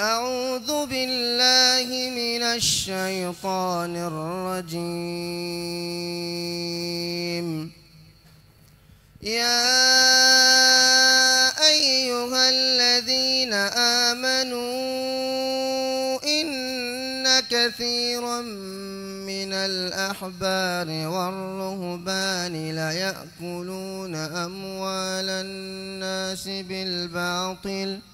أعوذ بالله من الشيطان الرجيم يا أيها الذين آمنوا إن كثيرا من الأحبار والرهبان ليأكلون أموال الناس بالباطل ۖ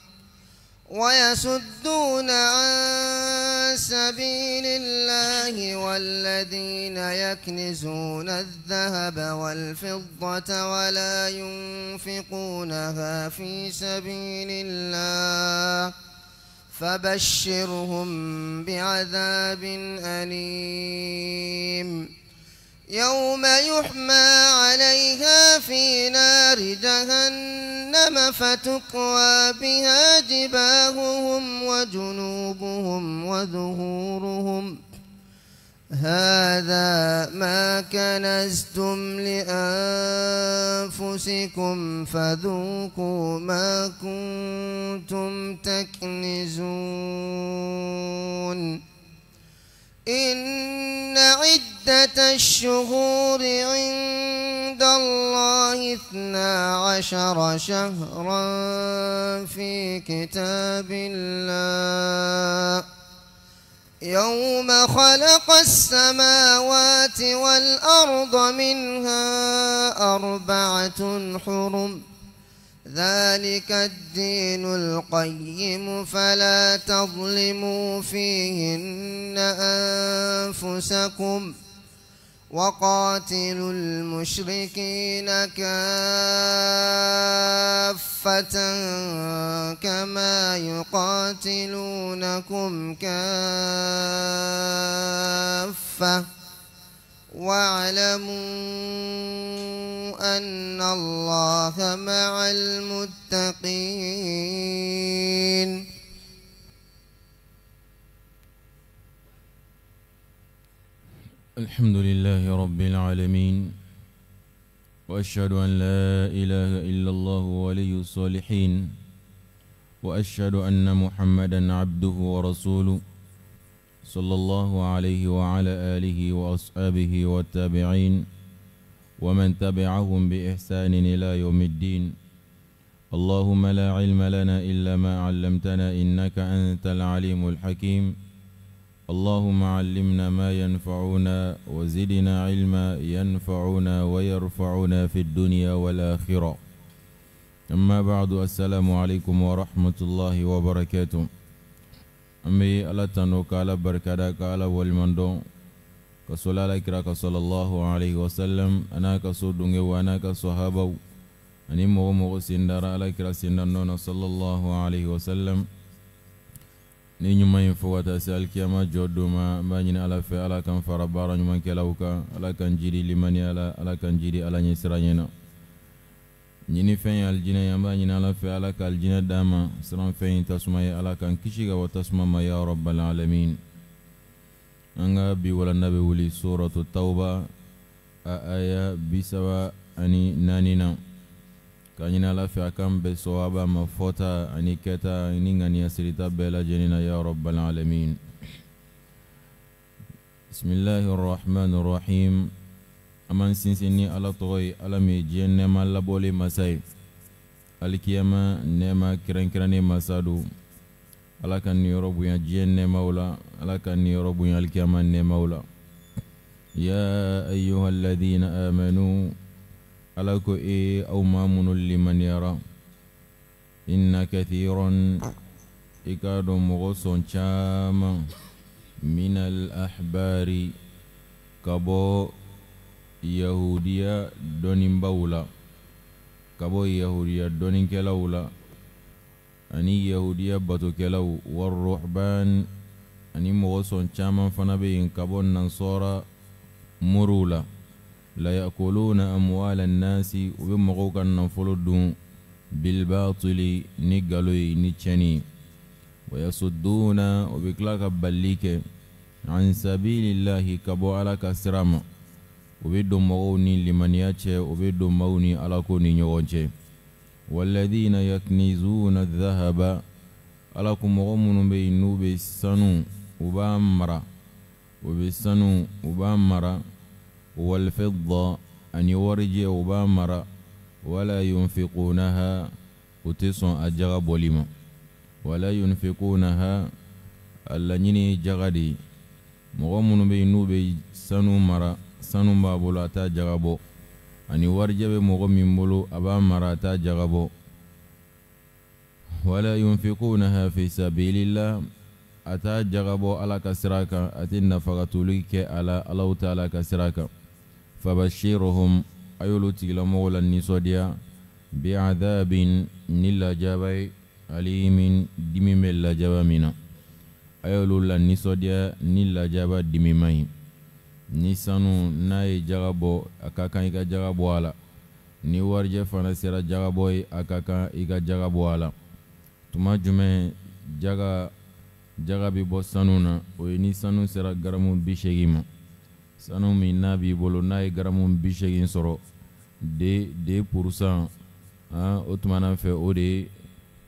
ويصدون عن سبيل الله والذين يكنزون الذهب والفضة ولا ينفقونها في سبيل الله فبشرهم بعذاب أليم يوم يحمى عليها في نار جهنم فتقوى بها جباههم وجنوبهم وظهورهم هذا ما كنزتم لأنفسكم فذوقوا ما كنتم تكنزون إن عدة الشهور عند الله اثنا عشر شهرا في كتاب الله يوم خلق السماوات والأرض منها أربعة حرم ذلك الدين القيم فلا تظلموا فيهن أنفسكم وقاتلوا المشركين كافة كما يقاتلونكم كافة واعلموا أن الله مع المتقين الحمد لله رب العالمين وأشهد أن لا إله إلا الله ولي الصالحين وأشهد أن محمدا عبده ورسوله صلى الله عليه وعلى آله وأصحابه والتابعين ومن تبعهم بإحسان إلى يوم الدين اللهم لا علم لنا إلا ما علمتنا إنك أنت العليم الحكيم اللهم علمنا ما ينفعنا وزدنا علما ينفعنا ويرفعنا في الدنيا والآخرة أما بعد السلام عليكم ورحمة الله وبركاته أمي الله تنو كالا بركة كالا والمندون كسول الله كرا كسول الله عليه وسلم أنا كسول دنيا وأنا كصحابة أني مو مو سندر الله كرا سندر نونا صلى الله عليه وسلم ني نيوما ينفو تسال كيما جودو ما بانين على في على كان فربارا نيوما كلاوكا على كان جيري لمن على على كان جيري على نسرانينا ñini fɛn ye alijinɛ ye an b'a ɲini ala fɛ ala ka alijinɛ d'an siran tasuma ye ala k'an kisi ka bɔ tasuma ma ya rabbal alamin an ka bi walanda bɛ wuli suratu tawba a aya bisaba ani nanina na ka ɲini ala fɛ a kan sawaba ma fɔta ani kɛta ani ŋaniya sirita bɛɛ lajɛlen na ya rabbal alamin bismillahi rahmani rahim aman b'an sinsin ni ala tɔgɔ ye ala min ye diɲɛ nɛɛma labɔlen masa ye alikiyama nɛɛma kɛrɛnkɛrɛnnen masa don ala ka niyɔrɔ bonya diɲɛ nɛɛmaw la ala ka niyɔrɔ bonya alikiyama nɛɛmaw la ya ayuha alladina amanu ala ko e aw ma minnu limaniyara inna kathiran i k'a dɔn mɔgɔ sɔn caaman min alahbari ka bɔ yahudiya dɔnnibaw la ka bɔ yahudiya dɔnnikɛlaw la ani yahudiya batokɛlaw waruhban ani mɔgɔ sɔn caman fana bɛ yen ka bɔ nansɔra moriw la layakuluna amwala nnasi u bɛ mɔgɔw ka nafolo dun bilbatili ni galo ye ni tiɲɛni ye wayasuduna u bɛ tila ka balili kɛ an sabililahi ka bɔ ala ka sira ma وبيدو موني لمنياتي وبيدو موني على كوني نيوانتي والذين يكنزون الذهب على كم كومون بينو بسانو وبامرا وبسانو وبامرا والفضة أن يورجي وبامرا ولا ينفقونها وتسون أجاب وليما ولا ينفقونها ألا جغدي مغمون بينو بسانو مرا sanu b'a bolo a t'a jaga bɔ ani warijɛ bɛ mɔgɔ min bolo a b'a mara a t'a jaga wala yunfikunaha fi sabilillah a t'a jaga ala ka sira kan a tɛ nafagatoli kɛ a la alaw ta ala ka sira kan fabashiruhum a y'olu tigilamɔgɔw la nisɔndiya biadabin ni lajaba ye alimin dimi bɛ lajaba min na a y'olu la nisɔndiya ni lajaba dimiman ye ni sanu n'a ye jaga bɔ a ka kan i ka jaga bɔ a la ni warijɛ fana sera jagabɔ ye a ka kan i ka jaga bɔ a la tuma jumɛn jaga jaga bi bɔ sanu na o ye ni sanu sera garamu bi ma sanu min n'a b'i bolo n'a ye garamu bi sɔrɔ de de purusan ah, o tuma fɛ o de ye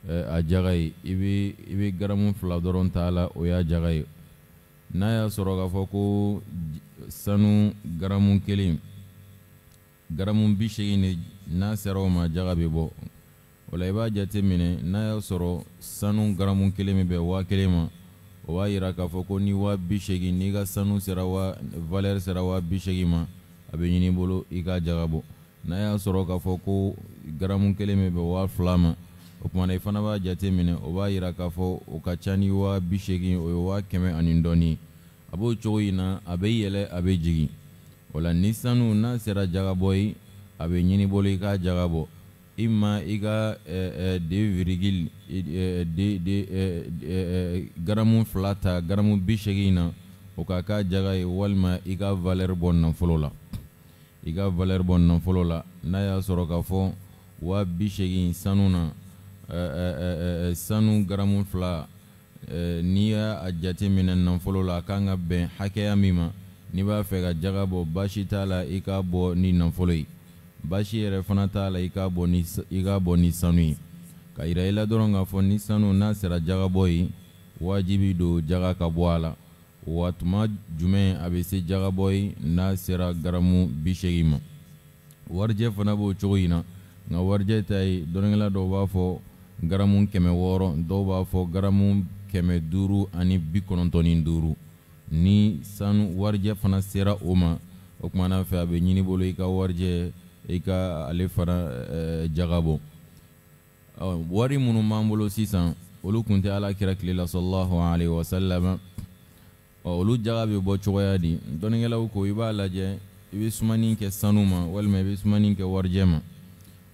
eh, a jaga ye i bɛ i bɛ garamu fila dɔrɔn t'a la o y'a jaga ye n'a y'a sɔrɔ k'a fɔ ko sanu garamu kelen garamu bi seegin de n'a sera o ma jaga bɛ bɔ o la i b'a jate minɛ n'a y'a sɔrɔ sanu garamu kelen min bɛ waa kelen ma o b'a yira k'a fɔ ko ni waa bi seegin n'i ka sanu sera waa valeur sera waa bi seegin ma a bɛ ɲini i bolo i k'a jaga bɔ n'a y'a sɔrɔ k'a fɔ ko garamu kelen min bɛ waa fila ma o kumana i fana b'a jate minɛ o b'a yira k'a fɔ o ka ca ni waa bi seegin o ye waa kɛmɛ ani dɔɔni a b'o cogo in na a bɛ yɛlɛ a bɛ jigin o la ni sanu n'a sera jagabɔ ye a bɛ ɲinibolo i k'a jagabɔ i ma i ka de virigil garamu fila ta garamu bi na o ka k'a jaga ye walima i ka valɛri bɔ nafolo la i ka valɛri bɔ nafolo la n'a y'a sɔrɔ k'a fɔ waa bi sanu na Eh, eh, eh, sanu garamu fila n'i y'a jate minɛ nafolo la a kan ka bɛn hakɛya min ma n'i b'a fɛ ka jaga bɔ baasi t'a la i k'a bɔ ni nafolo ye baasi yɛrɛ fana t'a la i k'a bɔ ni i k'a bɔ ni sanu ye ka yira i la dɔrɔn k'a fɔ ni sanu n'a sera jagabɔ ye waajibi don jaga ka bɔ a la wa tuma jumɛn a bɛ se jagabɔ ye n'a sera garamu bi seegin ma warijɛ fana b'o cogo in na nka warijɛ ta ye dɔnnikɛla dɔw b'a fɔ garamu kɛmɛ wɔɔrɔ dɔw b'a fɔ garamu kɛmɛ duuru ani bi kɔnɔntɔni duuru ni sanu warijɛ fana sera o ma o kumana fɛ a bɛ ɲini bolo i ka warijɛ i ka ale fana eh, wari minnu b'an bolo sisan olu tun tɛ ala kira tilela sɔlɔlahu alayhi wa sallam olu jaga bɛ bɔ cogoya di dɔnnikɛlaw ko i b'a lajɛ i bɛ sumani kɛ sanu ma walima i bɛ sumani kɛ warijɛ ma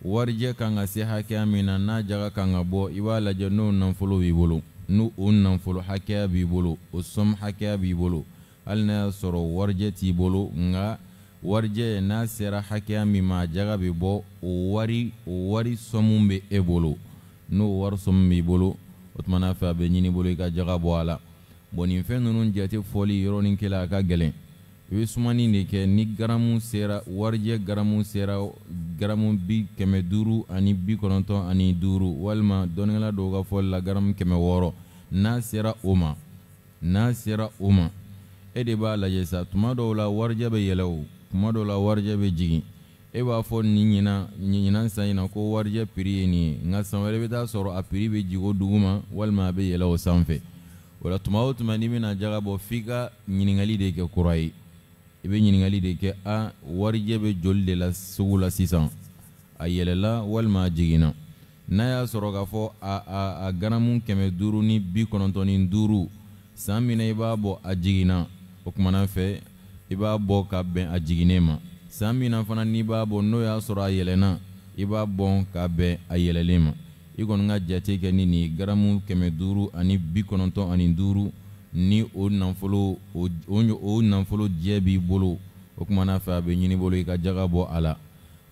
warijɛ kan ka se hakɛya min na n'a jaga kan ka bɔ i b'a lajɛ n'o nanfolo b'i bolo n' o nanfolo hakɛya b'i bolo o sɔm hakɛya b'i bolo hali n'a y'a sɔrɔ warijɛ t'i bolo nga warijɛ n'a sera hakɛya min ma a jaga be bɔ o wari o wari sɔmu be e bolo n'o wari sɔmu b'i bolo o tumana fɛ a be ɲini bolo i ka jaga bɔ a la bɔn nin fɛn nunu jate fɔli yɔrɔnin kela a ka gɛlɛn i bɛ sumani de kɛ ni garamu sera warijɛ garamu sera garamu bi kɛmɛ duuru ani bi kɔnɔntɔn ani duru walima dɔnnikɛla dɔw ka fɔli la garamu kɛmɛ wɔɔrɔ n'a sera o ma n'a sera o ma e de b'a lajɛ sa tuma dɔw la warijɛ bɛ yɛlɛ o tuma dɔw la warijɛ bɛ jigin e b'a fɔ nin ɲina ɲinan san in ko warijɛ piri ye nin ye nka san wɛrɛ bɛ taa sɔrɔ a piri bɛ jigin o dugu ma walima a bɛ yɛlɛ o sanfɛ o la tuma o tuma n'i bɛna jaga bɔ f'i ka ɲininkali de kɛ kura ye i bɛ ɲiningali de kɛ a warijɛ bɛ joli de la sugu la sisan a yɛlɛla walima a jigina n'a y'a sɔrɔ k'a fɔ a a a garamu kɛmɛ duuru ni bi kɔnɔntɔni ni duuru san min na i b'a bɔ a jigina o kumana fɛ i b'a bɔ ka bɛn a jigine ma san min na fana n'i b'a bɔ n'o y'a sɔrɔ a yɛlɛna i b'a bɔn ka bɛn a yɛlɛlen ma i kɔni ka jate kɛ ni nin garamu kɛmɛ duuru ani bi kɔnɔntɔn ani duuru ni o nafolo o nafolo jɛ b'i bolo o na fɛ a bɛ ɲini bolo i ka jaga bɔ a la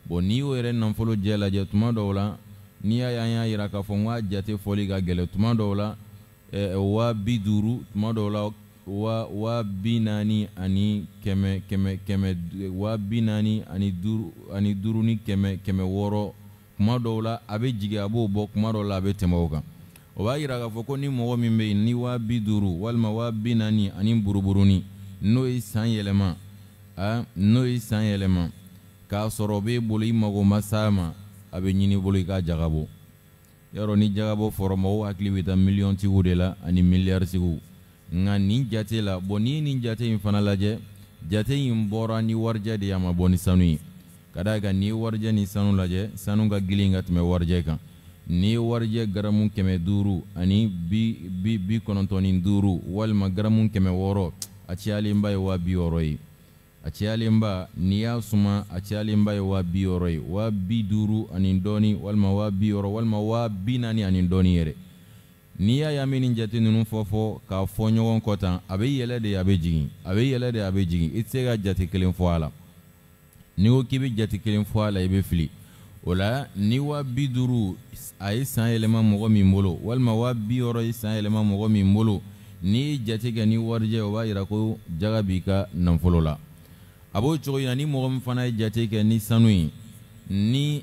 bon n'i y'o yɛrɛ nafolo jɛ lajɛ tuma dɔw la n'i y'a an y'a yira k'a fɔ n k'a jate fɔli ka gɛlɛ tuma dɔw la ɛɛ waa bi duuru tuma dɔw la wa wa bi naani ani kɛmɛ kɛmɛ kɛmɛ wa bi naani ani duuru ani duuru ni kɛmɛ kɛmɛ wɔɔrɔ kuma dɔw la a bɛ jigin a b'o bɔ kuma dɔw la a bɛ tɛmɛ o kan o b'a yira k'a fɔ ko ni mɔgɔ min bɛ yen ni waa bi duuru walima waa bi naani ani buruburuni n'o ye san yɛlɛma a n'o ye san yɛlɛma k'a sɔrɔ o b'e bolo i mago ma s'a ma a bɛ ɲini bolo i k'a jagabɔ yɔrɔ ni jagabɔ fɔra mɔgɔw hakili bɛ taa miliyɔntigiw de la ani miliyaritigiw nka nin jate la bɔn n'i ye nin jate in fana lajɛ jate in bɔra ni warijɛ de ye a ma bɔ ni sanu ye ka d'a kan n'i ye warijɛ ni sanu lajɛ sanu ka girin ka tɛmɛ warijɛ kan n'i ye warijɛ garamu kɛmɛ duuru ani bi bi bi kɔnɔntɔni duuru walima garamu kɛmɛ wɔɔrɔ a cayalenba ye waa bi wɔɔrɔ ye a cayalenba n'i y'a suma a cayalenba ye waa bi wɔɔrɔ ye waa bi duuru ani dɔɔni walima waa bi wɔɔrɔ walima waa bi naani ani dɔɔni yɛrɛ n'i y'a ye an bɛ nin jate ninnu fɔ fɔ k'a fɔ ɲɔgɔn kɔ tan a bɛ yɛlɛ de a bɛ jigin a bɛ yɛlɛ de a bɛ jigin i tɛ se ka jate kelen fɔ a la n'i ko k'i bɛ jate kelen fɔ a la i bɛ fili o ni wa bi duuru a ye san yɛlɛma mɔgɔ min bolo walima waa bi wɔɔrɔ ye san yɛlɛma mɔgɔ min bolo n'i ye jate kɛ ni warijɛ o b'a yira ko jaga b'i ka nanfolo la a b'o cogo in ni mɔgɔ min fana ye jate kɛ ni sanu ye ni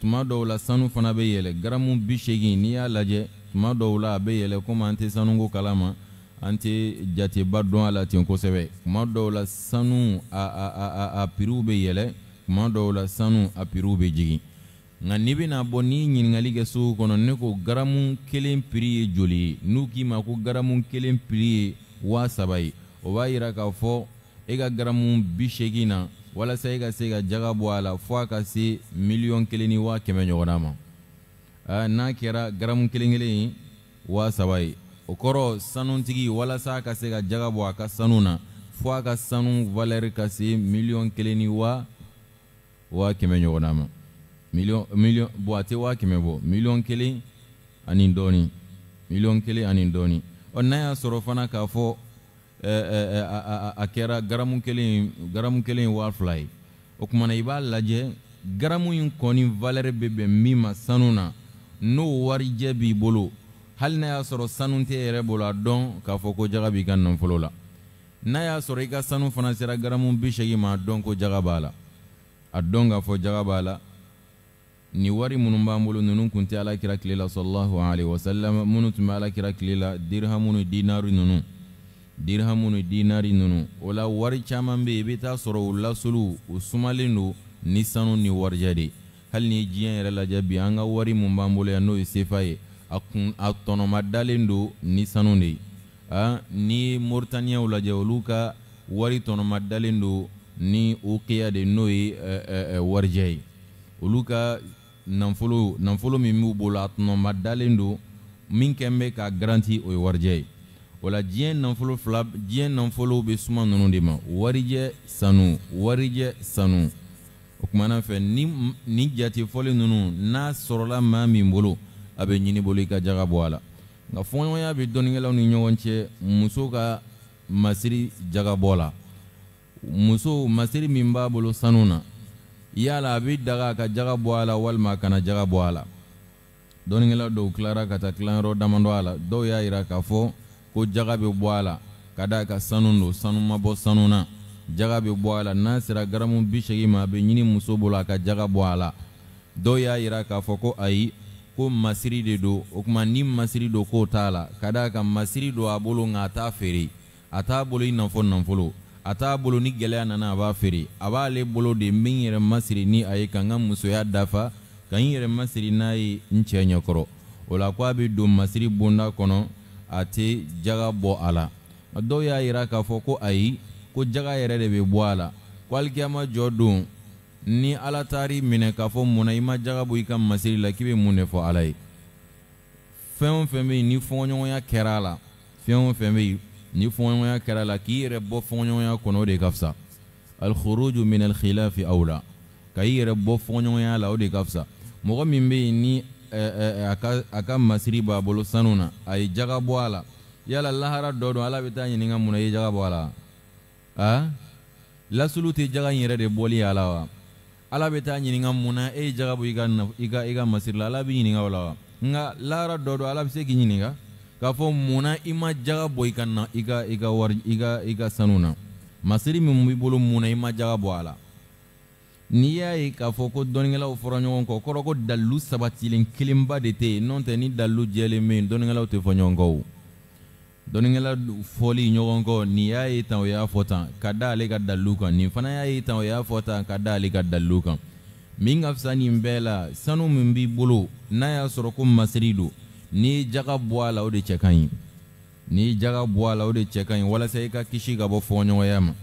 tuma dɔw la sanu fana bɛ yɛlɛ garamu bi seegin n'i y'a lajɛ tuma dɔw la a bɛ yɛlɛ komi an tɛ sanuko kala ma an tɛ jateba dɔn a la ten kosɛbɛ tuma dɔw la sanu a a a a a piriw bɛ yɛlɛ kuma dɔw la sanu a piriw bɛ jigin nka n'i bɛna bɔ n'i ye ɲininkali kɛ sugu kɔnɔ ne ko garamu kelen piri ye joli ye n'u k'i ma ko garamu kelen piri ye waa saba ye o b'a yira k'a fɔ e ka garamu bi seegin na walasa e ka se ka jaga bɔ a la fo a ka se miliyɔn kelen ni waa kɛmɛ ɲɔgɔnna ma n'a kɛra garamu kelen kelen ye waa saba ye o kɔrɔ sanutigi walasa a ka se ka jaga bɔ a ka sanu na fo a ka sanu valɛri ka se miliyɔn kelen ni waa wa kɛmɛ ɲɔgɔnna ma miliyɔn miliyɔn bɔn a tɛ waa kɛmɛ bɔ miliyɔn kelen ani dɔɔni miliyɔn kelen ani dɔɔni ɔ n'a y'a sɔrɔ fana k'a fɔ a kɛra garamu kelen garamu kelen ye waa fila ye o kumana i b'a lajɛ garamu in kɔni valɛri bɛ bɛn min ma sanu na n'o warijɛ b'i bolo hali n'a y'a sɔrɔ sanu tɛ yɛrɛ bolo a dɔn k'a fɔ ko jaga b'i ka nafolo la n'a y'a sɔrɔ i ka sanu fana sera garamu bi seegin ma a dɔn ko jaga b'a la a dɔn k'a fɔ jaga b'a la ni wari minnu b'an bolo ninnu tun tɛ alakira tile la sɔlɔlahu alaihi wasalam minnu tun bɛ alakira tile la dirhamu ni dinari ninnu dirhamu ni dinari ninnu o la wari caman bɛ yen i bɛ taa sɔrɔ u lasoliw u sumalen don ni sanu ni warijɛ de hali ni diɲɛ yɛrɛ lajɛ bi an ka wari min b'an bolo yan n'o ye sefa ye a kun a tɔnɔma dalen don ni sanu de ye a ni moritaniyaw lajɛ olu ka wari tɔnɔma dalen don ni o kiya de eh, eh, eh, n'o ye warijɛ ye olu ka nanfolo nanfolo min b'u bolo a tɔnɔma dalen don min kɛn bɛ ka garanti o ye warijɛ ye o la diɲɛ nanfolo fila diɲɛ nanfolo bɛ suma ninnu de ma warijɛ sanu warijɛ sanu o kumana fɛ ni ni jate fɔli ninnu n'a sɔrɔla maa min bolo a bɛ ɲini bolo i ka jaga bɔ a la nka fɔɲɔgɔnya bɛ dɔnnikɛlaw ni ɲɔgɔn cɛ muso ka masiri jagabɔ la muso masiri min b'a bolo sanu na yala a bɛ daga ka jaga bɔ a la walima a kana jaga bɔ a la dɔnnikɛla dɔw tilara ka taa tilanyɔrɔ damadɔ a la dɔw y'a yira k'a fɔ ko jaga bɛ bɔ a la ka d'a ka sanu don sanu ma bɔ sanu na jaga bɛ bɔ a la n'a sera garamu bi seegin ma a bɛ ɲini muso bolo a ka jaga bɔ a la dɔw y'a yira k'a fɔ ko ayi ko masiri de do o tuma ni masiri do k'o t'a la ka d'a ka masiri do a bolo nka a t'a feere a t'a bolo i n'a nafolo a t'a bolo ni gɛlɛya nana a b'a feere a b'ale bolo de n n yɛrɛ masiri ni a ye ka n ka musoya dafa ka n yɛrɛ masiri n'a ye n cɛ ɲɛkɔrɔ o la ko a bɛ don masiri bonda kɔnɔ a tɛ jaga bɔ a la dɔw y'a yira k'a fɔ ko ayi ko jaga yɛrɛ de bɛ bɔ a la ko alikiyama jɔ don ni ala taar'i minɛ k'a fɔ munna i ma jaga bɔ i ka masiri la k'i bɛ mun de fɔ ala ye fɛn o fɛn bɛ yen ni fɔɲɔgɔnya kɛra a la fɛn o fɛn bɛ yen ni fɔɲɔgɔnya kɛra la k'i yɛrɛ bɔ fɔɲɔgɔnya kɔnɔ o de ka fisa alkhuruju min alkhilafi aula ka i yɛrɛ bɔ fɔɲɔgɔnya la o de ka fisa mɔgɔ min bɛ yen ni a ka a ka masiri b'a bolo sanu na a ye jaga bɔ a la yala lahara dɔ don ala bɛ taa ɲininka mun na i ye jaga bɔ a la a lasulu tɛ jaga in yɛrɛ de bɔli ye a la wa ala bɛ taa ɲininka mun na e ye jaga bɔ i i ka masiri la ala bɛ ɲininka o la wa nka lahara dɔ don ala bɛ se k'i ɲininka k'a fɔ munna i ma jaga bɔ i ka na i ka i ka wari i ka i ka sanu na masiri min b'i bolo munna i ma jaga bɔ a la n'i y'a ye k'a fɔ ko dɔnnikɛlaw fɔra ɲɔgɔn kɔ kɔrɔ ko dalilu sabatilen kelenba de tɛ yen n'o tɛ ni dalilu jɛlen bɛ yen dɔnnikɛlaw tɛ fɔ ɲɔgɔn kɔ o dɔnnikɛla fɔli ɲɔgɔn kɔ nin y'a ye tan o y'a fɔ tan ka da ale ka dalilu kan nin fana y'a ye tan o y'a fɔ tan ka da ale ka dalilu kan min ka fisa nin bɛɛ la sanu min b'i bolo n'a y'a sɔrɔ ko masiri don n'i jaga bɔ a la o de cɛ ka ɲi n'i jaga bɔ a la o de cɛ ka ɲi walasa i ka kisi ka bɔ fɔɲɔgɔnya ma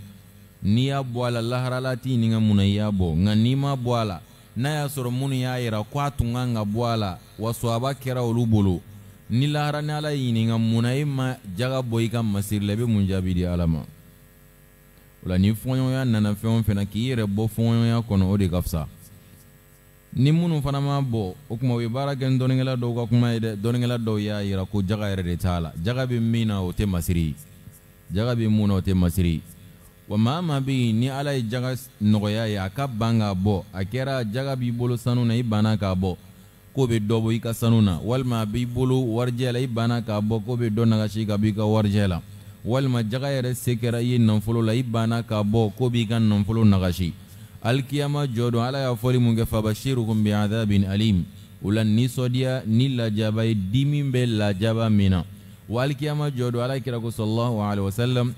n'i y'a bɔ a la laharala t'i ɲininka mun na i y'a bɔ nka n'i ma bɔ a la n'a y'a sɔrɔ minnu y'a yira ko a tun kan ka bɔ a la wasɔaba kɛra olu bolo ni lahara ni ala y'i ɲininka mun na i ma jaga bɔ i ka masiri la i bɛ mun jaabi di ala ma o la ni fɔɲɔgɔnya nana fɛn o fɛn na k'i yɛrɛ bɔ fɔɲɔgɔnya kɔnɔ o de ka fisa ni munnu fana ma bɔ o kuma u ye baara kɛ ni dɔnnikɛla dɔw ka kuma ye dɛ dɔnnikɛla dɔw y'a yira ko jaga yɛrɛ de t'a la jaga bɛ min na o tɛ masiri jaga bɛ mun na o tɛ masiri wa maa maa bɛ yen ni ala ye jaga nɔgɔya ye a ka ban k'a bɔ a kɛra jaga b'i bolo sanu na i banna k'a bɔ k'o bɛ dɔ bɔ i ka sanu na walima a b'i bolo warijɛ la i banna k'a bɔ k'o bɛ dɔ nagasi ka bɔ ka warijɛ la walima jaga yɛrɛ se kɛra i ye nafolo la i banna k'a bɔ k'o b'i ka nafolo nagasi alkiyama jodo ala ya foli mun ge fabashirukum biadhabin alim ula nisodiya ni lajaba ye dimi be lajaba min na wa alikiyama jodo ala kira ko sallallahu alaihi wasallam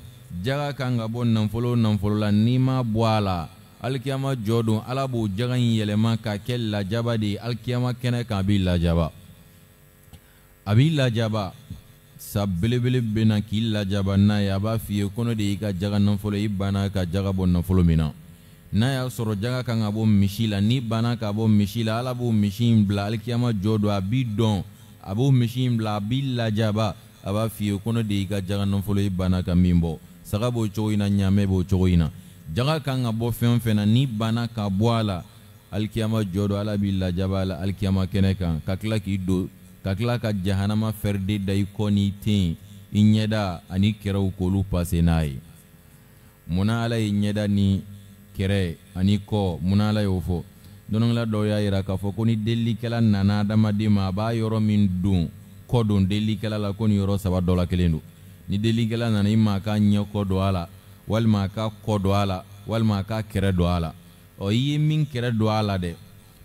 jaga kan ka bɔ nanfolo nanfolo la n'i ma bɔ a la alikiyama jɔ don ala b'o jaga in yɛlɛma ka kɛ lajaba de ye alikiyama kɛnɛ kan a b'i lajaba a b'i lajaba sa belebele bɛ na k'i lajaba n'a ye a b'a f'i ye kɔnɔ de y'i ka jaga nanfolo i banna ka jaga bɔ nanfolo min na n'a y'a sɔrɔ jaga kan ka bɔ misi la n'i bana ka bɔ misi la ala b'o misi in bila alikiyama jɔ don a b'i dɔn a b'o misi in bila a b'i lajaba a b'a f'i ye kɔnɔ de y'i ka jaga nɔfɔlɔ i banna ka min bɔ saga b'o cogo in na ɲaamɛ b'o cogo in na jaga kan ka bɔ fɛn o fɛn na n'i bana ka bɔ a la alikiyama jɔ don ala b'i lajaba a la alikiyama kɛnɛ kan ka tila k'i don ka tila ka jahanama fɛriden da i kɔ n'i ten i ɲɛda ani kɛrɛw k'olu pase n'a ye munna ala ye ɲɛda ni kɛrɛ ani kɔ munna ala y'o fɔ dɔnnikɛla dɔw y'a yira k'a fɔ ko ni delilikɛla nana adamaden ma a b'a yɔrɔ min don kɔ don delilikɛla la ko nin yɔrɔ saba dɔ la kelen don ni delilikɛla nana i ma a ka ɲɛ kɔ don a la walima a ka kɔ don a la walima a ka kɛrɛ don a la ɔ i ye min kɛrɛ don a la dɛ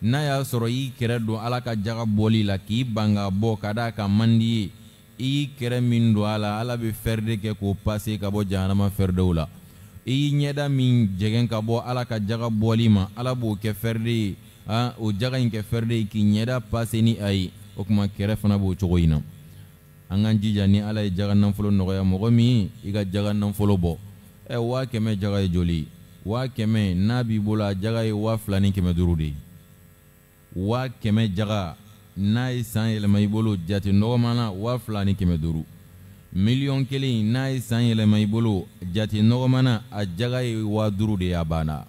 n'a y'a sɔrɔ i y'i kɛrɛ don ala ka jaga bɔli la k'i ban ka bɔ ka d'a kan man di ye i y'i kɛrɛ min don a la ala bɛ fɛride kɛ k'o pase ka bɔ jahanama fɛridew la i y'i ɲɛda min jɛgɛn ka bɔ ala ka jaga bɔli ma ala b'o kɛ fɛride ye o jaga ɲi kɛ fɛride ye k'i ɲɛda pase ni a ye o kuma kɛrɛ fana b'o cogo ɲi na an k'an jija ni ala ye jaga nanfolo nɔgɔya mɔgɔ min i ka jaga nanfolo bɔ ɛ waa kɛmɛ jaga ye joli waa kɛmɛ n'a b'i bolo a jaga ye waa fila ni kɛmɛ duuru de ye waa kɛmɛ jaga n'a ye san yɛlɛma i bolo jate nɔgɔmana waa fila ni kɛmɛ duuru miliyɔn kelen n'a ye san yɛlɛma i bolo jate nɔgɔmana a jaga ye waa duuru de y'a banna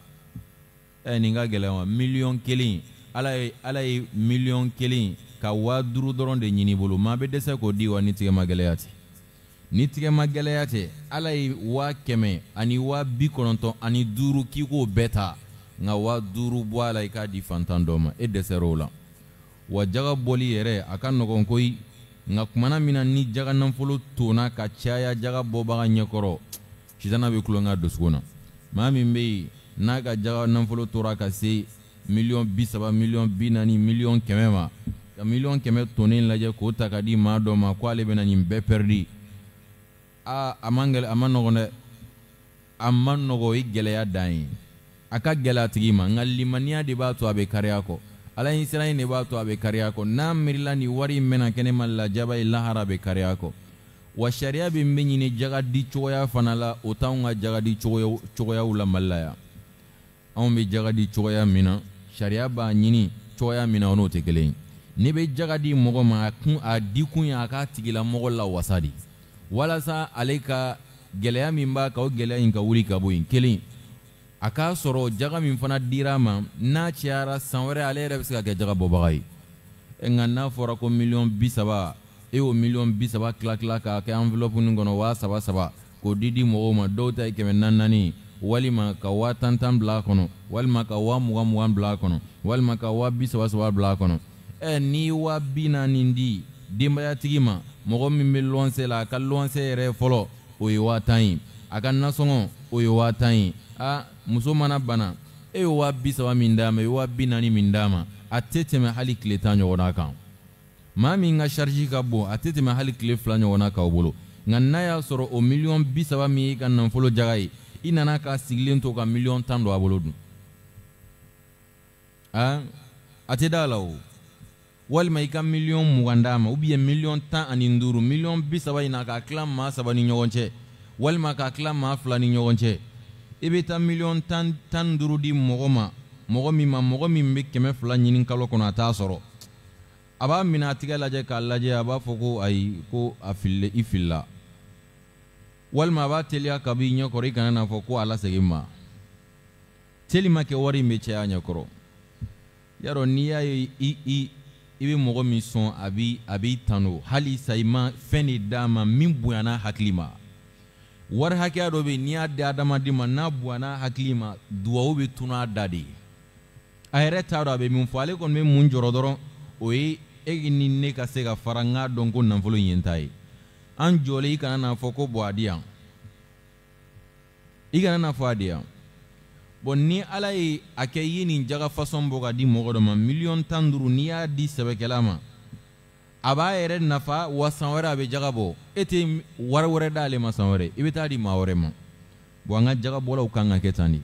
ɛ nin ka gɛlɛn wa miliyɔn kelen ala ye ala ye miliyɔn kelen ka waa duuru dɔrɔn de ɲini i bolo maa bɛ dɛsɛ k'o di wa ni tigɛma gɛlɛya tɛ ni tigɛma gɛlɛya tɛ ala ye waa kɛmɛ ani waa bi kɔnɔntɔn ani duuru k'i k'o bɛɛ ta nka waa duuru bɔ a la i k'a di fantan dɔ ma e dɛsɛr'o la wa jaga bɔli yɛrɛ a ka nɔgɔn koyi nka kumana min na ni jaga nanfolo tonna ka caya jaga bɔbaga ɲɛkɔrɔ sitana be kulon ka dosugo na maa min be yen n'a ka jaga nafolo tora ka se miliyɔn bisaba miliyɔn bi naani miliyɔn kɛmɛ ma ka miliyɔn kɛmɛ tonnen lajɛ k'o ta ka di maa dɔ ma ko ale bena nin bɛɛ pɛridi a a man gɛlɛ a ma nɔgɔn dɛ a ma nɔgɔ ye gɛlɛya dan ye a ka gɛlɛ a tigi ma nka limaniya de b'a to a be kariya kɔ ala ɲi siran ɲi de b'a to a be kariya kɔ n'a mirila ni wari in bena kɛnɛma lajaba ye lahara be kariya kɔ wa sariya be n be ɲini jagadi cogoya fana la o t'anw ka jagadi cogoyaw la mali la ya anw be jagadi cogoya min na sariya b'a ɲini cogoya min na o n'o tɛ kelen ye ni be jagadi mɔgɔ ma a kun a di kun ye a k'a tigilamɔgɔ la wasa di walasa ale ka gwɛlɛya min b'a ka o gwɛlɛya ɲi ka wuri ka bo yen kelen a k'a sɔrɔ jaga min fana dira ma n'a cɛyara san wɛrɛ ale yɛrɛ bɛ se ka kɛ jaga bɔbaga ye nka n'a fɔra ko miliyɔn bi e y'o miliyɔn bi saba k'a kɛ anvilɔpu kɔnɔ waa saba saba k'o di di mɔgɔw ma dɔw ta ye kɛmɛ naani walima ka waa tan bila a kɔnɔ walima ka waa mugan mugan bila a kɔnɔ walima ka waa bi saba bila a kɔnɔ ɛ n'i waa bi naani di denbayatigi ma mɔgɔ min bɛ lɔnse la a ka lɔnsɛ yɛrɛ fɔlɔ o ye waa tan ye a ka nasɔngɔ o ye waa tan ye a ah, muso mana bana e ye waa bi saba min d'a ma i ye waa bi naani min d'a ma a tɛ tɛmɛ hali tile tan ɲɔgɔnna kan maa min ka sariji ka bon a tɛ tɛmɛ hali tile fila ɲɔgɔnna kan o bolo nka n'a y'a sɔrɔ o miliyɔn bi saba min y'i ka nanfolo jaga ye i nana k'a sigilen to ka miliyɔn tan don a bolo dun a ah, a tɛ da la o walima i ka miliyɔn mugan d'a ma ubiyɛn miliyɔn tan ani duuru miliyɔn bi saba in na k'a tila maa saba ni ɲɔgɔn cɛ walima k'a tila maa fila ni ɲɔgɔn cɛ i be ta miliyɔn tan tan duuru di mɔgɔ ma mɔgɔ min ma mɔgɔ min be kɛmɛ fila ɲini kalo kɔnɔ a t'a sɔrɔ a b'a minɛ a tigɛ lajɛ k'a lajɛ a b'a fɔ ko ayi ko a filile i filila walima a b'a teliya kabi ɲɛkɔrɔ i kana n'a fɔ ko a lasegin ma teli kɛ wari in bɛ caya ɲɛkɔrɔ yarɔ n'i y'a ye i i i mɔgɔ min sɔn a b'i a b'i tanu hali sa i ma fɛn de d'a ma min bonyana hakili ma wari hakɛya dɔ be yen n'i y'a di adamaden ma n'a buwanna hakili ma duwawu bɛ tunu a da de ye a yɛrɛ t'a dɔn a bɛ min fɔ ale kɔni bɛ mun jɔrɔ dɔrɔn o ye e ni ne ka se ka fara n k'a dɔn ko nafolo ye ta ye an jɔlen i kana n'a fɔ ko bɔn a di yan i kana n'a fɔ a di yan bɔn ni ala e, ye a kɛ i ye nin jaga fasɔn bɔ ka di mɔgɔ dɔ ma miliyɔn tan duuru n'i y'a di sɛbɛkɛla ma a b'a yɛrɛ nafa wa san wɛrɛ a bɛ jaga bɔ e tɛ wari wɛrɛ d'ale ma san wɛrɛ i di maa wɛrɛ ma bon an ka jagabɔlaw kan ka kɛ tan de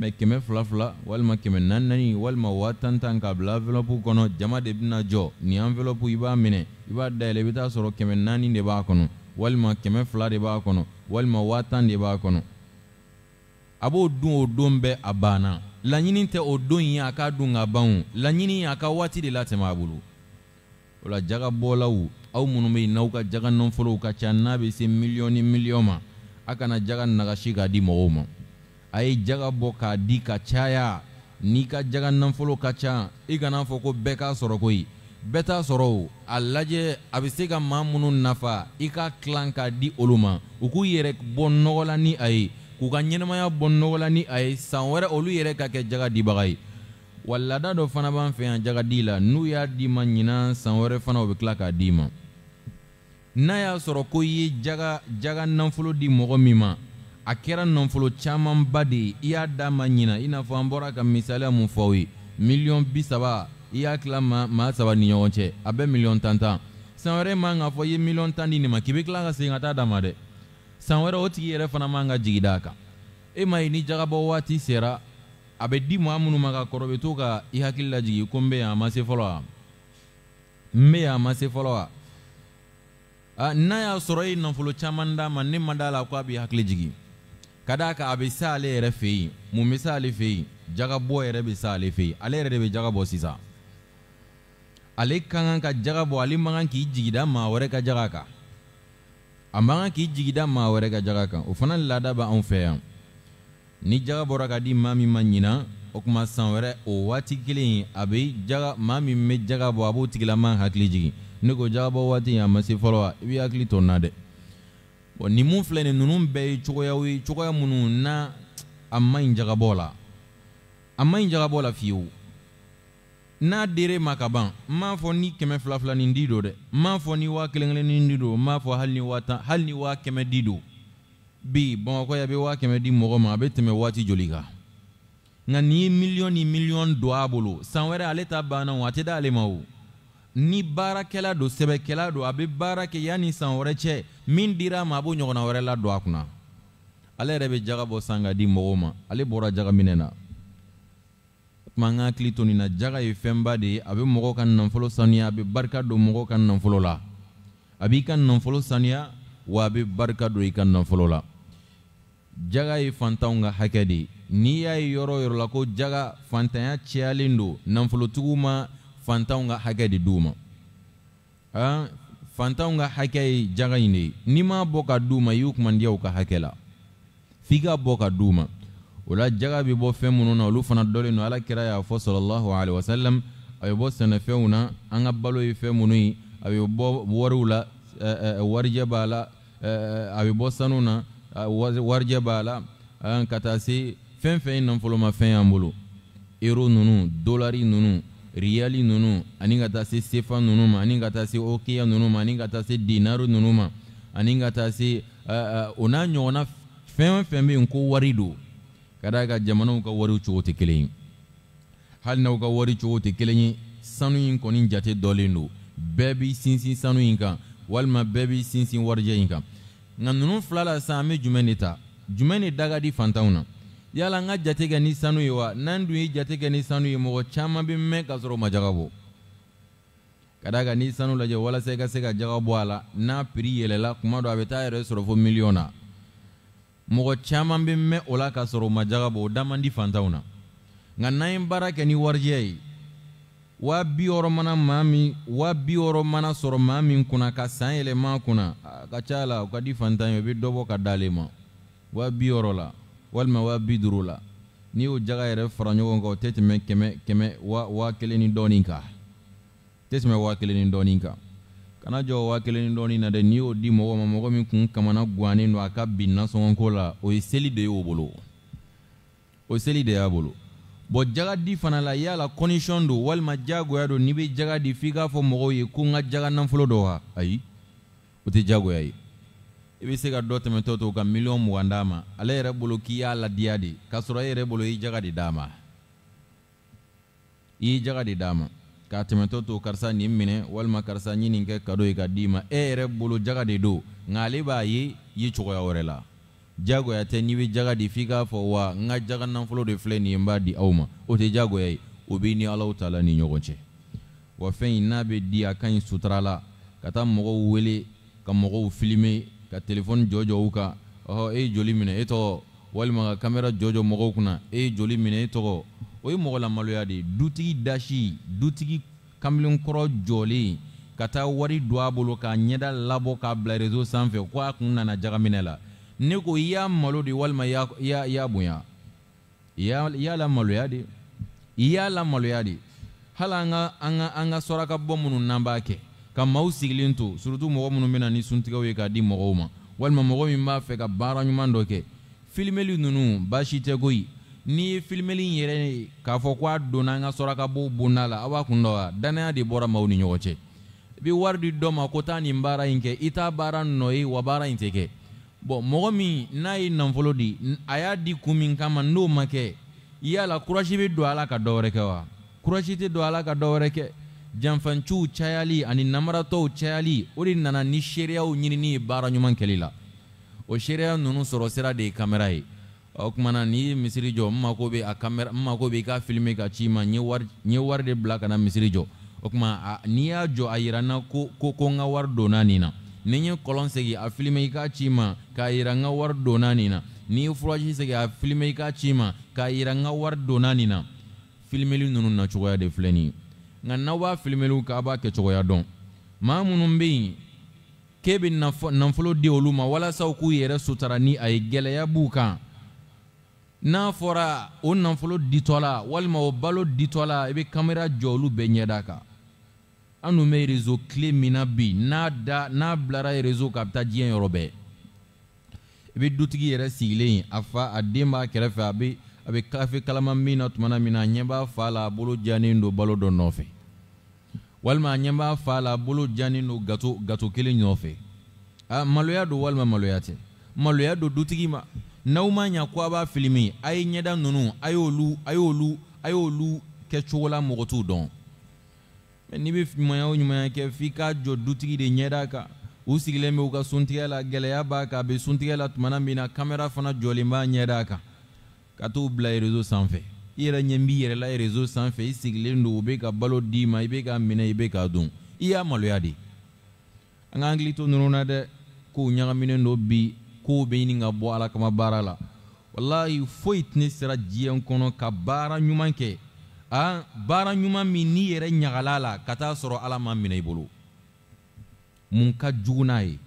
mɛ kɛmɛ fila fila walima kɛmɛ naani naani walima waa tan k'a bila enveloppe kɔnɔ jama de bɛna jɔ nin enveloppe i b'a minɛ i b'a dayɛlɛ i bɛ taa sɔrɔ kɛmɛ naani de b'a kɔnɔ walima de b'a kɔnɔ walima waa tan de b'a kɔnɔ a dun o don bɛɛ a banna laɲini o don in k'a dun ka ban o laɲini ka waati de latɛmɛ a bolo o la jagabɔlaw aw minnu bɛ yen n'aw ka jaga nɔnfolow ka ca n'a bɛ se miliyɔn ni miliyɔn ma a kana jaga nagasi k'a di mɔgɔw ma a ye jaga bɔ k'a di ka caya n'i ka jaga nafolo ka ca i kana fɔ ko bɛɛ k'a sɔrɔ koyi bɛɛ t'a sɔrɔ o a lajɛ a bɛ se ka maa minnu nafa i ka tilan k'a di olu ma u k'u yɛrɛ bɔ nɔgɔ la ni a ye k'u ka ɲɛnɛmaya bɔ nɔgɔ la ni a ye san wɛrɛ olu yɛrɛ ka kɛ jaga dibaga ye wa laada dɔ fana b'an fɛ yan jaga di la n'u y'a d'i ma ɲinan san wɛrɛ fana u bɛ tila k'a d'i ma n'a y'a sɔrɔ ko i ye jaga jaga nafolo di mɔgɔ min ma a kɛra nafolo camanba de ye i y'a d'a ma ɲina i n'a fɔ an bɔra ka misaliya mun fɔ aw ye miliyɔn bi saba i y'a tila maa maa saba ni ɲɔgɔn cɛ a bɛ miliyɔn tan tan san wɛrɛ man ka fɔ i ye miliyɔn tan di nin ma k'i bɛ tila ka segin ka taa d'a ma dɛ san wɛrɛ o tigi yɛrɛ fana man ka jigi d'a kan e m'a ye ni jagabɔ waati sera a bɛ di maa minnu ma ka kɔrɔ bɛ to ka i hakili lajigi ko n bɛ yan a ma se fɔlɔ wa n bɛ yan a ma se fɔlɔ wa n'a y'a sɔrɔ ye nafolo caman d'a ma ne ma d'a la ko a bɛ hakili jigin ka d'a kan a bɛ se ale yɛrɛ fɛ yen mun bɛ se ale fɛ yen jagabɔ yɛrɛ bɛ se ale fɛ yen ale yɛrɛ de bɛ jaga bɔ sisan ale ka kan ka jaga bɔ ale man kan k'i jigida maa wɛrɛ ka jaga kan a man kan k'i jigida maa wɛrɛ ka jaga kan o fana laada bɛ anw fɛ yan ni jaga bɔra ka di maa min ma ɲina o tuma san wɛrɛ o waati kelen a bɛ jaga maa min bɛ jaga bɔ a b'o tigilama hakili jigin ne ko jagabɔ waati a ma se fɔlɔ wa i b'i hakili to na dɛ bɔn ni mun filɛ nin ninnu bɛɛ ye cogoyaw ye cogoya minnu na a ma ɲi jagabɔ la a ma ɲi jagabɔ la fiyewu n'a dira ma ka ban n m'a fɔ ni kɛmɛ fila fila ni di don dɛ n m'a fɔ ni waa kelen kelen ni di don n m'a fɔ hali ni waa tan hali ni waa kɛmɛ di don bi bamakɔ yan a bɛ waa kɛmɛ di mɔgɔ ma a bɛ tɛmɛ waati joli kan nka n'i ye miliyɔn ni miliyɔn don a bolo san wɛrɛ ale ta banna o a tɛ d'ale ma o ni baarakɛla don sɛbɛkɛla don a bɛ baara kɛ yani san wɛrɛ cɛ min dira a ma a b'o ɲɔgɔnna wɛrɛ ladon a kunna ale yɛrɛ bɛ jaga bɔ sanga di mɔgɔw ma ale bɔra jaga minɛ na tuma an ka hakili to nin na jaga ye fɛnba de ye a bɛ mɔgɔw ka nafolo sanuya a bɛ barika don mɔgɔw ka nafolo la a b'i ka nafolo sanuya wa a bɛ barika don i ka nafolo la jaga ye fantanw ka hakɛ de n'i y'a ye yɔrɔ yɔrɔ la ko jaga fantanya cayalen don nafolotigiw ma fantanw ka hakɛ de d'u ma fantanw ka hakɛ ye jaga in de ye n'i m'a bɔ ka d'u ma y'u kumandiya ka hakɛ la f'i ka bɔ ka d'u ma o la jaga eh, bɛ eh, bɔ fɛn minnu na olu fana dɔlen don ala kira y'a fɔ sɔlɔlahu alayhi wa salam a be bɔ sɛnɛfɛnw na an ka balo ye fɛn minnu ye a bɛ bɔ wariw la warijɛ b'a la a bɛ bɔ sanu na eh, warijɛ b'a la ka taa se fɛn fɛn ye nafolomafɛn y'an bolo ero ninnu dolari ninnu riyali nunu ani ka taa se sefa nunu ma ani ka taa se okiya nunu ma ani ka taa se dinaru nunu ma ani ka taa se eh, o eh, n'a ɲɔgɔnna fɛn o fɛn bɛ yen ko wari don ka d'a kan jamanaw ka wariw cogo tɛ kelen ye hali n'aw ka wari cogo tɛ kelen ye sanu in kɔni jate dɔlen don bɛɛ b'i sinsin sanu in kan walima bɛɛ b'i sinsin warijɛ in kan nka ninnu fila la sisan an bɛ jumɛn de ta jumɛn de da ka di fantanw na yala n ka jate kɛ ni sanu ye wa n'an dun ye jate kɛ ni sanu ye mɔgɔ caman bɛ mɛn ka sɔrɔ o ma jaga bɔ ka da kan n'i sanu lajɛ walasa i ka se ka jaga a la n'a piri yɛlɛla kuma dɔ a bɛ taa yɛrɛ sɔrɔ fo miliyɔn na mɔgɔ caman bɛ mɛn o la ka sɔrɔ o ma jaga bɔ o da man di fantanw na nka n'an ye baara kɛ ni warijɛ ye waa bi wɔɔrɔ mana maa min waa bi wɔɔrɔ mana sɔrɔ maa min kunna ka san yɛlɛma a kunna a ka ca la o ka di fantan ye o bɛ dɔ bɔ ka d'ale ma waa bi wɔɔrɔ la walima waa bi duuru la n'i y'o jaga yɛrɛ fara ɲɔgɔn kan o tɛ tɛmɛ kɛmɛ kɛmɛ waa kelen ni dɔɔnin kan tɛ tɛmɛ waa kelen ni dɔɔnin kan kana jɔ waa kelen ni dɔɔnin na dɛ n'i y'o di mɔgɔ ma mɔgɔ min kun kamana guwannen don a ka bin nasɔngɔko la o ye seli de y'o bolo o seli de y'a bolo bɔn jaga di fana la yala kɔndisiyɔn don walima diyagoya don n'i bɛ jaga di f'i k'a fɔ mɔgɔw ye ko n ka jaga nafolo dɔ wa ayi o tɛ diyagoya ye i be se ka dɔ tɛmɛtɔ to ka miliyɔn mugan d'a ma ale yɛrɛ bolo k'i y'a ladiya de k'a sɔrɔ e yɛrɛ bolo i jaga de d'a ma i y'i jaga de d'a ma k'a tɛmɛtɔ to karisa nin minɛ walima karisa ɲi nin kɛ kado ye ka d'i ma e yɛrɛ bolo jaga de do nka ale b'a ye ye cogoya wɛrɛ la jagoya tɛ n'i be jaga di e f'i k'a fɔ wa n ka jaga nanfolo de filɛ nin ye n b'a di aw ma o tɛ jagoya ye o b'i ni alaw ta ni ɲɔgɔn cɛ wa fɛn in n'a be di a ka ɲi sutura la ka taa mɔgɔw wele ka mɔgɔw filime ka telefɔni jɔjɔ u ka ɔhɔ e ye joli minɛ e tɔgɔ walima ka kamera jɔjɔ mɔgɔw kunna e ye joli minɛ e tɔgɔ o ye mɔgɔ lamaloya de ye dutigi dasi dutigi kamalenkɔrɔ jɔlen ka taa wari don a bolo k'a ɲɛda labɔ k'a bila rezo sanfɛ ko a kun nana jagaminɛ la ne ko i y'a malo de walima i y'a bonya i y'a lamaloya de i y'a lamaloya de hali an ka an ka an ka saraka bɔ minnu n'an b'a kɛ ka maaw sigilen to surutu mɔgɔ minnu bɛna ni suntigɛw ye k'a di mɔgɔw ma walima mɔgɔ min b'a fɛ ka baara ɲuman dɔ kɛ filimeli ninnu baasi tɛ koyi n'i ye filimeli in yɛrɛ k'a fɔ ko a donna an ka saraka bɔ bonda la a b'a kun dɔ wa danaya de bɔra maaw ni ɲɔgɔn cɛ i bɛ wari di dɔ ma ko taa nin baara in kɛ i t'a baara nɔ ye wa baara in tɛ kɛ bɔn mɔgɔ min n'a ye nanfolo di a y'a di kun min kama n'o ma kɛ yala kurasi bɛ don a la ka dɔ wɛrɛ kɛ wa kurasi tɛ don a la ka dɔ wɛrɛ kɛ janfanciw cayali ani namaratɔw cayali o de nana ni seereyaw ɲinini ye baara ɲuman kɛli la o seereya ninnu sɔrɔ sira de ye kamera ye o kumana n'i ye misiri jɔ n mago bɛ a kamera n mago bɛ i ka filime ka ci ma n ye wari de bila ka na misiri jɔ o kuma n'i y'a jɔ a yira n na ko ko n ka wari donna nin na ni n ye kɔlɔn segin a filime i k'a ci ma k'a yira n ka wari donna nin na n'i ye furaji segin a filime i k'a ci ma k'a yira n ka wari donna nin na filimeli ninnu nacogoya de filɛ nin ye nka n'aw b'a filimeliw kɛ a b'a kɛ cogoya dɔn maa minnu bɛ yen k'e bɛ nafolo di olu ma walasa u k'u yɛrɛ sutura ni a ye gɛlɛya b'u kan n'a fɔra o nafolo ditɔ la walima o balo ditɔ la i bɛ kamera jɔ olu bɛɛ ɲɛda kan an dun bɛ rezo tile min na bi n'a da n'a bilara rezo kan a bɛ taa diɲɛ yɔrɔ bɛɛ i bɛ dutigi yɛrɛ sigilen a fa a den b'a kɛrɛfɛ a bɛ a bɛ kafe kalama min na tuma min na a ɲɛ b'a fa la a bolo jalen don balo dɔ nɔfɛ walima a ɲɛ b'a fa la bolo jannen don gato gato kelen nɔfɛ a maloya do walima maloya tɛ maloya do dutigi ma n'aw ma ɲa ko a b'a filimi a ye ɲɛda ninnu a y'olu a y'olu a y'olu kɛ cogo mɔgɔ t'u dɔn mɛ n'i bɛ ɲumanya o ɲumanya kɛ f'i k'a jɔ dutigi de ɲɛda kan u sigilen bɛ u ka suntigɛ la gɛlɛya b'a kan a bɛ suntigɛ la tuma min na kamera fana jɔlen b'a ɲɛda kan ka t'u bila rezo sanfɛ i yɛrɛ ɲɛ b'i yɛrɛ la rezo sanfɛ i sigilen don u bɛ ka balo d'i ma i bɛ k'a minɛ i bɛ k'a dun i y'a maloya de an ka hakili to ninnu na dɛ kow ɲagaminen don bi kow bɛ ɲini ka bɔ ala kama baara la wallahi foyi tɛ sera diɲɛ kɔnɔ ka baara ɲuman kɛ a baara ɲuman min n'i yɛrɛ ɲagala la ka taa sɔrɔ ala ma minɛ i bolo mun ka jugu n'a ye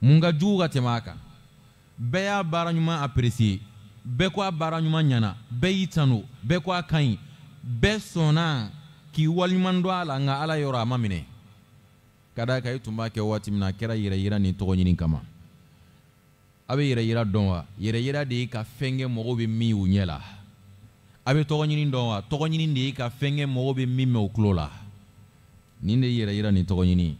mun ka jugu ka tɛmɛ a kan bɛɛ y'a baara ɲuman apprécier bɛɛ ko a baara ɲuman ɲɛna bɛɛ y'i tanu bɛɛ ko a ka ɲi bɛɛ sɔnna k'i waliɲuman dɔ a la nka ala yɔrɔ a ma minɛ ka da kan i tun b'a kɛ waati min na a kɛra yɛrɛ yira nin tɔgɔ ɲini kama a bɛ yɛrɛ yira dɔn wa yɛrɛ yira de y'i ka fɛn kɛ mɔgɔw bɛ min u ɲɛ la a bɛ tɔgɔ ɲini dɔn wa tɔgɔ ɲini de y'i ka fɛn kɛ mɔgɔw bɛ min mɛn u tulo la nin de yɛrɛ yira nin tɔgɔ ɲini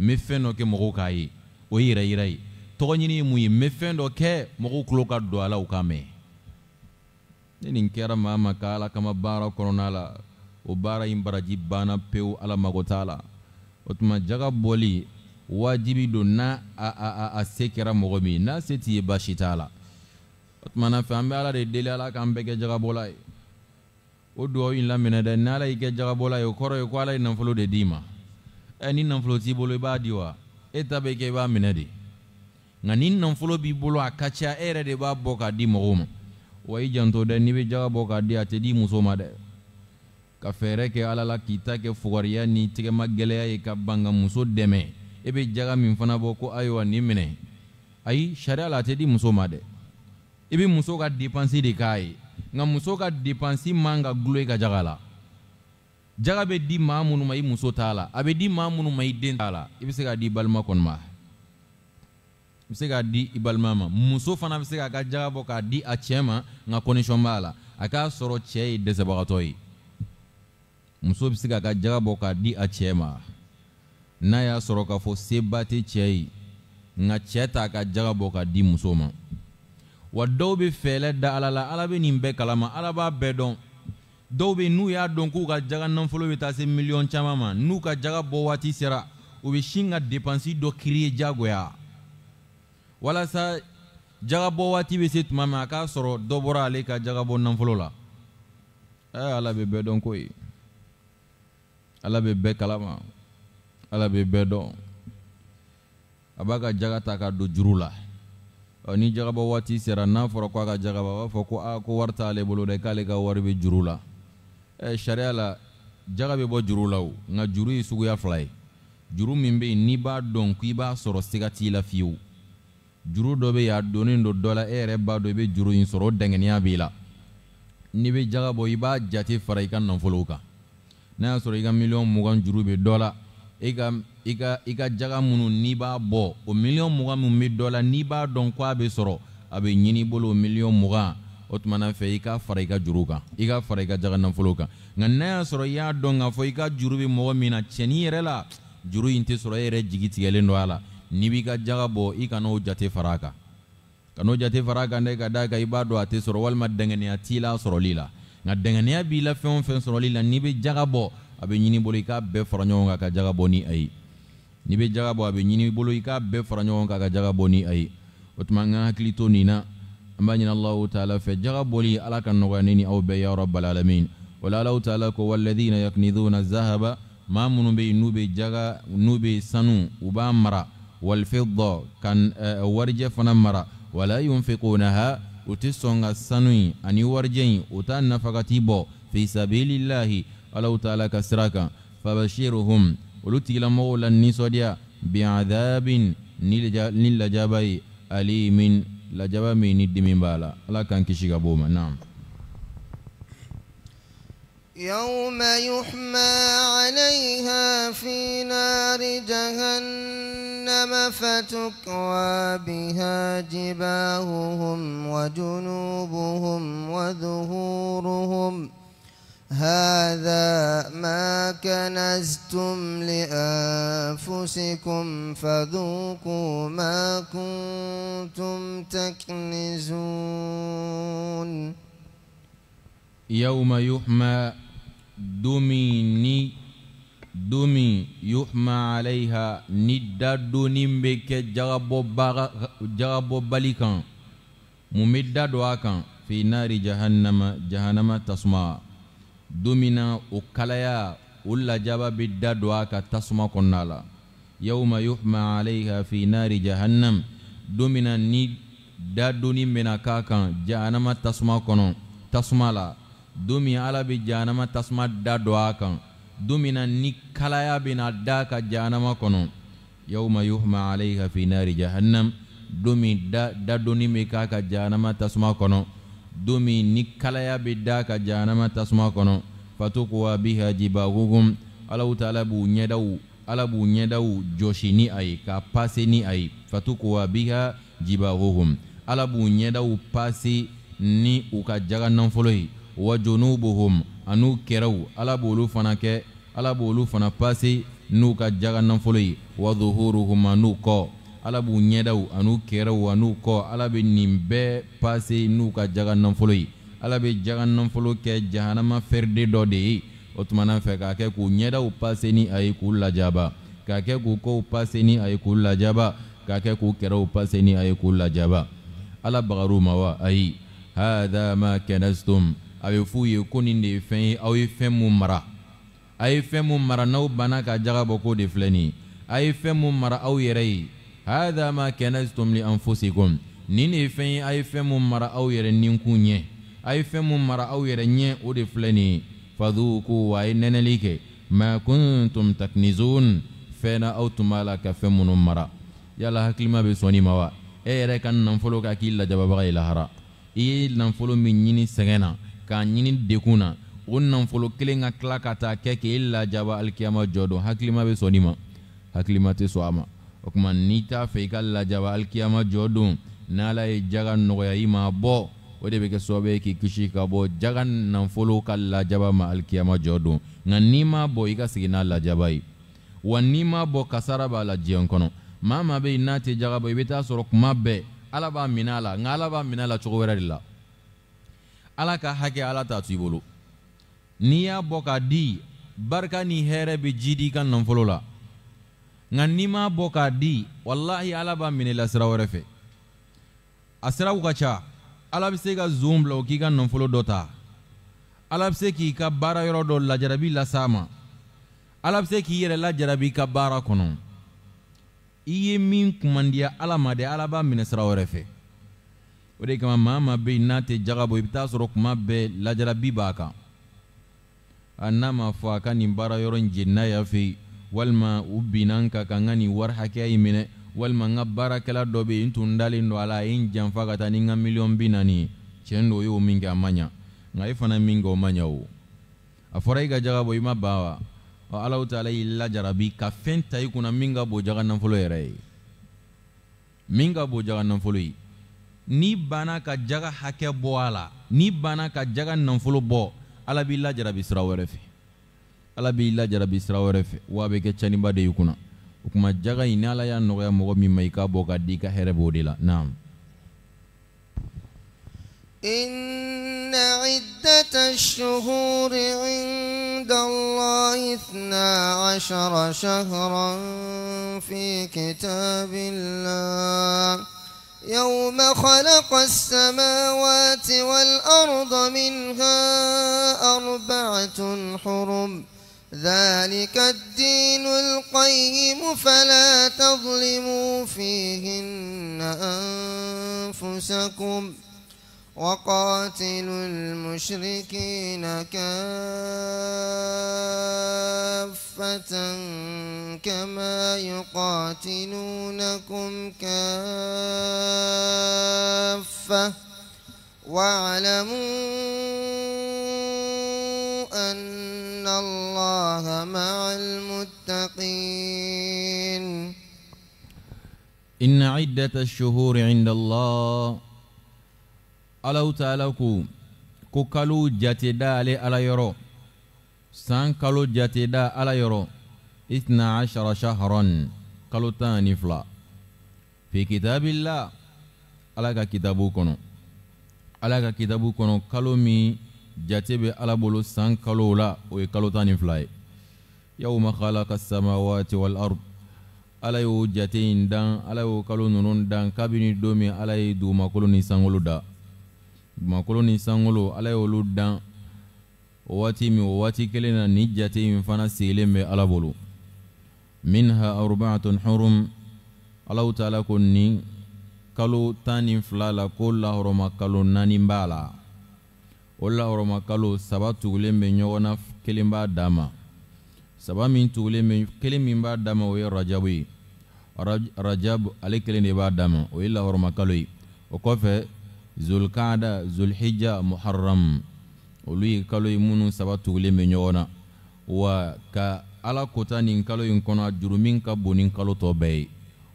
n bɛ fɛn dɔ kɛ mɔgɔw k'a ye o ye yɛrɛ yira ye tɔgɔ ɲini ye mun ye n bɛ fɛn dɔ kɛ mɔgɔw tulo ka don a la u k'a mɛn ni nin kɛra maa ma ka ala kama baara kɔnɔna la o baara in baraji banna pewu ala mago t'a la o tuma jaga bɔli wajibi don n'a a a a se kɛra mɔgɔ min n'a se t'i ye baasi t'a la o tuma na fɛ an bɛ ala de deli ala k'an bɛɛ kɛ jagabɔla ye o duwawu in laminɛ dɛ n'ala y'i kɛ jagabɔla ye o kɔrɔ ye ko ala ye nafolo de d'i ma ɛ e, ni nafolo t'i bolo i e b'a di wa e ta bɛ kɛ i b'a minɛ de nka ni nafolo b'i bolo a ka ca e yɛrɛ de b'a bɔ k'a di mɔgɔw ma wa i janto dɛ n'i be jaga bɔ k'a di a tɛ di muso ma dɛ ka fɛɛrɛ kɛ ala la k'i ta kɛ fugariya ni tɛgɛma gɛlɛya ye ka banga muso dɛmɛ i be jaga min fana bɔ ko ayiwa nin minɛ ayi sariya la a tɛ di muso ma dɛ i bɛ muso ka depansi de k'a ye nka muso ka depansi man ka gulo i e ka jaga la jaga bɛ di maa minnu ma i muso t'a la a bɛ di maa minnu ma i den t'a la i bɛ se k'a di balima kɔni bɛ se k'a di i balima ma muso fana bɛ se k'a ka jaga k'a di a cɛ ma nka condition b'a la a k'a sɔrɔ cɛ ye dɛsɛbagatɔ ye muso bɛ se k'a ka jaga k'a di a cɛ ma n'a y'a sɔrɔ k'a fɔ seba tɛ cɛ ye nka cɛ t'a ka jaga bɔ k'a di muso ma wa dɔw bɛ fɛɛlɛ da ala la ala bɛ nin bɛɛ kalama ala b'a bɛɛ dɔn dɔw bɛ n'u y'a dɔn k'u ka jaga nafolo bɛ taa se miliyɔn caman ma n'u ka jaga bɔ waati sera u bɛ sin ka depansi dɔ kiri ye diyagoya walasa jagabɔ waati bɛ se tuma min a k'a sɔrɔ dɔ bɔra ale ka jagabɔ nanfolo la ɛɛ e, ala be bɛɛ dɔn ko ye ala be bɛɛ kalama ala be bɛɛ dɔn a b'a ka jaga ta ka don juru la ɔ e, ni jagabɔ waati sera n'a fɔra k'a ka jagaba a b'a fɔ ko a ko wari t'ale bolo dɛ k'ale ka wari bɛ e, juru la ɛ sariya la jaga bɛ bɔ juru la o nka juru ye suguya fila ye juru min bɛ yen n'i b'a dɔn k'i b'a sɔrɔ siga t'i la fiyewu juru dɔ be yen a donnen dɔ la e yɛrɛ b'a dɔn i bɛ juru in sɔrɔ o dɛngɛnniya b'i la n'i bɛ jaga i b'a jate fara i ka nafolow kan n'a y'a sɔrɔ i ka miliyɔn mugan juru bɛ dɔ la e ka i ka i ka jaga minnu n'i b'a bɔ o miliyɔn mugan min bɛ dɔ la n'i b'a dɔn k'a bɛ sɔrɔ a bɛ ɲini bolo o miliyɔn mugan o tuma fɛ i ka fara i ka juru kan i ka fara i ka jaga nafolo kan nka n'a y'a sɔrɔ i y'a dɔn k'a fɔ i ka juru bɛ mɔgɔ min na tiɲɛni yɛrɛ la juru in tɛ sɔrɔ e yɛrɛ jigi tigɛlen don a la n'i b'i ka jaga bɔ i kan'o jate fara a kan kan'o jate fara a kan dɛ ka d'a kan i b'a dɔn a tɛ sɔrɔ walima dɛngɛniya t'i la sɔrɔli la nka dɛngɛniya b'i la fɛn o fɛn sɔrɔli la n'i bɛ jaga bɔ a bɛ ɲini bolo i k'a bɛɛ fara ɲɔgɔn kan ka jaga bɔ ni a ye n'i bɛ jaga bɔ a bɛ ɲini bolo i k'a bɛɛ fara ɲɔgɔn kan ka jaga bɔ ni a ye o tuma an ka hakili to nin na an b'a ɲini alahu taala fɛ jaga bɔli ala ka nɔgɔya ne ni aw bɛɛ ya rabbal alamin o la alahu taala ko walladina yaknizuna zahaba maa minnu bɛ yen n'u bɛ jaga n'u bɛ sanu u b'a mara والفضة كان آه، ورجة فنمرة ولا ينفقونها وتسون السنوي أن يورجين وتان نفقتيبو في سبيل الله ولو تعالى كسراك فبشرهم ولتي لمولا النسوديا بعذاب نيل جابي أليم لجابي من بالا الله كان كشيكا بوما نعم يوم يحمى عليها في نار جهنم فتكوى بها جباههم وجنوبهم وظهورهم هذا ما كنزتم لأنفسكم فذوقوا ما كنتم تكنزون يوم يحمى dumini dumi yuhma alayha ni dadoni bɛ kɛ jagabɔbali kan mun bɛ da don a kan fi naari jahannama jahannama tasuma don min na o kalaya o lajaba bɛ da don a ka tasuma kɔnɔna la yawma yuhma alayha fi naari jahannam don min na ni dadoni bɛna k'a kan jahannama tasuma kɔnɔ tasuma la don min ala bɛ jahanama tasuma da don a kan don min na ni kalaya bɛna da ka jahanama kɔnɔ yawma yuhma alayha fi nari jahannam don min da dadonni bɛ k'a ka jahanama tasuma kɔnɔ don min ni kalaya bɛ da ka jahanama tasuma kɔnɔ fatukuwa biha jibahuhum alaw taala b'u ɲɛdaw ala b'u ɲɛdaw jɔsi ni a ye k'a pase ni a ye fatukuwa biha jibahuhum ala b'u ɲɛdaw pase ni u ka jaga nanfolo ye wa junubuhum an'u kɛrɛw ala b'olu fana kɛ ala b'olu fana pasi n'u ka jaga nafolo ye wa zuhuruhum an'u kɔ ala b'u ɲɛdaw an'u kɛrɛw an'u kɔ ala be nin bɛɛ pasi n'u ka jaga nafolo ye ala be jaga nafolo kɛ jahanama fɛriden dɔ de ye o tuma fɛ k'a kɛ k'u ɲɛdaw pase ni a ye k'u lajaba k'a kɛ k'u kow pase ni a ye k'u lajaba k'a kɛ k'u kɛrɛw pase ni a ye k'u lajaba ala bagar'u ma wa ayi hadha ma kanastum a bɛ f'u ye ko nin de ye fɛn ye aw ye fɛn mun mara a ye fɛn mun mara n'aw banna ka jaga k'o de filɛ nin ye a ye fɛn mun mara aw yɛrɛ ye hada ma kanaztum li anfusikum nin de ye fɛn ye a ye fɛn mun mara aw yɛrɛ ninkun ɲɛ a ye fɛn mun mara aw yɛrɛ ɲɛ o de filɛ nin ye fadhuku a ye nɛnɛli kɛ ma kuntum taknizun fɛn na aw tun b'a la ka fɛn minnu mara yala hakilima bɛ sɔn nin ma wa e yɛrɛ ka nanfolo ka k'i lajababaga ye lahara i ye nanfolo min ɲini sɛgɛn na k'a ɲini dekun na o nanfolo kelen ka tila ka taa kɛ k'e lajaba alikiyama jɔ don hakilima bɛ sɔn nin ma hakilima tɛ sɔn a ma o tuma n'i t'a fɛ i ka lajaba alikiyama jɔ don n'ala ye jaga nɔgɔya i ma bɔ o de bɛ kɛ sababu ye k'i kisi ka bɔ jaga nanfolo ka lajaba ma alikiyama jɔ don nka n'i ma bɔ i ka sigi n'a lajaba ye wa n'i ma bɔ kasara b'a la diɲɛ kɔnɔ maa maa bɛ yen n'a tɛ jaga bɔ i bɛ taa sɔrɔ kuma bɛɛ ala b'a minɛ a la nka ala b'a minɛ a la cogo wɛrɛ de la ala ka hakɛ ala t'a to i bolo n'i y'a bɔ k'a di barika ni hɛrɛ bɛ jidi i ka nanfolo la nka n'i m'a bɔ k'a di walahi ala b'a minɛ i la sira wɛrɛ fɛ a siraw ka ca ala be se ka zon bila o k'i ka nanfolo dɔ ta ala be se k'i ka baara yɔrɔ dɔ lajarabi las'a ma ala be se k'i yɛrɛ lajarabi i ka baara kɔnɔ i ye min kumandiya ala ma de ala b'a minɛ sira wɛrɛ fɛ o de kama maa maa bɛ n'a tɛ jaga bɔ i bɛ taa sɔrɔ kuma bɛɛ lajarabi b'a kan a n'a ma fɔ a ka nin baara yɔrɔ in jenina y'a fɛ yen walima u binna n kan ka n ka nin wari hakɛya in minɛ walima n ka baarakɛla dɔ bɛ n tun dalen don a la a ye n janfa ka taa ni n ka miliyɔn bi nani ye tiɲɛ don o y'o min kɛ a ma ɲa nka e fana min kɛ o ma ɲa o a fɔra i ka jaga bɔ i ma ban wa ɔ alaw taala y'i lajarabi ka fɛn ta i kunna min ka bon jaga nafolo yɛrɛ ye min ka bon jaga nafolo ye n'i banna ka jaga hakɛ bɔ a la n'i banna ka jaga nafolo bɔ ala b'i lajarabi sira wɛrɛ fɛ ala b'i lajarabi sira wɛrɛ fɛ wa a bɛ kɛ caniba de y'i kunna o kuma jaga in n'ala y'a nɔgɔya mɔgɔ min ma i k'a bɔ ka di i ka hɛrɛ b'o de la naam إن عدة الشهور عند الله اثنا عشر شهرا في كتاب الله يوم خلق السماوات والأرض منها أربعة حرم ذلك الدين القيم فلا تظلموا فيهن أنفسكم وقاتلوا المشركين كافة كما يقاتلونكم كافة واعلموا أن الله مع المتقين إن عدة الشهور عند الله alaw taala ko ko kalo jateda ale ala yɔrɔ san kalo jateda ala yɔrɔ itna ashara shahran kalo tan ani fila fi kitaabila ala ka kitabu kɔnɔ ala ka kitabu kɔnɔ kalo min jate bɛ ala bolo san kalow la o ye kalo tan ni fila ye yawma khalaqa samawati wal ard ala y'o jate in dan ala y'o kalo ninnu dan kabini don min ala ye dugumakolo ni sankolo da dugumakolo ni sankolo ala y'olu dan o waati min o waati kelen na ni jate in fana sigilen bɛ ala bolo minha arbaatun hurum alaw taala ko nin kalo tan ni fila la ko lahɔrɔma kalo naani b'a la o lahɔrɔma kalo saba tugulen bɛ ɲɔgɔn na kelen b'a d'a ma saba min tugulen bɛ kelen min b'a d'a ma o ye rajabu ye rajabu ale kelen de b'a d'a ma o ye lahɔrɔma kalo ye o kɔfɛ zulkada zulhijja muharram olu ye kalo ye minnu saba tugulen be ɲɔgɔn na wa ka ala kota nin kalo in kɔnɔ a juru min ka bon ni kalo tɔ bɛɛ ye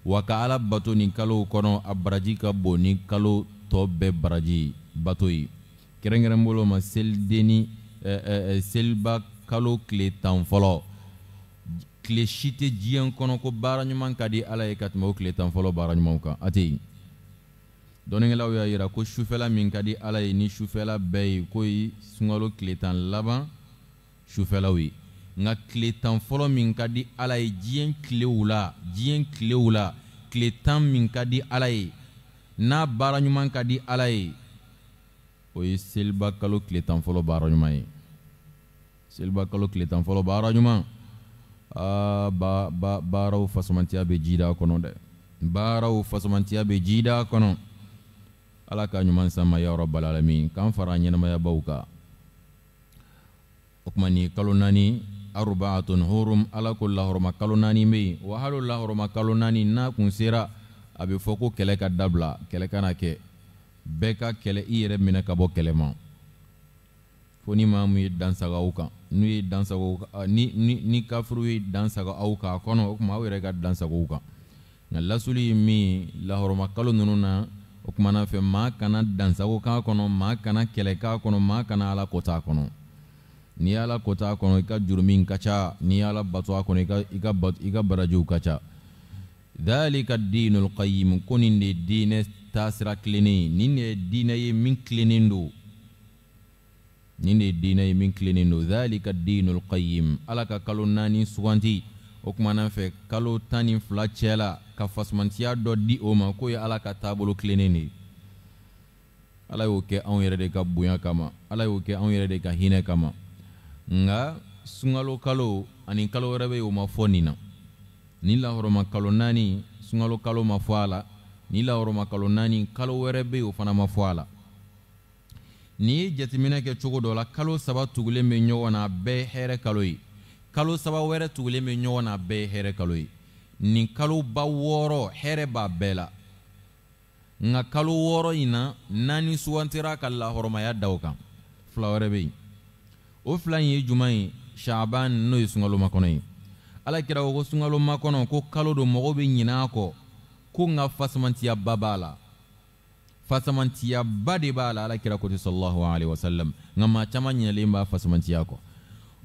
wa ka ala bato nin eh, eh, eh, kalo kɔnɔ a baraji ka bon ni kalo tɔ bɛɛ baraji bato ye kɛrɛnkɛrɛn bolo ma selidenni seliba kalo kile tan fɔlɔ tile si tɛ kɔnɔ ko baara ɲuman ka di ala ye ka tɛmɛ o tile tan fɔlɔ baara ɲumanw kan a tɛ yen dɔnnikɛlaw y'a yira ko sufɛla min ka di ala ye ni sufɛla bɛɛ ye k'o ye sunkalo tile tan laban sufɛlaw ye nka tile tan fɔlɔ min ka di ala ye diɲɛ tilew la diɲɛ tilew la tile tan min ka di ala ye n'a baara ɲuman ka di ala ye o ye seliba kalo tile tan fɔlɔ baara ɲuman ye seliba kalo tile tan fɔlɔ baara ɲuman aa ba ba baaraw fasamatiya bɛ ji da a kɔnɔ dɛ baaraw fasamatiya bɛ ji da kɔnɔ ala ka ɲuman sama ya rabbal alamin k'an fara ɲɛnamayabaw kan o kuma nin kalo naani arbaatun hurum ala ko lahɔrɔma kalo naani bɛ yen wa hali o lahɔrɔma kalo naani n'a kun sera a bɛ fɔ ko kɛlɛ ka dabila kɛlɛ kana kɛ bɛɛ ka kɛlɛ i yɛrɛ minɛ ka bɔ kɛlɛ ma fo ni maa min ye dansaga kan n'u ye dansaga ni ni ni kafiriw ye dansaga aw kan a kɔnɔ o tuma aw yɛrɛ ka dansaga kan nka lasuli ye min ye lahɔrɔma kalo ninnu na o kumana fɛ maa kana dansago k'a kɔnɔ ma kana kɛlɛ k'a kɔnɔ ma kana ala kota kɔnɔ n'i ala kota kɔnɔ i ka jurumi ka ca n'i ala bato a kɔnɔ i ka barajiw ka ca dhalika dinul qayim ko nin de diinɛ taasira kilennen nin de ye diinɛ ye min kilennen do nin de diinɛ ye min kilennen don dhalika dinul qayim ala ka kalo naani suganti o kumana fɛ kalo tan ni fila cɛ ka fasumantiya dɔ di o ma k'o ye ala ka taabolo kilennen de ala y'o kɛ anw yɛrɛ de ka bonya kama ala y'o kɛ anw yɛrɛ de ka hinɛ kama nga sungalo kalo ani kalo wɛrɛ bɛ o ma fɔ nin na nin lahɔrɔma kalo naani sungalo kalo ma fɔ a la nin lahɔrɔma kalo naani kalo wɛrɛ bɛ o fana ma fɔ a la n'i ye jateminɛ kɛ cogo dɔ la kalo saba tugulen be ɲɔgɔn na bɛɛ ye kalo ye kalo saba wɛrɛ tugulen bɛ ɲɔgɔn na bɛɛ ye hɛrɛ kalo ye nin kaloba wɔɔrɔ hɛrɛ b'a bɛɛ la nka kalo wɔɔrɔ in na naani sugantira ka lahɔrɔmaya daw kan fila wɛrɛ bɛ yen o fila in ye ye shaban n'o ye sunkaloma kɔnɔ ye alakira ko ko sunkaloma kɔnɔ ko kalo don mɔgɔw bɛ ɲin'a kɔ ko nka fasamantiyaba b'a la fasamantiyaba de b'a la alakira ko ten sɔlɔlahu alayhi wa nka maa caman ɲinɛlen b'a fasamantiya kɔ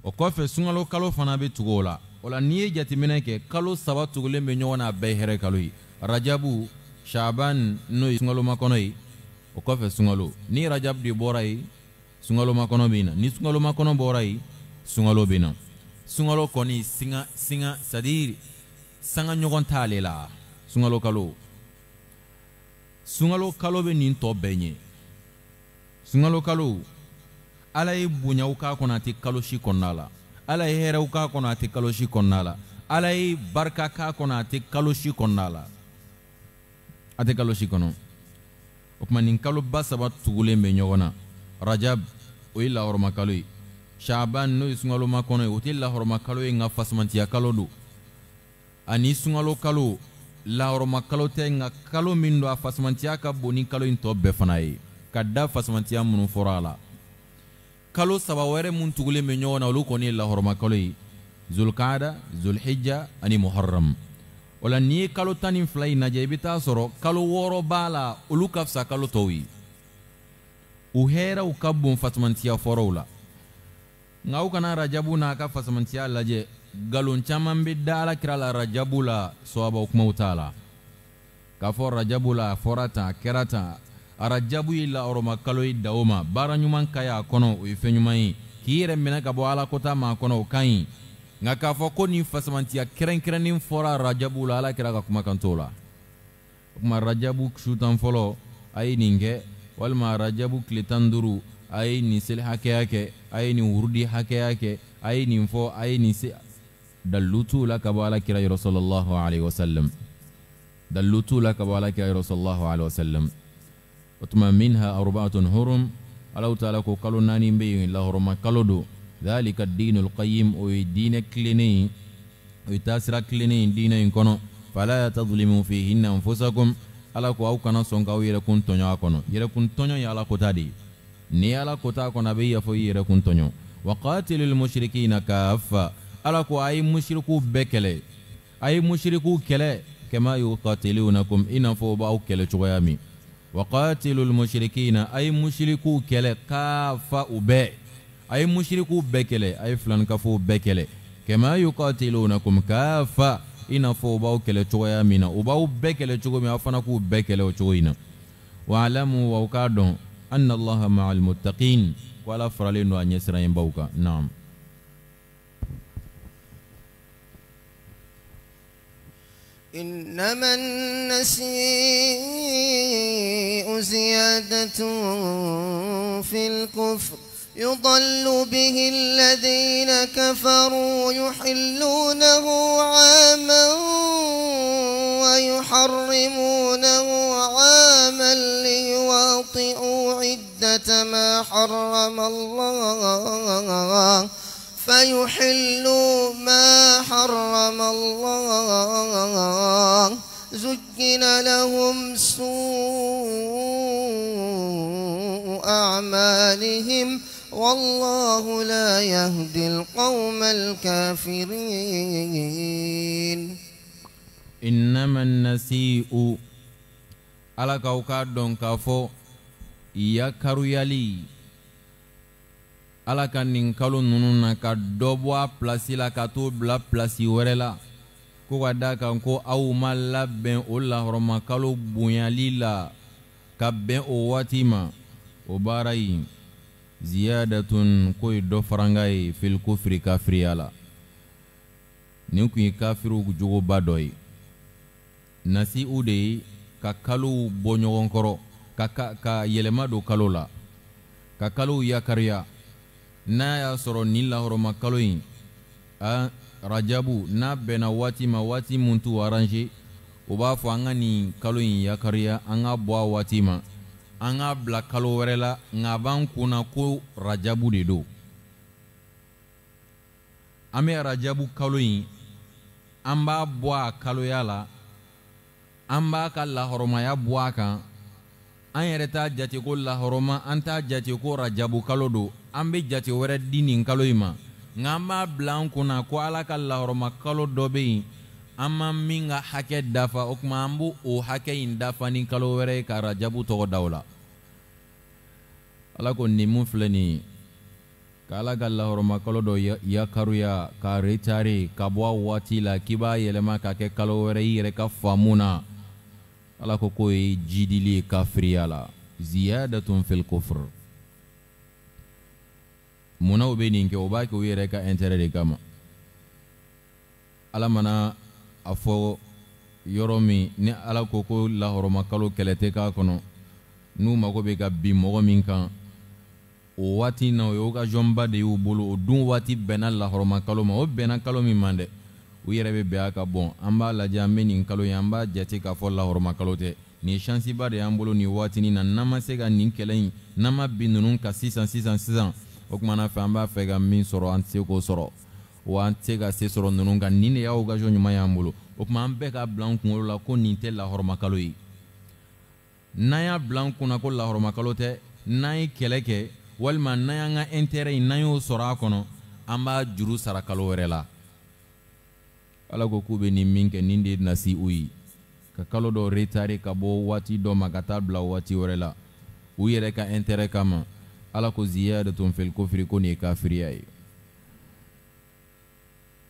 o kɔfɛ sungalo kalo fana be tugu o la o la n'i ye jatiminɛ kɛ kalo saba tugulen be ɲɔgɔn na bɛɛ hɛrɛ kalo ye rajabu shaban n'o ye sunkalomakɔnɔ ye o kɔfɛ sunkalo ni rajabu de bɔra ye sunkalomakɔnɔ bɛ na ni sunkalomakɔnɔ bɔra yen sunkalo bɛ na sunkalo kɔni singa singa sadiri sanga ɲɔgɔn t'ale la sunkalo kalo sunkalo kalo bɛ nin tɔ bɛɛ ɲɛ sunkalo kalo ala ye bonyaw k'a kɔnɔ a tɛ kalosi kɔnɔna la ala ye hɛrɛw k'a kɔnɔ a tɛ kalosi kɔnɔna la ala ye barika k'a kɔnɔ a tɛ kalosi kɔnɔna la a tɛ kalosi kɔnɔ o tuma nin kaloba saba tugulen bɛ ɲɔgɔn na rajab o ye lahɔrɔma ye shaban n'o ye sunkaloma kɔnɔ ye o tɛ lahɔrɔma kalo ye nka fasumantiya kalo don ani sunkalo kalo lahɔrɔma kalo tɛ nka kalo min don a fasumantiya ka bon ni kalo in tɔ bɛɛ fana ye ka da fasumantiya minnu fɔra a la kalo saba wɛrɛ mun tugulen bɛ ɲɔgɔn na olu kɔni ye lahɔrɔmakalo ye zulkada zulhijja ani muharram o la n'i ye kalo tan ni fila in lajɛ i bɛ taa sɔrɔ kalo wɔɔrɔ b'a la olu ka fisa kalo tɔw ye u hɛrɛw ka bon fasumantiya fɔrɔw la nka u kana rajabu n'a ka fasamantiya lajɛ galon caman bɛ da alakira la rajabu la sababaw kumaw t'a la k'a fɔ rajabu la a fɔra tan a kɛra tan arajabu ye lahɔrɔma kalo ye da o ma baara ɲuman ka y'a kɔnɔ o ye fɛn ɲuman ye k'i yɛrɛ minɛ ka bɔ ala kota ma kɔnɔ o ka ɲi nka k'a fɔ ko nin fasamantiya kɛrɛnkɛrɛnnin fɔra rajabu la ala kɛra ka kumakan la o kuma rajabu su tan fɔlɔ a ye nin kɛ walima rajabu tile tan duuru a ye nin seli hakɛya kɛ a ye nin wurudi hakɛya kɛ a ye nin fɔ a ye nin se dalilu t'u la ka bɔ ala kira yɔrɔ sɔlɔlɔhu alayhi wa sallam dalilu t'u la ka bɔ ala kira yɔrɔ sɔlɔlɔhu alayhi wa sallam watuma minha arbaatun hurum alaw taala ko kalo naani be yen lahoroma kalo do dhalika dinu lqayim o ye diinɛ kilenen o ye taasira kilenen diinɛ in kɔnɔ fala tadlimu fihinna anfusakum ala ko aw kana sɔn k'aw yɛrɛkun tɔɲɔ a kɔnɔ yɛrɛkun tɔɲɔ ye ala kota de ni ye ala kota a kɔnɔ a bɛ yafɔ i yɛrɛkun tɔɲɔ wa qatilu lmushrikina kaafa ala ko a ye musiriku bɛɛ kɛlɛ a ye musiriku kɛlɛ kɛma yuqatilunakum i n'a fɔ o b'aw kɛlɛ cogoya min waqatilu lmushrikina a ye mushirikiw kɛlɛ kafa u bɛɛ a ye mushirikiw bɛɛ kɛlɛ a ye filanikafow bɛɛ kɛlɛ kɛma yukatilunakum kafa i n'a fɔ u b'aw kɛlɛ cogoya min na u b'aw bɛɛ kɛlɛ cogo min aw fana k'u bɛɛ kɛlɛ o cogo in na waalamu wa u k'a dɔn anna allaha maa almuttaqin ko ala faralen don a ɲɛsiranɲɛbaw kan naam إنما النسيء زيادة في الكفر يضل به الذين كفروا يحلونه عاما ويحرمونه عاما ليواطئوا عدة ما حرم الله فيحلوا ما حرم الله زجن لهم سوء أعمالهم والله لا يهدي القوم الكافرين إنما النسيء على كوكا كافو يا كرويالي ala ka nin kalo nunu na ka dɔ bɔ a pilasi la ka t'o bila plasi wɛrɛ la ko ka da kan ko aw ma labɛn o kalo bonyali la ka bɛn o waati ma o baara yi ziyadatun ko ye dɔ faranga ye filikofiri kafiriya la nin kun ye kafiriw jogoba dɔ ye nasi u de ye ka kalow bɔ ɲɔgɔn kɔrɔ ka, ka, yɛlɛma don kalo la ka kalow yakariya n'a y'a sɔrɔ nin lahɔrɔma kalo yi a rajabu n'a bɛnna waati ma waati mun t'u aranze o b'a fɔ an ka nin kalo yi yakariya an ka bɔ a waati ma an k'a bila kalo wɛrɛ la nka b'an kunna ko rajabu de do an be rajabu kalo yi an b'a bɔ a kaloya la an b'a ka lahɔrɔmaya bɔ a kan an yɛrɛ t'a jate ko lahɔrɔma an t'a jate ko rajabu kalo do an be jate wɛrɛ di nin kalo in ma nka an b'a bila an kunna ko ala ka lahɔrɔma kalo dɔ bɛ yen an ma min ka hakɛ dafa o tuma an b'o o hakɛ in dafa ni kalo wɛrɛ ka rajabu tɔgɔ da la ala ko nin filɛ nin ka ala ka lahɔrɔma kalo dɔ yakaruya ka retare ka bɔ a waati la k'i b'a yɛlɛma ka kɛ kalo wɛrɛ i yɛrɛ ka faamu na ala ko k'o ye jidili ye kafiriya la ziyadatun fil kufr munnaw bɛ nin kɛ o b'a kɛ u yɛrɛ ka intérêt de kama ala mana a fɔ yɔrɔ min ni ala ko ko lahɔrɔmakalo kɛlɛ tɛ k'a kɔnɔ n'u mago bɛ ka bin mɔgɔ min kan o waati na o ye occasion de y'u bolo o dun waati bɛnna lahɔrɔmakalo ma o bɛnna kalo min ma dɛ u yɛrɛ bɛ bɛn a ka bon an b'a lajɛ an bɛ nin kalo ye an b'a jate k'a fɔ lahɔrɔmakalo tɛ nin chance ba de y'an bolo nin waatinin na n'an ma se ka nin kɛlɛ in n'an ma bin ninnu kan sisan sisan sisan o kumana fɛ an b'a fɛ ka min sɔrɔ an tɛ se k'o sɔrɔ wa an tɛ se ka se sɔrɔ ninnu kan nin de y'aw occasion ɲuman y'an bolo o tuma an bɛɛ k'a bila an kunkolo la ko nin tɛ lahɔrɔmakalo ye n'an y'a bila an kunna ko lahɔrɔmakalo tɛ n'an ye kɛlɛ kɛ walima n'an y'an ka intérêt in n'an y'o sɔrɔ a kɔnɔ an b'a juru sara kalo wɛrɛ la ala ko k'u bɛ nin min kɛ nin de na se u ye ka kalo dɔ retari ka bɔ waati dɔ ma ka taa bila waati wɛrɛ la u yɛrɛ ka intérêt kama ala ko ziyadatun fil kufri ko nin e kafiriya ye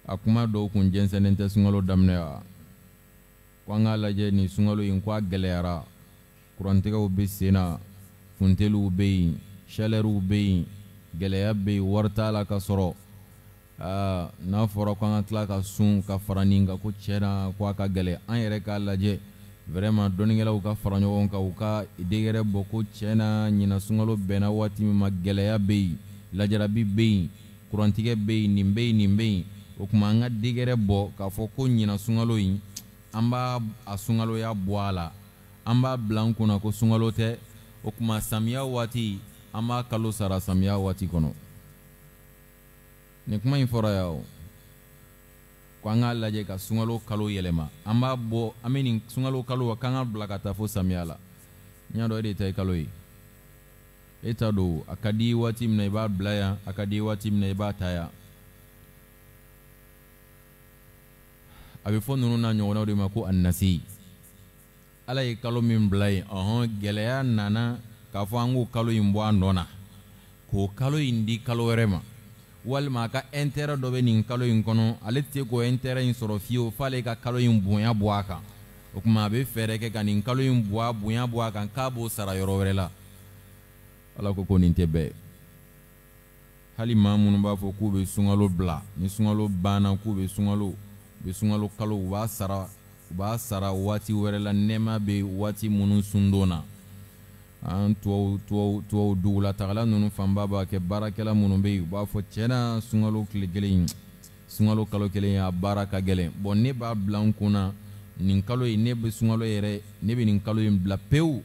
a kuma dɔw kun jɛnsɛnnen tɛ sunkalo daminɛ wa ko an k'a lajɛ ni sunkalo in ko a gɛlɛyara kurantigɛw be sen na funteliw bɛ yen shalɛriw be yen gɛlɛya bɛ yen wari t'a la ka sɔrɔ n'a fɔra ko an ka tila ka sun ka fara nin ko tiɲɛ na ko a ka an yɛrɛ k'a lajɛ vraiment dɔnnikɛlaw ka fara ɲɔgɔn kan u ka degɛrɛ bɔ ko tiɲɛ na ɲina sunkalo bɛnna waati min ma gɛlɛya bɛ yen lajarabi bɛ yen kurantigɛ bɛ yen nin bɛ yen nin bɛ yen o tuma an ka degɛrɛ bɔ k'a fɔ ko ɲina sunkalo in an b'a a sunkaloya bɔ a la an b'a bila kunna ko sunkalo tɛ o tuma samiya waati an b'a kalo sara samiya waati kɔnɔ nin kuma in fɔra yan o ko an k'a lajɛ ka sunkalo kalo yɛlɛma an b'a bɔ an bɛ nin sunkalo kalo wa k'an ka bila ka taa fo samiya la n y'a dɔn e de ta ye kalo ye e ta don a ka di waati min na i b'a bila yan a ka di waati min na i b'a ta yan a bɛ fɔ ninnu na ɲɔgɔnnaw de ma ko annasi ala ye kalo min bila yen ɔhɔn gɛlɛya nana k'a fɔ an k'o kalo in bɔ a nɔ na k'o kalo in di kalo wɛrɛ ma walima a ka intérêt dɔ bɛ nin kalo in kɔnɔ ale tɛ k'o intérêt in sɔrɔ fiyewu f'ale ka kalo in bonya bɔ a kan o tuma a bɛ fɛɛrɛ kɛ ka nin kalo in bɔ bonya bɔ a kan k'a b'o sara yɔrɔ wɛrɛ la ala ko ko nin tɛ bɛɛ hali maa minnu b'a fɔ k'u bɛ sunkalo bila ni sunkalo banna k'u bɛ sunkalo u bɛ sunkalo kalo u b'a sara u b'a sara waati wɛrɛ la nɛɛma bɛ waati minnu sundon na an tuwaw tuwaw tuwaw dugulatagala ninnu fanba b'a kɛ baarakɛla minnu bɛ yen u b'a fɔ tiɲɛna sunkalo tile kelen sunkalo kalo kelen a baara ka gɛlɛn bɔn ne b'a bila n kun nin kalo in ne bɛ sunkalo yɛrɛ ne bɛ nin kalo in bila pewu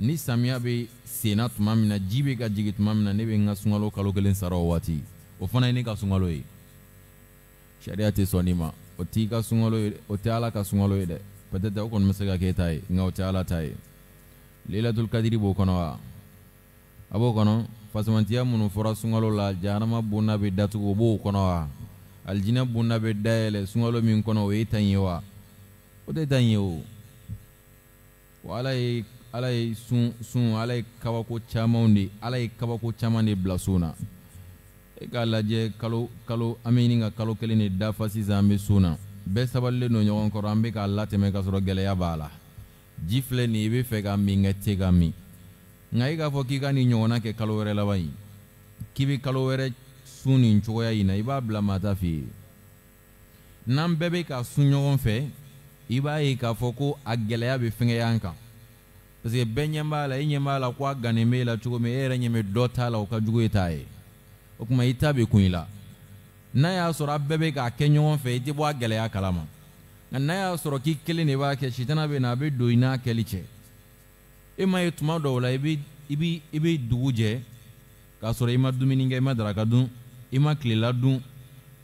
ni samiya bɛ senna tuma min na ji bɛ ka jigin tuma min na ne bɛ n ka sunkalo kalo kelen sara o waati o fana ye ne ka sunkalo ye sariya tɛ sɔn nin ma o t'i ka sunkalo ye o tɛ ala ka sunkalo ye dɛ peut-être o kɔni bɛ se ka k'e ta ye nka o tɛ ala ta ye leilatul kadiri b'o kɔnɔ wa a b'o kɔnɔ fasamantiya minnu fɔra sunkalo la jahanama bonda bɛ datugu o b'o kɔnɔ wa alijinɛ bonda bɛ dayɛlɛ sunkalo min kɔnɔ o ye ta ye wa o tɛ ta ye o wa ala ye ala ye sun sun ala ye kabako camanw de ala ye kabako caman de bila son na e k'a lajɛ kalo kalo an bɛ ɲini ka kalo kelen de dafa sisan an bɛ son na bɛɛ sabalilen don ɲɔgɔn kɔrɔ an bɛ k'a latɛmɛ k'a gɛlɛya b'a la ji filɛ nin i bɛ fɛ ka min kɛ tɛ ka min nka i k'a fɔ k'i ka nin ɲɔgɔnna kɛ kalo wɛrɛ laban in k'i bɛ kalo wɛrɛ sun nin cogoya in na i b'a bila mata fɛ n'an bɛɛ bɛ ka sun ɲɔgɔn fɛ i b'a ye k'a fɔ ko a gɛlɛya bɛ fɛngɛ an kan parce que bɛɛ ɲɛ b'a la i ɲɛ b'a la ko a gannen b'e la cogo min e yɛrɛ ɲɛ dɔ t'a la o ka jugu e t'a ye o tuma i ta bɛ kun i la n'a y'a sɔrɔ a bɛɛ bɛ k'a kɛ ɲɔgɔn fɛ i tɛ bɔ a gɛlɛya kalama nka n'a y'a sɔrɔ k'i kelen de b'a kɛ sitana bɛ na a bɛ don i n'a kɛli cɛ e ma ye tuma dɔw la i bɛ i bɛ i bɛ dugu jɛ k'a sɔrɔ i ma dumuni kɛ i ma daraka dun i ma tilela dun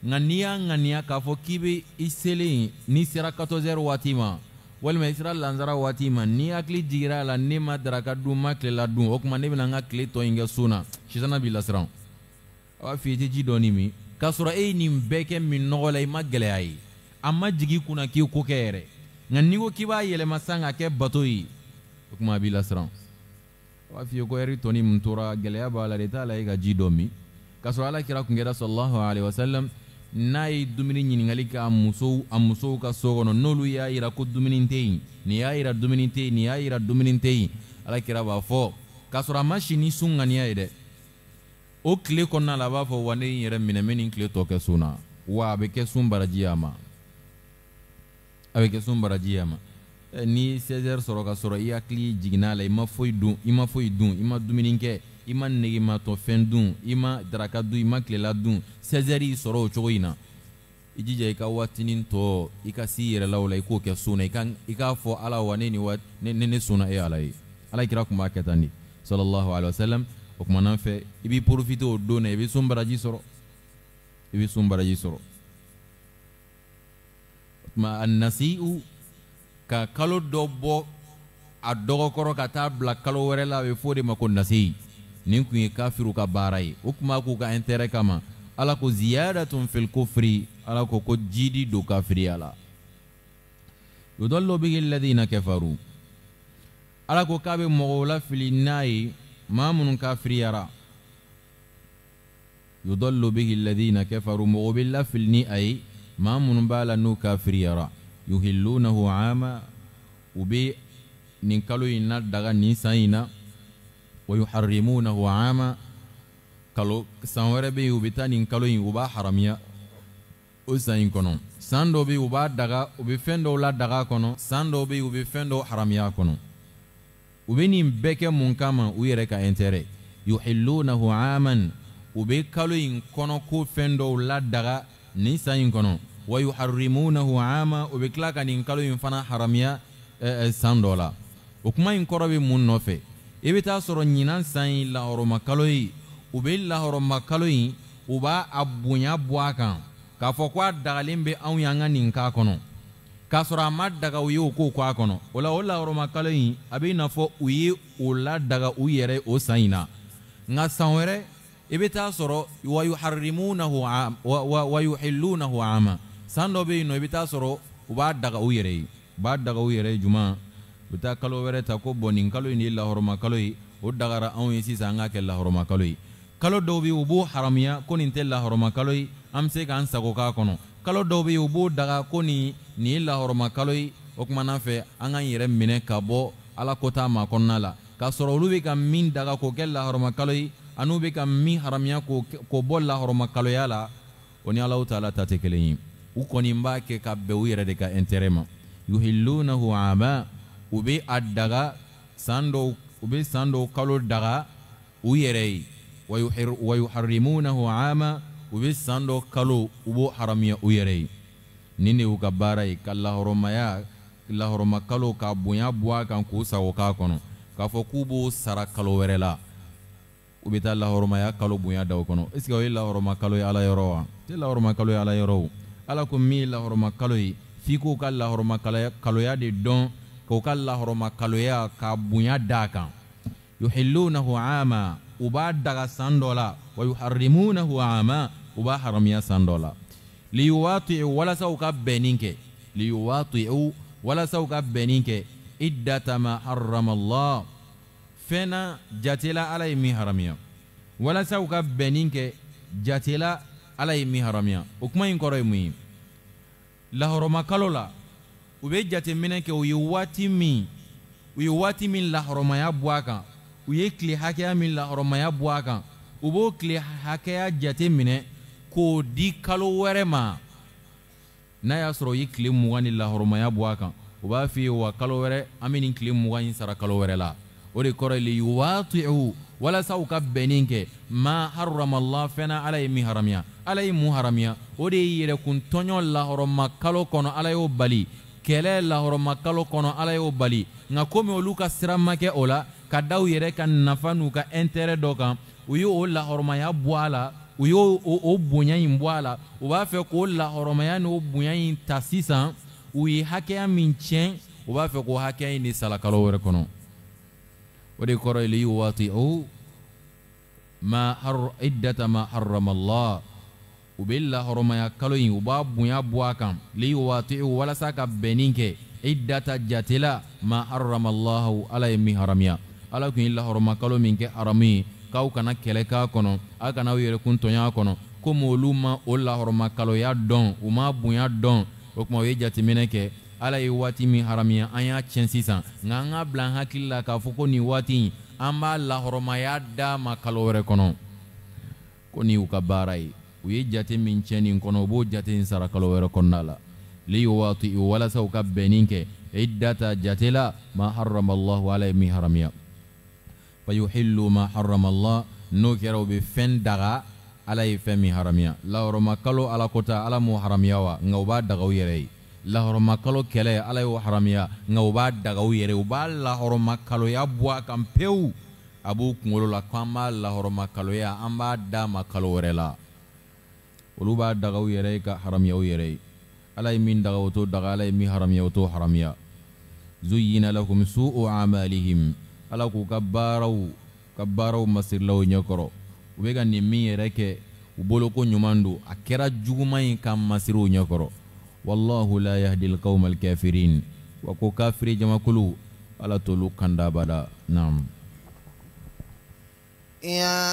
nka n'i y'a ŋaniya k'a fɔ k'i bɛ i selen n'i sera 14 waati ma walima i sera lansara waati ma n'i hakili jiginra a la ne ma daraka dun ma tilela dun o tuma ne bɛna n ka tile tɔ in kɛ so na sitana b'i lasiran a b'a f'i ye i tɛ ji dɔɔni min k'a sɔrɔ e ye nin bɛɛ kɛ min nɔgɔ la i ma gɛlɛya ye a jigi kuna k'i ko kɛ yɛrɛ nka n'i ko k'i b'a yɛlɛma san ka kuma a b'i lasiran a b'a f'i ko eri toni mtura gele ya bala leta de t'a la e ka ji ala kira ku kɛra sallallahu alaihi wasallam nai dumini nyini ngalika amuso amuso ka so no n'olu y'a ira ku dumini tɛ ni y'a ira dumini tɛ ni y'a ira dumini tɛ ala kira b'a fo kaso ra a sunga ni sun o kle konna la b'a fɔ wa ne ye n yɛrɛ minɛ n bɛ nin wa be ke sun barajiama a bɛ kɛ sun baraji ye eh, ni 16 sɔrɔ ka sɔrɔ i hakili jiginna la i ma foyi dun i ma foyi dun i ma dumuni kɛ i ma negematɔfɛn dun i ma daraka dun i ma tilela dun 16 y'i sɔrɔ o cogo in na i jija i ka waatinin tɔ i ka s'i yɛrɛ la o la i k'o kɛ so na i k'a fɔ ala wa ne ni wa ne ne sɔnna e ala ye ala kira tun b'a kɛ tan de sallallahu alaihi wasallam o kumana fɛ i b'i profiter o don na i bɛ sun baraji sɔrɔ i bɛ sun baraji sɔrɔ tuma annasi'u ka kalo dɔ bɔ a dɔgɔkɔrɔ ka taa bila kalo wɛrɛ la a bɛ fɔ o de ma ko nasi nin tun ye kafiriw ka baara ye o kuma k'u ka intérêt kama ala ko ziyadatun fil kufri ala ko ko jiidi do kafiriya la yudallu bihi alladhina kafaru ala ko k'a bɛ mɔgɔw lafili n'a ye maa minnu kafiriyara yudallu bihi alladhina kafaru mɔgɔ bɛ lafili ni a ye mamun bala nu kafiriyara yuhillunahu ama u be nin kalo in na daga nin san in na wa yuharrimunahu ama kalo san wɛrɛ be yen u be taa nin kalo in u b'a haramiya o san in kɔnɔ san dɔ be yen u b'a daga u be fɛn dɔw ladaga a kɔnɔ san dɔw be u be fɛn dɔw haramiya a kɔnɔ u be nin bɛɛ kɛ mun kama u yɛrɛ ka ɛntɛrɛ yuhillunahu aman u be kalo in kɔnɔ ko fɛn dɔw daga ni san in kɔnɔ wa yuharimunahu ama o be kila ka nin kalo in fana haramiya eh, eh, san dɔ la o kuma in kɔrɔ be mun nɔfɛ i be t'a sɔrɔ ɲinan san yi lahɔrɔmakalo ye u be lahɔrɔmakalo yi u b'a a bonya bɔ a kan k'a fɔ ko a dagalen be anw y'an ka nin k'a kɔnɔ k'a sɔrɔ a ma daga u ye o k'o kɔ a kɔnɔ o la o lahɔrɔmakalo yi a be i n'a fɔ u ye o ladaga u yɛrɛ o san ɲi na nka san wɛrɛ i bɛ taa sɔrɔ wayuharimunahu wayuhilunahu ama san dɔ bɛ yen nɔ i bɛ taa sɔrɔ u b'a daga u yɛrɛ ye u b'a daga u yɛrɛ ye juma u bɛ taa kalo wɛrɛ ta ko bɔn nin kalo in de ye lahɔrɔma kalo ye o dagara anw ye sisan an k'a kɛ lahɔrɔma kalo ye kalo dɔw bɛ yen u b'o haramuya ko nin tɛ lahɔrɔma kalo ye an bɛ se k'an sago k'a kɔnɔ kalo dɔw bɛ yen u b'o daga ko nin nin ye lahɔrɔma kalo ye o tuma n'a fɛ an k'an yɛrɛ minɛ ka bɔ ala kota ma kɔnɔna la k'a sɔrɔ olu bɛ ka min daga k'o kɛ lahɔrɔma kalo ye an'u be ka min haramiya k'o k'o bɔ lahɔrɔmakaloya la o ni alahu taala ta tɛ kelen ye u kɔni b'a kɛ ka bɛn u yɛrɛ de ka intérêt ma yuhilunahu ama u be a daga san dɔw u san dɔw kalo daga u yɛrɛ ye wa yuharimunahu ama u be san dɔ kalo u b'o haramiya u yɛrɛ ye nin de y'u ka baara ye ka lahɔrɔmaya lahɔrɔmakalo k'a bonya bɔ a kan k'u sago k'a kɔnɔ k'a fɔ k'u b'o sara kalo wɛrɛ la u bɛ taa lahɔrɔmaya kalo bonya da o kɔnɔ est ce que o ye lahɔrɔma kalo ye ala yɔrɔ wa tɛ lahɔrɔma kalo ye ala yɔrɔ o ala ko min ye lahɔrɔma kalo ye f'i k'o ka lahɔrɔma kaloya de dɔn k'o ka lahɔrɔma kaloya k'a bonya d'a kan yuhillunahu ama u b'a daga san dɔ la wa ama u b'a haramiya san dɔ la liyuwati'u walasa u ka bɛnnin kɛ liyuwati'u walasa u ka bɛnnin kɛ harrama allah fena na jatela ala ye min haramiya walasa u ka bɛnnin kɛ jatela ala ye min haramiya o kuma in kɔrɔ ye mun ye lahɔrɔmakalo la u bɛ jateminɛ kɛ u ye waati min u ye waati min lahɔrɔmaya bɔ a kan u ye tile hakɛya min lahɔrɔmaya bɔ a kan u b'o tile hakɛya jate minɛ k'o di kalo wɛrɛ ma n'a y'a sɔrɔ i ye tile mugan ni lahɔrɔmaya bɔ a kan u b'a f'i ye wa kalo wɛrɛ an bɛ nin tile mugan in sara kalo wɛrɛ la ودي كوري لي يواطعوا ولا سوك بنينك ما حرم الله فينا علي مهرميا علي مهرميا ودي يركون تونيو الله رما كالو كونو علي وبالي كلا الله رما كالو كونو علي وبالي نكومي ولوكا سرامك اولا كداو يركا نفانوكا انتر دوكا ويو الله هرما يا بوالا ويو او بونيا ين بوالا وبافي قول الله هرما يا نو بونيا ين تاسيسا وي هاكيا مينشين وبافي قول هاكيا ني سالا كالو ركونو o de kɔrɔ ye liyu waati o ma har iddata ma haramallah u bɛ lahɔrɔmaya kalo in u b'a bonya bɔ a kan liyu waati o walasa ka bɛnni kɛ iddata jate la ma haramallah ala ye min haramiya ala tun ye lahɔrɔma kalo min kɛ haramu ye k'aw kana kɛlɛ k'a kɔnɔ aw kana aw yɛrɛ kun tɔɲɔ a kɔnɔ komi olu ma o lahɔrɔma kaloya dɔn u ma bonya dɔn o tuma u ye jateminɛ kɛ ala ye waati min haramiya an y'a tiɲɛ sisan nka an ka bila an hakili la k'a fɔ ko nin waati in an b'a lahɔrɔmaya d'a ma kalo wɛrɛ kɔnɔ ko nin y'u ka baara ye u ye jate min tiɲɛ nin kɔnɔ u b'o jate in sara kalo wɛrɛ kɔnɔna la liyuwaati u walasa u ka bɛnnin kɛ iddata jate la ma harama allahu ala ye min haramiya fayuhillu ma harama allah n'o kɛra u bɛ fɛn daga ala ye fɛn min lahɔrɔma kalo ala kota ala m'o haramiya wa nka u b'a daga u yɛrɛ ye lahɔrɔmakalo kɛlɛ ala y'o haramiya nka u b'a daga u yɛrɛ u b'a lahɔrɔmakaloya bɔ a kan pewu a b'u kunkolo la k'an b'a lahɔrɔmakaloya an b'a d'a ma kalo wɛrɛ la olu b'a daga u yɛrɛ ye ka haramiya u yɛrɛ ye ala ye min daga o t'o daga ala ye min haramiya o t'o haramiya zuyina lahum su'u amalihim ala k'u ka baaraw ka baaraw masirila o ɲɛkɔrɔ u bɛ ka nin min yɛrɛ kɛ u boloko ɲuman don a kɛra juguman ye k'a masiri u ɲɛkɔrɔ والله لا يهدي القوم الكافرين وكو ko kafiri كلو على طول kanda bada نعم يا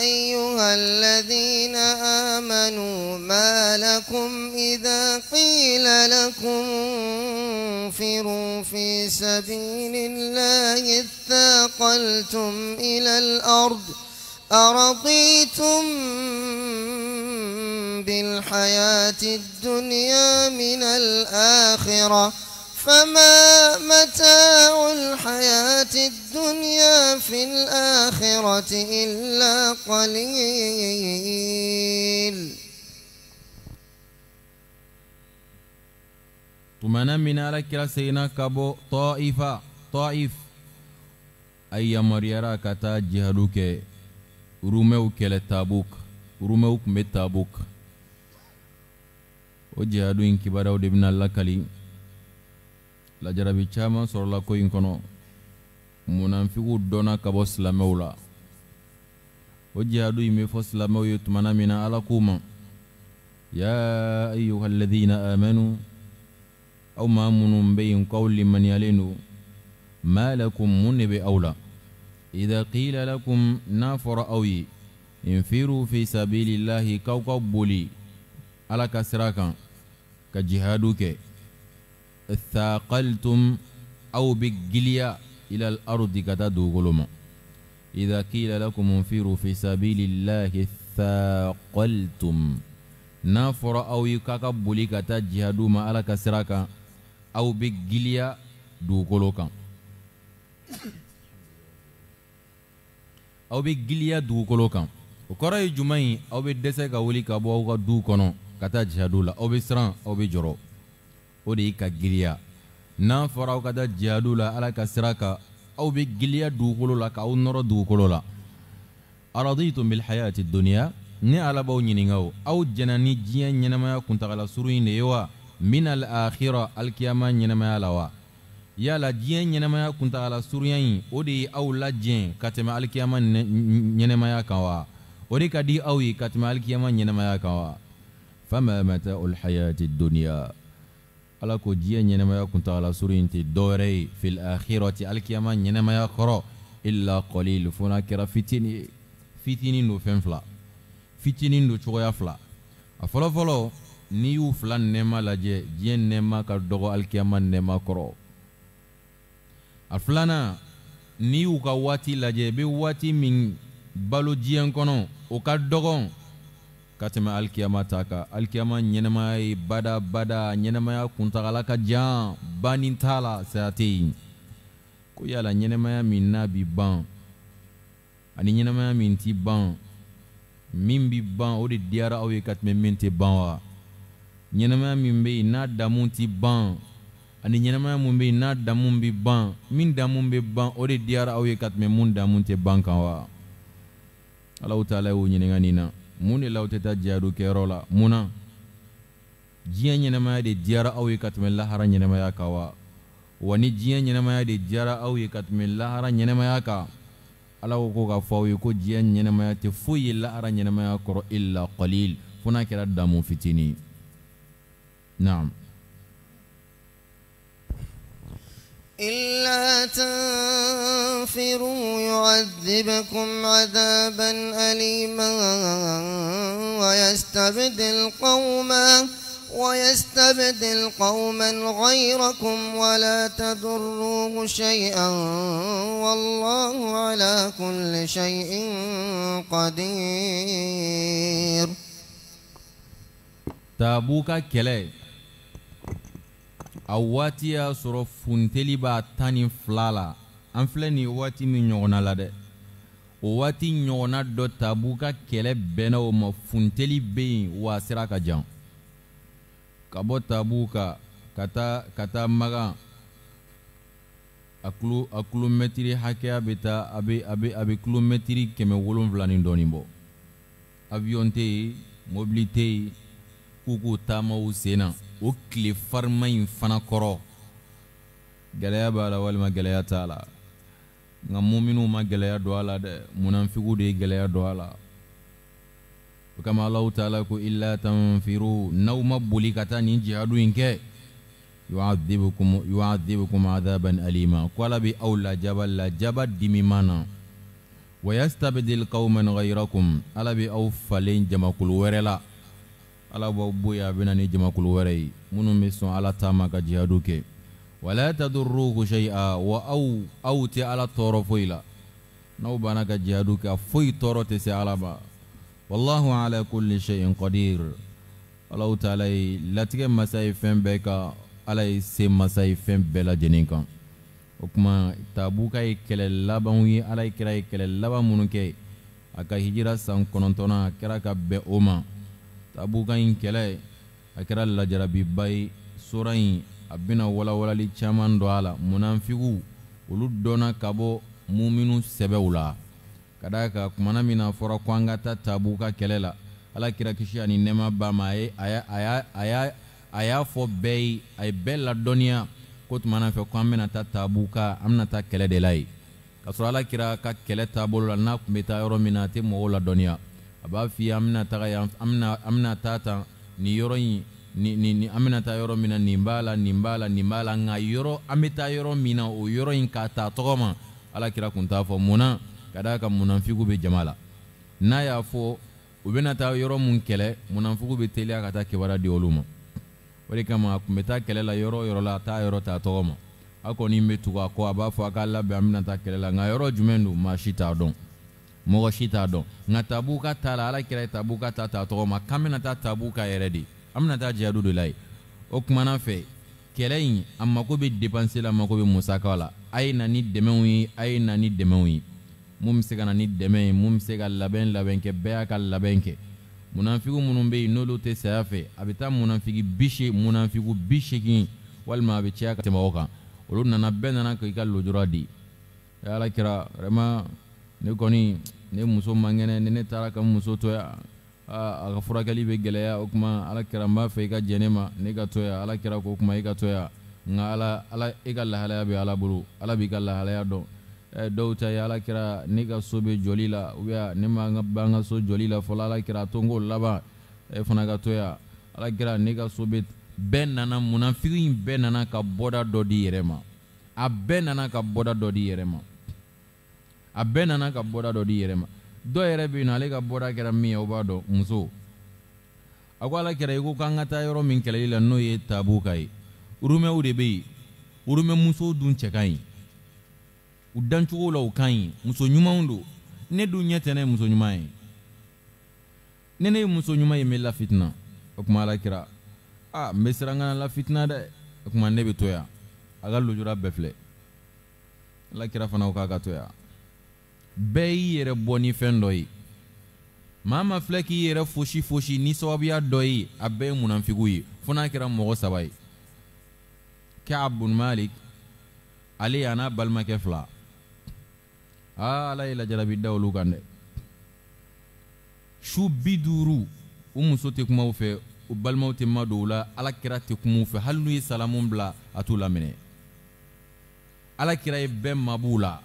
أيها الذين آمنوا ما لكم إذا قيل لكم انفروا في سبيل الله اثاقلتم إلى الأرض أرضيتم بالحياة الدنيا من الآخرة فما متاع الحياة الدنيا في الآخرة إلا قليل تمنى من ألك سينا كبو طائفة طائف أي مريرا كتا جهلوك رومو كلتابوك رومو متابوك o jihadu in kibariyaw de bena lakali lajarabi caaman sɔrɔla ko in kɔnɔ munafigiw dɔnna ka bɔ silamɛw la o jihadu in be fɔ silamɛw ye tumana min na ala k'u ma ya ayuha alladina amanu aw ma minnu be yen ko aw limaniyalen do ma lakum mun ne be aw la ida qila lakum n'a fɔra aw ye infiru fi sabilillahi k'aw ka boli ala ka sira kan ka jihadu kɛ thaqaltum aw bɛ giliya ila al-ardi ka taa dugukolo ma idha qila lakum unfiru fi sabilillahi thaqaltum n'a fɔra aw ye k'a ka boli ka taa jihadu ma ala ka sira kan aw bɛ giliya dugukolo kan aw bɛ giliya dugukolo kan o kɔrɔ ye jumɛn ye aw bɛ dɛsɛ ka wuli ka bɔ aw ka duw kɔnɔ ka taa jihadu la aw bɛ siran aw bɛ jɔrɔ o de y'i ka giriya n'a fɔra aw ka taa la ala ka sira kan aw bɛ giriya dugukolo la k'aw nɔrɔ dugukolo la araditum bilhayati duniya ni ala b'aw ɲininka o aw jɛnna ni diɲɛ ɲɛnamaya kuntagala surun in de ye wa min al akhira alikiyama ɲɛnamaya la wa yala diɲɛ ɲɛnamaya kuntagala surunya in o de ye aw lajɛn ka tɛmɛ alikiyama ɲɛnɛmaya kan wa o de ka di aw ye ka tɛmɛ alikiyama ɲɛnɛmaya kan wa فما متاع الحياة الدنيا ألا كو جيا نينما يكون تغلى سورين تدوري في الآخرة الكيما نينما يقرا إلا قليل فنا كرا فتيني فتيني نو فلا فتيني نو تشغيا فلا أفلا فلو نيو فلا نما لجي جيا نما كردغو الكيما نما كرا أفلانا نيو كواتي لجي بواتي من بلو جيا نكونو وكردغو ka tɛmɛ alikiyama ta kan alikiyama ɲɛnɛmaya ye badabada ɲɛnɛmaya kuntagala ka jan banni t'a la saya tɛ yen ko yala ɲɛnɛmaya min n'a bi ban ani ɲɛnɛmaya min ti ban min bi ban o de diyara aw ye ka tɛmɛ min tɛ ban wa ɲɛnɛmaya min bɛ yen n'a damu ti ban ani ɲɛnɛmaya min bɛ yen n'a damu bi ban min damu bɛ ban o de diyara aw ye ka tɛmɛ mun damu tɛ ban kan wa alaw taala y'o ɲininka nin na mun de la aw tɛ taa jihadu kɛyɔrɔ la mun na diɲɛ ɲɛnɛmaya de diyara aw ye ka tɛmɛ lahara ɲɛnɛmaya kan wa wa ni diɲɛ ɲɛnɛmaya de diyara aw ye ka tɛmɛ lahara ɲɛnɛmaya kan ala ko ko k'a fɔ aw ye ko diɲɛ ɲɛnɛmaya tɛ foyi ye lahara ɲɛnɛmaya kɔrɔ illa qalil fo n'a kɛra damu fitini naam إلا تنفروا يعذبكم عذابا أليما ويستبدل قوما ويستبدل قوما غيركم ولا تضروه شيئا والله على كل شيء قدير تابوك كلاب a waati y'a sɔrɔ funteli b'a tan ni fila la an filɛ nin waati min ɲɔgɔnna la dɛ o waati ɲɔgɔnna dɔ tabu ka kɛlɛ bɛnna o ma funteli bɛ yen wa a sira ka jan ka bɔ tabu kan ka taa ka taa magan a kulo a kulomɛtiri hakɛya bɛ taa a bɛ a bɛ a bɛ kulomɛtiri kɛmɛ wolonwula ni dɔɔnin bɔ awiyɔn tɛ yen mobili tɛ yen k'u k'u taama u sen na. o tile farima in fana kɔrɔ gɛlɛya b'a la walima gɛlɛya t'a la nka muminiw ma gɛlɛya don a la dɛ munafigiw de ye gɛlɛya don a la o kama alahu taala ko illa tanfiru n'aw ma boli ka taa nin jihadu in kɛ yuadibukum adaban alima ko ala bɛ aw lajaba lajaba dimiman na wayastabdil qauman ghayrakum ala bɛ aw falen jamakulu wɛrɛ la ala bobuya bo yen ni jamakulu wɛrɛ ye minnu ala tama ka jihaduke wala tadurruhu shay'a wa au au tɛ ala toro fuila la n'aw banna ka jihaduke kɛ a foyi se alaba wallahu ala kulli shay'in qadir ala taala ye latigɛ masa ye ala se masai fem fɛn jeninka lajɛlen tabuka ikele laba tabu ala ye ikele laba kɛlɛ laban hijira san konontona kɛra ka be oma tabuka ɲi kɛlɛ a kɛra lajarabiba ye sora ɲi a bena walawalali caaman dɔ a la munanfigu olu dɔnna ka bɔ muminu sɛbɛw la ka daa ka kumana min na fɔra ko an ka ta kɛlɛ la ala kira kisi ani nɛɛma ba ma a y'a fɔ bɛɛ ye a ye bɛɛ ladɔnniya ko tumana fɛ ko an bena ta an bena ta kɛlɛ de la ye k'a sɔrɔ ala kira ka kɛlɛ taabolo la n'a kun be taa yɔrɔ min na a tɛ mɔgɔw ladɔnniya a b'a f'i ye an bɛna taga yan an bɛna taa tan nin yɔrɔ in ni an bɛna taa yɔrɔ min na nin b'a la nin b'a la nin b'a la nka yɔrɔ an bɛ taa yɔrɔ min na o yɔrɔ in k'a ta tɔgɔ ma ala kira kun t'a fɔ munna ka d'a kan munafigu bɛ jama la n'a y'a fɔ u bɛna taa yɔrɔ mun kɛlɛ munafigu bɛ teliya ka taa kibaruya di olu ma o de kama a tun bɛ taa kɛlɛ la yɔrɔ yɔrɔ la a yɔrɔ ta tɔgɔ ma a kɔni bɛ tugu a kɔ a b'a fɔ a k'a labɛn an bɛna taa kɛlɛ la nka yɔrɔ jumɛn don maa si t'a dɔn mɔgɔ si t'a dɔn nka tabu ta la ala kira ye tabu ka ta ta tɔgɔ ma k'an bɛna taa tabu ka yɛrɛ de an bɛna taa jihadu de la yen o kumana fɛ kɛlɛ in a mako bɛ depanse la mako bɛ musakaw la a ye na ni dɛmɛw ye a ye na ni dɛmɛw ye mun bɛ se ka na ni dɛmɛ ye mun bɛ se ka labɛn labɛn kɛ bɛɛ y'a ka labɛn kɛ munafigi minnu bɛ yen n'olu tɛ saya fɛ a bɛ taa munafigi bi seegin munafigi bi seegin walima a bɛ caya ka tɛmɛ o kan olu nana bɛɛ nana k'i ka lujura di ala kira vraiment ne kɔni ne muso man kɛnɛ ni ne taara ka muso ya a ka furakɛli bɛ gɛlɛya o kuma ala kɛra n b'a fɛ i ka jɛn ne ma ne ka toya ala kɛra k'o kuma i ka toya nka ala ala e ka lahalaya bɛ ala bolo ala b'i ka lahalaya dɔn dɔw ta ye ala kɛra ne ka so bɛ jɔli la ubiya ne ma ban ka so jɔli la fɔlɔ ala kɛra a to n k'o laban e fana ka ya ala kɛra ne ka so bɛ bɛɛ nana munafigi in bɛɛ nana ka bɔda dɔ di yɛrɛ ma a bɛɛ nana ka bɔda dɔ di yɛrɛ ma a bɛɛ nana ka bɔda dɔ di yɛrɛ ma dɔ yɛrɛ bɛ na nɔ ale ka bɔda kɛra min ye o b'a dɔn muso a ko ala kɛra i ko k'an ka taa yɔrɔ min kɛlɛli la n'o ye taabo ka ye urumɛw de bɛ yen muso dun cɛ ka ɲi u dancogo la u ka ɲi muso ɲumanw don ne dun ɲɛ tɛ ne muso ɲuman ye ne ne ye muso ɲuman ye n bɛ lafitina o tuma ala kɛra a ah, n bɛ siran ka na lafitina dɛ o tuma ne bɛ to yan a ka lujura bɛɛ filɛ ala kɛra fana ko k'a ka to yan bɛɛ y'i yɛrɛ bɔ ni fɛn dɔ ye maa ma filɛ k'i yɛrɛ fosi fosi ni sababuya dɔ ye a bɛɛ ye munafigu ye fo n'a kɛra mɔgɔ saba ye ka'ab ale y'a n'a balimakɛ fila aa ala ye lajarabi da olu kan dɛ su bi duuru u muso tɛ kuma u fɛ u balimaw tɛ ma don u la ala kɛra tɛ kuma u fɛ hali n'u ye salamu bila a t'u laminɛ ala kɛra ye bɛɛ mabɔ u la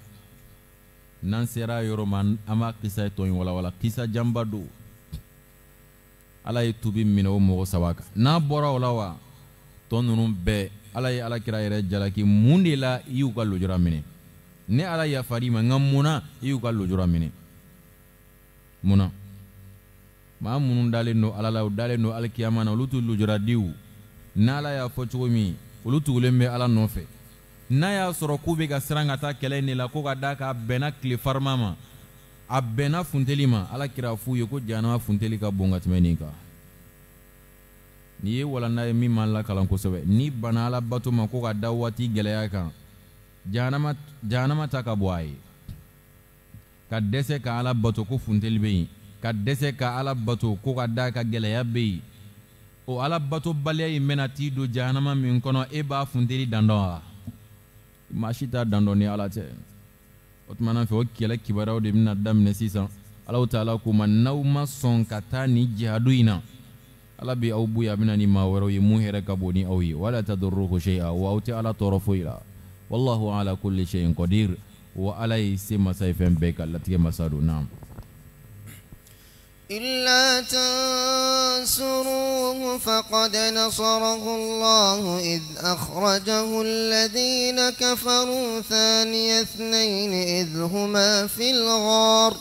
n'an sera yɔrɔ ma an b'a kisa tɔ in walawala kisa janba do ala ye tubi minɛ o mɔgɔ saba kan n'a bɔra o la wa tɔ ninnu bɛɛ ala ye alakira yɛrɛ jalaki mun de la i y'u ka lujura minɛ ne ala yafar'i ma nka munna i y'u ka lujura minɛ munna maa minnu dalen don ala la u dalen don alikiyama na olu t'u lujuradiw n'ala y'a fɔ cogo min olu tugulen bɛ ala nɔfɛ n'a y'a sɔrɔ k'u bɛ ka siran ka taa kɛlɛ in de la ko ka da kan a bɛnna tile farima ma a bɛnna funteli ma ala kira f'u ye ko jahanama funteli ka bon ka tɛmɛ nin kan n'i ye walanda ye min m'an lakalan kosɛbɛ n'i bana ala bato ma ko ka da waati gɛlɛya kan jahanama jahanama ta ka bɔ a ye ka dɛsɛ ka ala bato ko funteli bɛ yen ka dɛsɛ ka ala bato ko ka da ka gɛlɛya bɛ yen o ala batobaliya in bɛna t'i don jahanama min kɔnɔ e b'a funteli dan wa maa si t'a dan ala cɛ o tumana fɛ o kɛlɛ kibaruyaw de bɛna daminɛ sisan alaw ala ko ma n'aw ma sɔn ka taa nin jihadu in na ala bɛ aw bonya a bɛna ni maa wɛrɛw ye mun ka bon ni aw ye wala ta dɔrɔ ko wa aw tɛ ala tɔɔrɔ foyi la walahu ala kulli sɛ in kɔdir wa ala ye se masa ye fɛn bɛɛ ka latigɛ masa don إلا تنصروه فقد نصره الله إذ أخرجه الذين كفروا ثاني اثنين إذ هما في الغار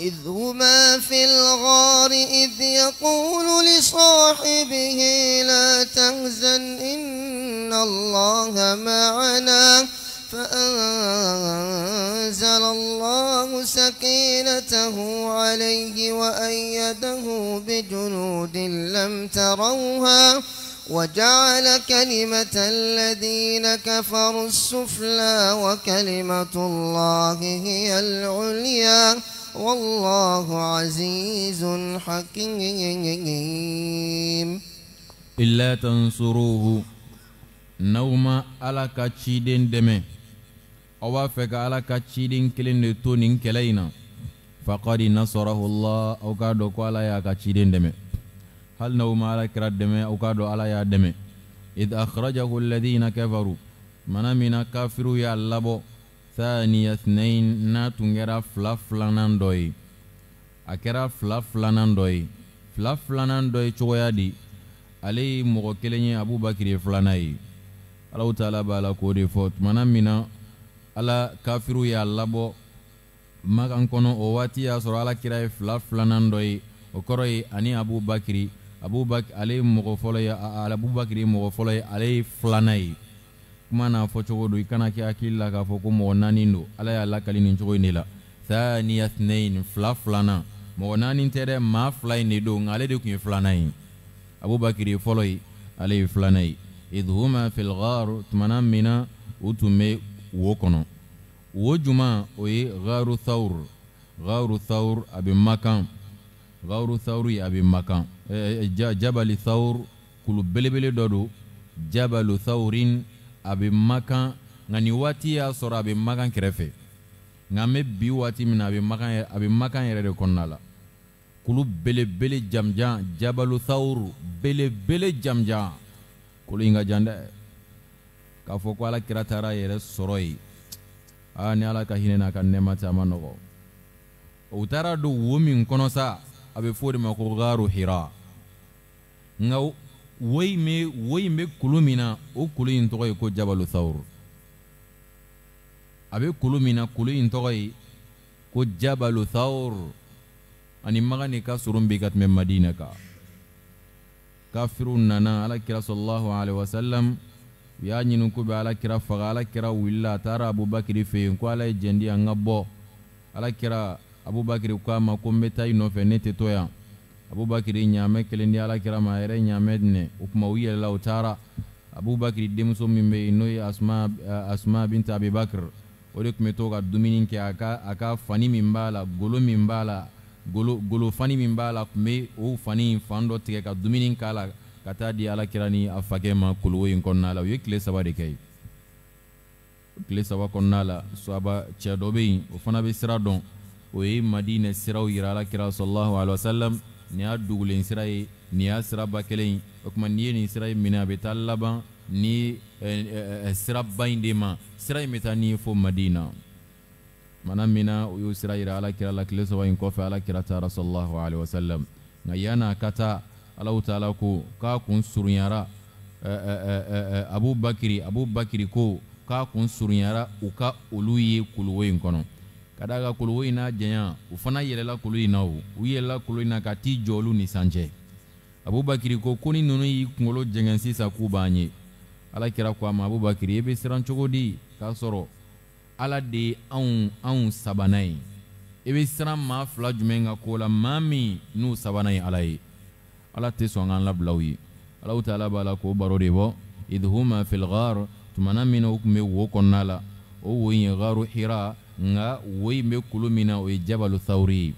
إذ هما في الغار إذ يقول لصاحبه لا تهزن إن الله معنا فأنزل الله سكينته عليه وأيده بجنود لم تروها وجعل كلمة الذين كفروا السفلى وكلمة الله هي العليا والله عزيز حكيم إلا تنصروه نوما على تشيدين دمه aw b'a fɛ ka ala ka ciden kelen de to nin kɛlɛ in na faqadi nasarahullah aw k'a dɔn ko ala y'a ka ciden dɛmɛ hali n'aw ma ala kira dɛmɛ aw k'a dɔn ala y'a dɛmɛ id akhrajahu alladhina kafaru mana min na kafiriw y'a labɔ thaniya thnain n'a tun kɛra fila filanan dɔ ye a kɛra fila filanan dɔ ye fila filanan dɔ ye cogoya di ale ye mɔgɔ kelen ye abubakiri filanan ye alaw taala b'a la k'o de fɔ tumana min na ala kafiru y'a labo makan kɔnɔ o waati y'a sɔrɔ ala kira ye fila filanan dɔ ye o kɔrɔ ye ani abu abubakiri ale ye mɔgɔ fɔlɔ ye abubakiri ye mɔgɔ fɔlɔ ye ale ye filanan ye kuma n'a fɔ cogo don i kana kɛ hakili la k'a fɔ ko mɔgɔ naani don ala y'a lakali nin cogo in de la thaniya thnain fila filanan mɔgɔ naani tɛ dɛ maa fila in de don nka ale de tun ye filanan ye abubakiri ye fɔlɔ ye ale ye filanan ye idhuma filgar tumana min na u tun be wo kɔnɔ wo juman o ye gharu thawr gharu thawr a bɛ makan gharu thawri a bɛ makan eh, jabali thawr kulu belebele dɔ do jabalu thawrin a bɛ makan nka nin waati y'a sɔrɔ a bɛ makan kɛrɛfɛ nka an bɛ bi waati min na a bɛ makan a bɛ makan yɛrɛ de kɔnɔna la kulu belebele jamjan jabalu thawr belebele jamjan kolo in ka jan dɛ k'a fɔ ko ala kira taara yɛrɛ sɔrɔ yen aa ni ala ka hinɛ n'a ka nɛɛma tɛ a ma nɔgɔ o taara don wo min kɔnɔ sa a bɛ fɔ o de ma ko garo hira nka wo in bɛ wo in bɛ kolon min na o kolon in tɔgɔ ye ko jabalu thawr a bɛ kolon min na kolon in tɔgɔ ye ko jabalu thawr ani maga de ka surun bi ka tɛmɛ madina kan kafiriw nana ala sɔlɔlahu alaihi wa sallam u y'a ɲini k'u bɛ alakira faga alakira wulila a taara abubakiri fɛ yen ko ala ye jɛn an ka bɔ alakira abubakiri ko a ma ko n bɛ taa i nɔfɛ ne tɛ to yan abubakiri ɲaamɛ kelen di alakira ma a yɛrɛ ɲaamɛ dinɛ o tuma u yɛlɛla u taara abubakiri denmuso min bɛ yen n'o ye asuma asuma binta abubakiri o de tun bɛ to ka dumuni kɛ a ka a ka fani min b'a la golo min b'a la golo golofani min b'a la tun bɛ o fani in fan dɔ tigɛ ka dumuni k'a la kata di ala kirani afake ma kolowo in la u ye tile saba de kɛ saba la suaba cɛ dɔ bɛ yen o fana bɛ sira dɔn o ye madinɛ siraw yira alakira sɔlɔlahu alayhi wa salam nin y'a dogolen sira n'i ye nin sira in minɛ laban ni siraba in ma sira n'i fo madina mana mina uyu u sira yira la kile saba in kɔfɛ alakira taara sɔlɔlahu alayhi wa salam ngayana kata ka alahu taala ko k'a kun surunyara eh, eh, eh, abu abu abubakiri ko k'a kun surunyara u ka olu ye kuluwo in kɔnɔ ka daa ka kuluwo in n'a janya u fana yɛlɛla kulu in na o u yɛlɛla kulu in na ka t'i jɔ olu ni sanjɛ abubakiri ko ko ni nunu y'i kungolo jɛngɛn sisan k'u b'an ye alakira ko a ma abubakiri i e bɛ siran cogo di k'a sɔrɔ ala de ye anw anw sabanan ye i e bɛ siran maa fila jumɛn ka ko la maa min n'u sabanan ye ala ye ala tɛ sɔn k'an labila u ye alahu taala b'a la k'o baro de bɔ idhuma fil ghar tumana min na u tun bɛ wo kɔnɔna la o wo in ye gharu hira nka wo in bɛ kolo min na o ye jabalu thawri ye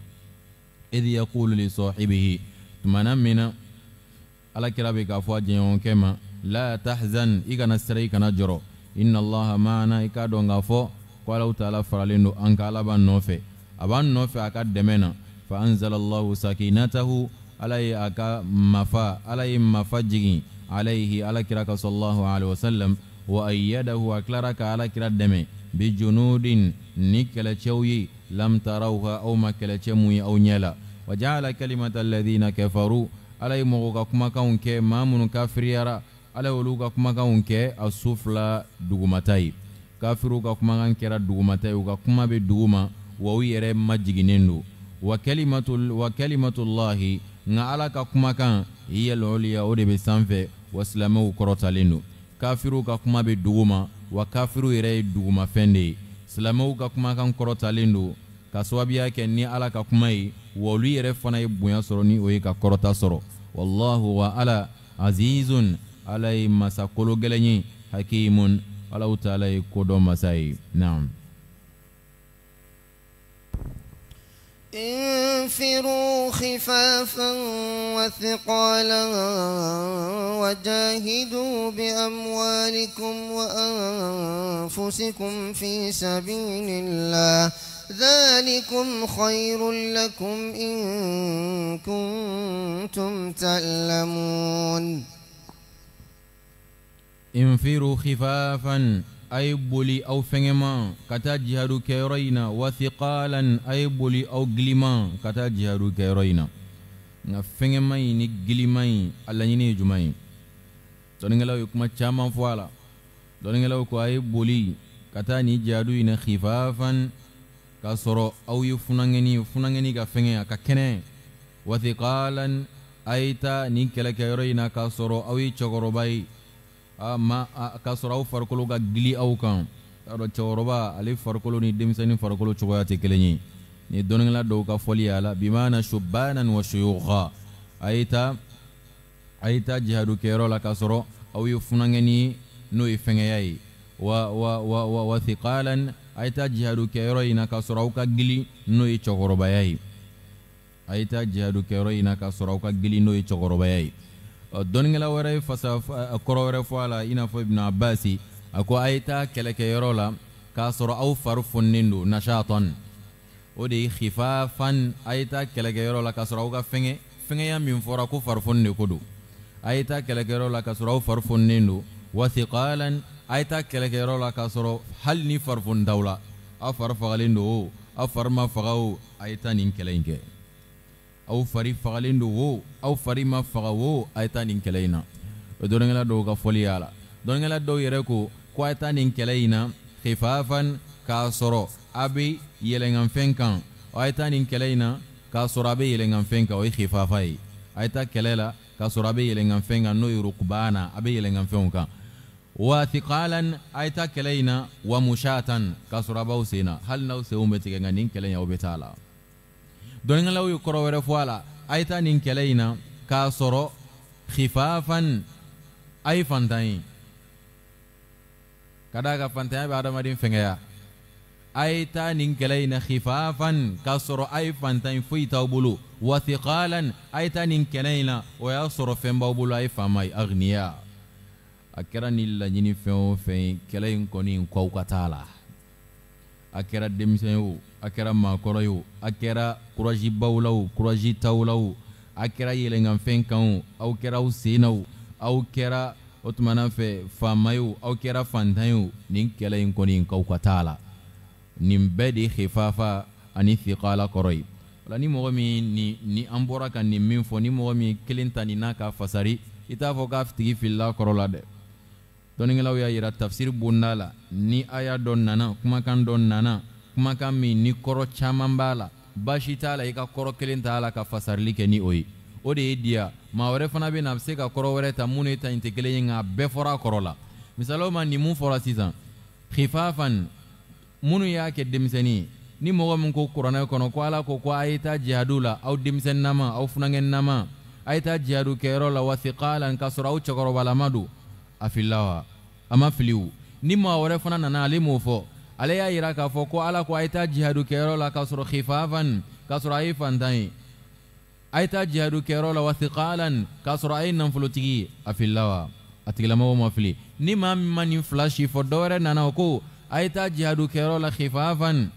idh yaqulu li sahibihi tumana min na alakira bɛ k'a fɔ a jɛɲɔgɔnkɛ ma la tahzan i kana siran i kana jɔrɔ inna allaha maana i k'a dɔn k'a fɔ ko alahu taala faralen don an ka ala b'a nɔfɛ a b'an nɔfɛ a ka dɛmɛ na fa anzala allahu sakinatahu alai aka mafa alai ye mafa jigin alayhi ala kira ka sallallahu alaihi wasallam wa ayyadahu a tilara ka ala kira dɛmɛ bi junudin ni kɛlɛcɛw ye lam tarawha aw ma kɛlɛcɛ mun ye aw wa jaala kalimata alladhina kefaru alai ye mɔgɔw ka kumakanw kɛ maa minnu kafiriyara ala y'olu ka kumakanw kɛ a su fila dugumata ye kafiriw ka kumakan kɛra dugumata ye wa u yɛrɛ wa kalimatu wa nka ala ka kumakan iyal uliya o de be sanfɛ wa silamɛw kɔrɔtalen do kafiriw ka kuma be dugu ma wa kafiriw yɛrɛ ye dugumafɛn de ye silamɛw ka kumakan kɔrɔtalen do ka sababuya kɛ ni ala ka kuma ye wa olu yɛrɛ fana ye bonya sɔrɔ ni o ye ka kɔrɔta sɔrɔ wallahu wa ala azizun ala ye masakolo ye hakimun alaw taala ye kodɔn masa ye naam انفروا خفافا وثقالا وجاهدوا بأموالكم وأنفسكم في سبيل الله ذلكم خير لكم إن كنتم تعلمون انفروا خفافا a ye boli aw fɛngɛma ka taa jihadu kɛyɔrɔ in na wathiqalan a ye boli aw giliman ka taa jihadu kɛyɔrɔ in na nka fɛngɛma in ni giliman in a laɲini ye juman ye dɔnnikɛlaw ye kuma caman fɔ a la dɔnnikɛlaw ko a ye boli ka taa nin jihadu in na khifafan k'a sɔrɔ aw ye funangɛni ye funangɛni ka fɛngɛ a ka kɛnɛ wathiqalan a ye taa nin kɛlɛkɛyɔrɔ in na k'a sɔrɔ aw ye cɛkɔrɔba ye ma k'a sɔrɔ aw farikolo ka gili aw kan k'a dɔn cɛkɔrɔba ale farikolo ni denmisɛnnin farikolo cogoya tɛ kelen ye ni dɔnnikɛla dɔw ka fɔli y'a la bimana shubana wa shuyukha a ye taa a ye taa jihadu kɛyɔrɔ la k'a sɔrɔ aw ye funankɛni n'o ye fɛngɛya ye wa wa wa wa wa thiqalan a ye taa jihadu kɛyɔrɔ in na k'a sɔrɔ aw ka gili n'o ye cɛkɔrɔbaya ye a ye taa jihadu kɛyɔrɔ in na k'a sɔrɔ aw ka gili n'o ye cɛkɔrɔbaya ye dɔnnikɛla wɛrɛ ye fasa kɔrɔ wɛrɛ fɔ a la i n'a fɔ ibn abasi a ko a ye taa kɛlɛkɛyɔrɔ la k'a sɔrɔ aw fari fununen don nashatɔn o de ye khifafan a ye taa kɛlɛkɛyɔrɔ la k'a sɔrɔ aw ka fɛngɛ fɛngɛya min fɔra ko fari funun de ko don a ye taa kɛlɛkɛyɔrɔ la k'a sɔrɔ aw fari fununen don wathiqalan a ye taa kɛlɛkɛyɔrɔ la k'a sɔrɔ hali ni fari funun t'aw la aw fari fagalen don o aw fari ma faga o a ye taa nin kɛlɛ in kɛ aw fari fagalen do wo aw fari ma faga wo a ye taa nin kɛlɛ in na o dɔnnikɛla dɔw ka fɔli y'a la dɔnnikɛla dɔw yɛrɛ ko ko a ye taa nin kɛlɛ in na hifafan k'a sɔrɔ a bɛ yɛlɛnkanfɛn kan a ye taa nin kɛlɛ in na k'a sɔrɔ a bɛ yɛlɛnkanfɛn kan o ye hifafa ye a ye taa kɛlɛ la k'a sɔrɔ a bɛ yɛlɛnkanfɛn kan n'o ye rukubaana a bɛ yɛlɛnkanfɛnw kan wathiqalan a ye taa kɛlɛ in na wa mushatan k'a sɔrɔ a b'aw sen na hali n'aw senw bɛ tigɛ nka nin kɛlɛ in aw bɛ taa a la doniŋalaw ye kɔrɔ wɛrɛ fɔ a la a ye taa nin kɛlɛ in na k'a sɔrɔ khifafan a ye fantan ye ka daa ka fantanya bɛ adamaden fɛngɛya a ye taa nin kɛlɛ in na khifafan k'a sɔrɔ a ye fantan ye foyi t'aw bolo wathiqalan a ye taa nin kɛlɛ in na o y'a sɔrɔ fɛn b'aw bolo a ye faama ye agniya a kɛra ni laɲini fɛn o fɛn ye kɛlɛ in kɔni k'aw ka taa la a kɛra denmisɛn ye o a kɛra maakɔrɔ ye o a kɛra kurazi baw la o kurazi taw la o a kɛra yɛlɛnkanfɛn kan o aw kɛra aw sen na o aw kɛra o tumana fɛ faama ye o aw kɛra fantan ye o nin kɛlɛ in kɔni kaw ka t'a la nin bɛɛ de ye hefafa ani fiqala kɔrɔ ye ola ni mɔgɔ min ni ni an bɔra ka nin min fɔ ni mɔgɔ min kelen ta nin n'a ka fasari i t'a fɔ k'a tigi filila kɔrɔ la dɛ dɔnnikɛlaw y'a yira tafsiri bonda la ni aya dɔ nana kumakan dɔ nana kumakan min ni kɔrɔ caaman b'a la baasi t'a la i ka kɔrɔ kelen t'a la ka fasarili kɛ ni o ye o de ye diya ma wɛrɛ fana bɛ a bɛ se ka kɔrɔ wɛrɛ ta minnu ye ta in tɛ kelen ye nka a bɛɛ fɔra kɔrɔ la misalaw ma nin mun fɔra sisan hifafan minnu y'a kɛ denmisɛnnin ye ni mɔgɔ min ko kuranɛ kɔnɔ ko ala ko ko a ye taa jihadu la aw denmisɛnninnama aw funankɛninnama a ye taa jihadu kɛyɔrɔ la wa thiqalan k'a sɔrɔ aw cɛkɔrɔbalama don afilawa a ma fili o ni maa wɛrɛ fana nana ale m'o fɔ ale y'a yira k'a fɔ ko ala ko a ye taa jihadu kɛyɔrɔ la k'a khifafan k'a sɔrɔ a ye fantan ye a ye taa jihadu kɛyɔrɔ la wathiqalan k'a sɔrɔ a ye nafolotigi ye a fililawa a tigilamɔgɔ ma fili ni ma nin fila si fɔ nana ko a jihadu kɛyɔrɔ la khifafan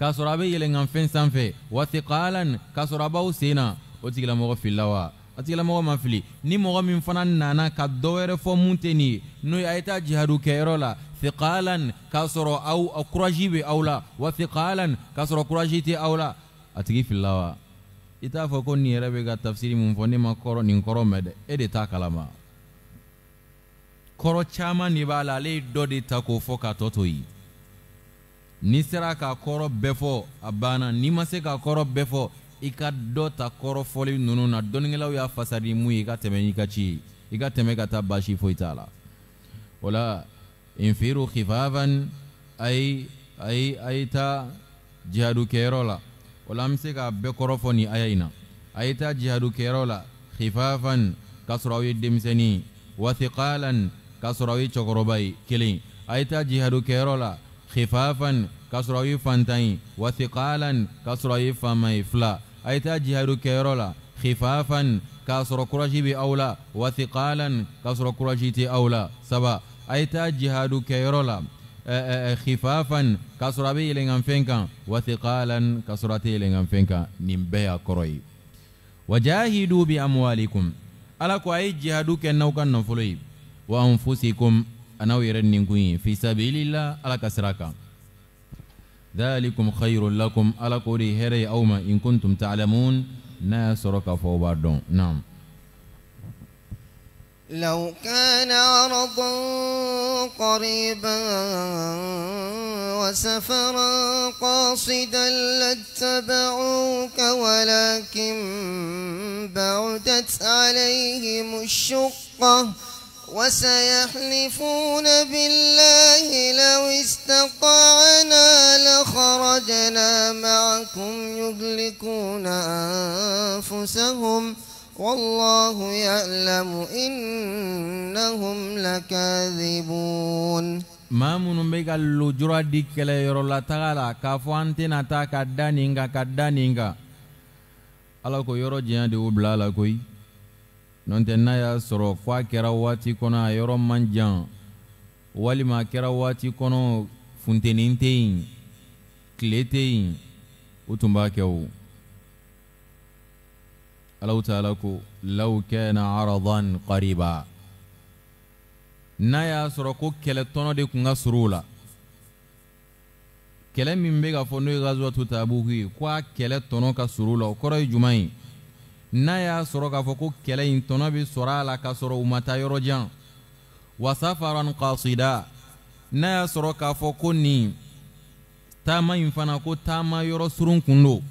k'a sɔrɔ a bɛ wathiqalan k'a sɔrɔ a b'aw sen na a tigilamɔgɔ ma fili ni mɔgɔ min fana nana ka dɔ wɛrɛ fɔ mun tɛ nin ye n'o ye a ye taa jihadu kɛyɔrɔ la thiqalan k'a sɔrɔ aw kurazi bɛ aw la wa thiqalan k'a sɔrɔ kurazi tɛ aw la a tigi filila wa i t'a fɔ ko nin yɛrɛ bɛ ka tafsiri mun fɔ ne ma kɔrɔ nin kɔrɔ mɛn dɛ e de t'a kalama kɔrɔ caman de b'a la ale ye dɔ de ta k'o fɔ k'a tɔ to yen n'i sera k'a kɔrɔ bɛɛ fɔ a banna n'i ma se k'a kɔrɔ bɛɛ fɔ i ka dɔ ta kɔrɔfɔli nunu na dɔnnikɛlaw y'a fasadi mun ye i ka tɛmɛ n'i ka ci i ka tɛmɛ ka taa baasi foyi t'a la o la infiru khifafan ayi ayi ayi ta jihadu kɛyɔrɔ la o la an bɛ se k'a bɛɛ kɔrɔfɔ nin aya in na a taa jihadu kɛyɔrɔ la khifafan k'a sɔrɔ aw ye denmisɛnnin wathiqalan k'a sɔrɔ aw ye cɛkɔrɔba ye kelen a taa jihadu kɛyɔrɔ la khifafan k'a sɔrɔ aw ye fantan ye wathiqalan k'a sɔrɔ aw ye faama ye fila أيتا جهاد كيرولا خفافا كاسر كرجي أولا وثقالا كاسر تي أولا سبا أيتا جهاد كيرولا أه، أه، أه، خفافا كسرابي لنغنفنكا وثقالا كسراتي لنغنفنكا نمبيا كروي وجاهدوا بأموالكم ألا كواي جهادو كنو كان نفلوي وأنفسكم أنا ويرن في سبيل الله ألا كسراكا ذلكم خير لكم على كل هري أو ما إن كنتم تعلمون ناس ركفوا فوباردون نعم لو كان عرضا قريبا وسفرا قاصدا لاتبعوك ولكن بعدت عليهم الشقه وسيحلفون بالله لو استطعنا لخرجنا معكم يهلكون أنفسهم والله يعلم إنهم لكاذبون maa minnu bɛ ka lujura di kɛlɛyɔrɔlataga la k'a fɔ an tɛna taa ka da nin kan ka da nin kan ala ko yɔrɔ janya de y'o bila a la koyi n'o tɛ n'a y'a sɔrɔ fɔ a kɛra waati kɔnɔ a yɔrɔ man jan walima a kɛra waati kɔnɔ funteni tɛ yen tile tɛ yen tun b'a kɛ o alaw taala ko law kana aradan qariba n'a y'a sɔrɔ ko tɔnɔ de kun ka surun o la kɛlɛ min bɛ ka fɔ n'o ye gazuwatu tabuku ye ko a kɛlɛ tɔnɔ ka surun o la o kɔrɔ ye jumɛn ye n'a y'a sɔrɔ k'a fɔ ko kɛlɛ in tɔnɔ bɛ sɔrɔ a la k'a sɔrɔ u ma taa yɔrɔ jan wasafaran kasida n'a y'a sɔrɔ k'a fɔ ko nin taama in fana ko taama yɔrɔ surun kun do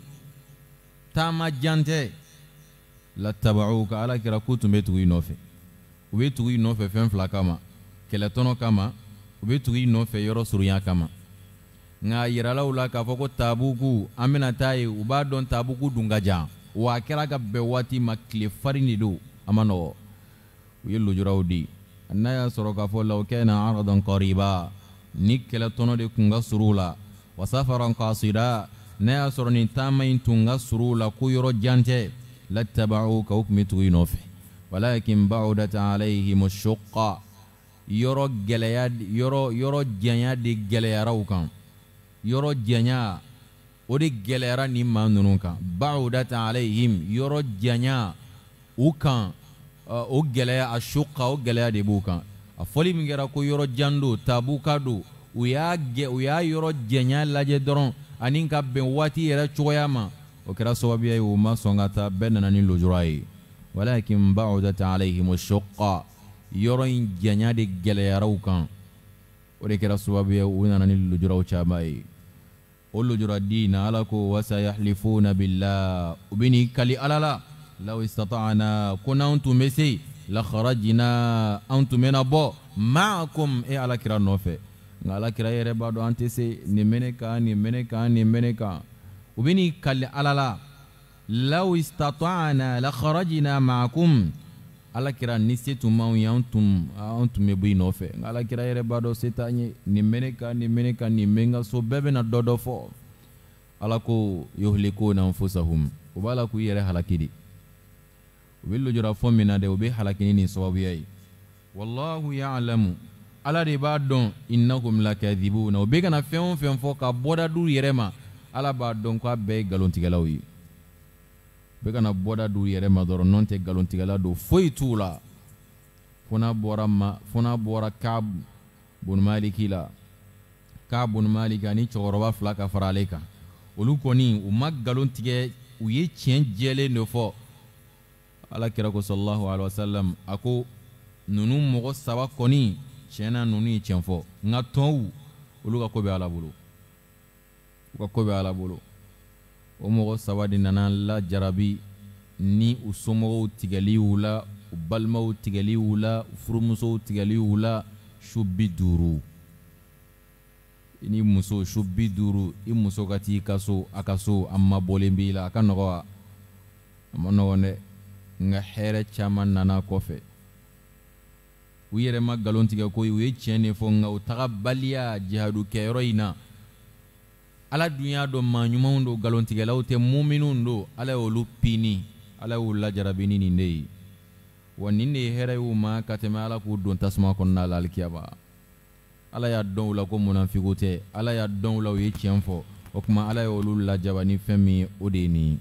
taama jan tɛ latabacu ka ala kira k'u tun bɛ tugu i nɔfɛ u bɛ tugu i nɔfɛ fɛn fila kama kɛlɛtɔnɔ kama u bɛ tugu i nɔfɛ yɔrɔ surunya kama nka a yiralaw la k'a fɔ ko taabuku an bɛna taa ye u b'a dɔn taabuku dun ka jan wa a kɛra ka bɛn waati ma tile farin de don a ma nɔgɔ u ye lujuraw di n'a y'a sɔrɔ k'a fɔ lawkɛna aradan kɔriba ni kɛlɛtɔnɔ de kun ka suruw la wasafaran kasira n'a y'a sɔrɔ nin taama in tun ka suruw la ko yɔrɔ jan tɛ latabau ka u tun be tugu i nɔfɛ walakin baudat alayhim shuqa yɔrɔ gɛlɛya yɔrɔ yɔrɔ janya de gɛlɛyaraw kan yɔrɔ janya o de gɛlɛyara nin maa ninnu kan bawudata alayhim yɔrɔ janya u kan o gɛlɛya a suka o gɛlɛya de b'u kan a fɔli min kɛra ko yɔrɔ jan don tabu ka don u y'a gɛ u y'a yɔrɔ janya lajɛ dɔrɔn ani ka bɛn waati yɛrɛ cogoya ma o kɛra sababuya ye u ma sɔn ka taa bɛɛ nana ni lujura ye walakin bawudata alayhim suka yɔrɔ in janya de gɛlɛyara u kan o de kɛra sababuya ye u nana ni lujuraw caman ye. olu jɔra diina ala ko wasayahlifuna billah u bɛ n'i kali ala la law istata'na ko n'anw tun bɛ se lakharajna anw tun bɛ na bɔ ma'akum e alakira nɔfɛ nka alakira yɛrɛ b'a dɔn an tɛ se nin bɛ ne kan nin bɛ ne kan nin bɛ ne kan u bɛ n'i kali ala la law istata'na lakharajna ma'akum alakira ni se tun m'anw ye an tun an tun bɛ bɔ i nɔfɛ nka alakira yɛrɛ b'a dɔn se t'an ye nin bɛ ne kan nin bɛ ne kan nin bɛ n ka so bɛɛ bɛna dɔ dɔ fɔ ala ko yohili ko n'an fosahum u b'a la k'u yɛrɛ halaki de u bɛ lujura fɔ min na dɛ u bɛ halaki ni nin sababuya ye walahu ya'lamu ala de b'a dɔn innahum lakadibuna u bɛ kana fɛn o fɛn fɔ ka bɔda d'u yɛrɛ ma ala b'a dɔn k'a bɛɛ ye nkalontigɛlaw ye bɛ kana bɔda d'u yɛrɛ ma dɔrɔn nɔn tɛ galontigɛla don foyi t'u la fo n'a bɔra ma fo n'a bɔra kaab bonimaliki la kaab bonimaliki ani cɛkɔrɔba fila ka fara ale kan olu kɔni u ma galon tigɛ u ye tiɲɛ jɛlen de fɔ ala kira ko sɔlɔlahu alayhi wa sallam a ko ninnu mɔgɔ saba kɔni tiɲɛ na ninnu ye tiɲɛ fɔ nka tɔnw olu ka ko bɛ ala bolo u ka ko bɛ ala bolo o mɔgɔ saba de nana lajarabi ni u somɔgɔw tigɛli la u balimaw tigɛli u la u furumusow tigɛli u la su bi duuru i ni muso su bi duuru i muso ka t'i ka so a ka so a mabɔlen b'i la a ka nɔgɔ wa a ma nɔgɔn dɛ nka hɛrɛ caman nana kɔfɛ u yɛrɛ ma tigɛ ko ye u ye tiɲɛ de fɔ nka u taga baliya jihadu kɛyɔrɔ in na ala dun y'a dɔn maa ɲumanw don galontigɛlaw tɛ muminw don ala y'olu pini ala y'u lajarabi ni nin de ye wa nin de ye hɛrɛ y'u ma ka tɛmɛ ala k'u don tasuma kɔnɔna la alikiyaba ala y'a dɔn u la ko munafigiw tɛ ala y'a dɔn u la u ye tiɲɛ fɔ o kuma ala y'olu lajaba ni fɛn min ye o de ye nin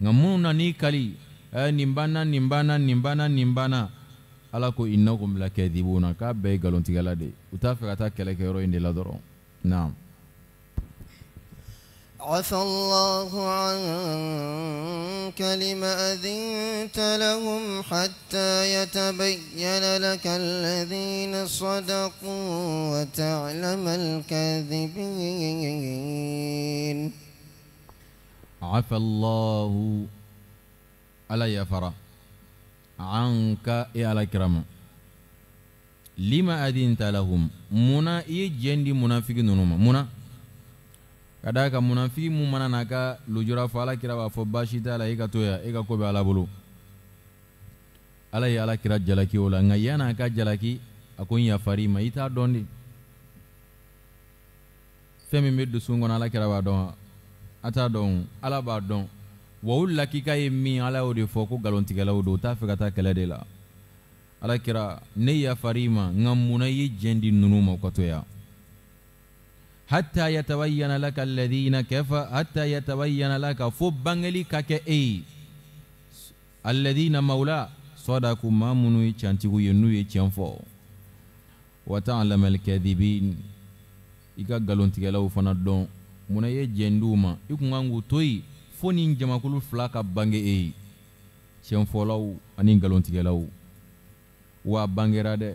nka minnu na n'i kali ɛɛ eh, nin banna nin banna nin banna nin banna ala ko innakum lakɛdibuna k'a bɛɛ ye galontigɛla de ye u t'a fɛ ka taa kɛlɛkɛyɔrɔ in de la dɔrɔn naam عفى الله عنك لم أذنت لهم حتى يتبين لك الذين صدقوا وتعلم الكاذبين عفى الله على يفر عنك يا الكرم لما أذنت لهم منا يجند إيه منافق نوما منا ka daa ka munafigi mun mana n'a ka lujura fɔ ala kira b'a fɔ baasi t'a la i ka to ya i ka ko bɛ ala bolo ala ye ala kira jalaki o la nka yan'a ka jalaki a ko n yafari ma i t'a dɔn de fɛn min bɛ dusu kɔnɔ ala kira b'a dɔn a t'a dɔn ala b'a dɔn wa o lakika ye min ala y'o de fɔ ko nkalontigɛlaw don u t'a fɛ ka taa kɛlɛ de la ala kira ne yafari ma nka munna i ye diɲɛ di ninnu ma u ka to yan hatta yatabayyana laka alladhina kafa hatta yatabayyana laka fo bangeli ka kɛ e ye alladhina mawla sadaku maa minnu ye tiɲɛtigiw ye n'u ye tiɲɛ fɔ wa ta'lama i ka galontigɛlaw fana dɔn munna ye jɛn di u ma i kun kan k'u to yen fo nin jamakulu fila ka bange e ye tiɲɛfɔlaw ani galontigɛlaw wa a bangera dɛ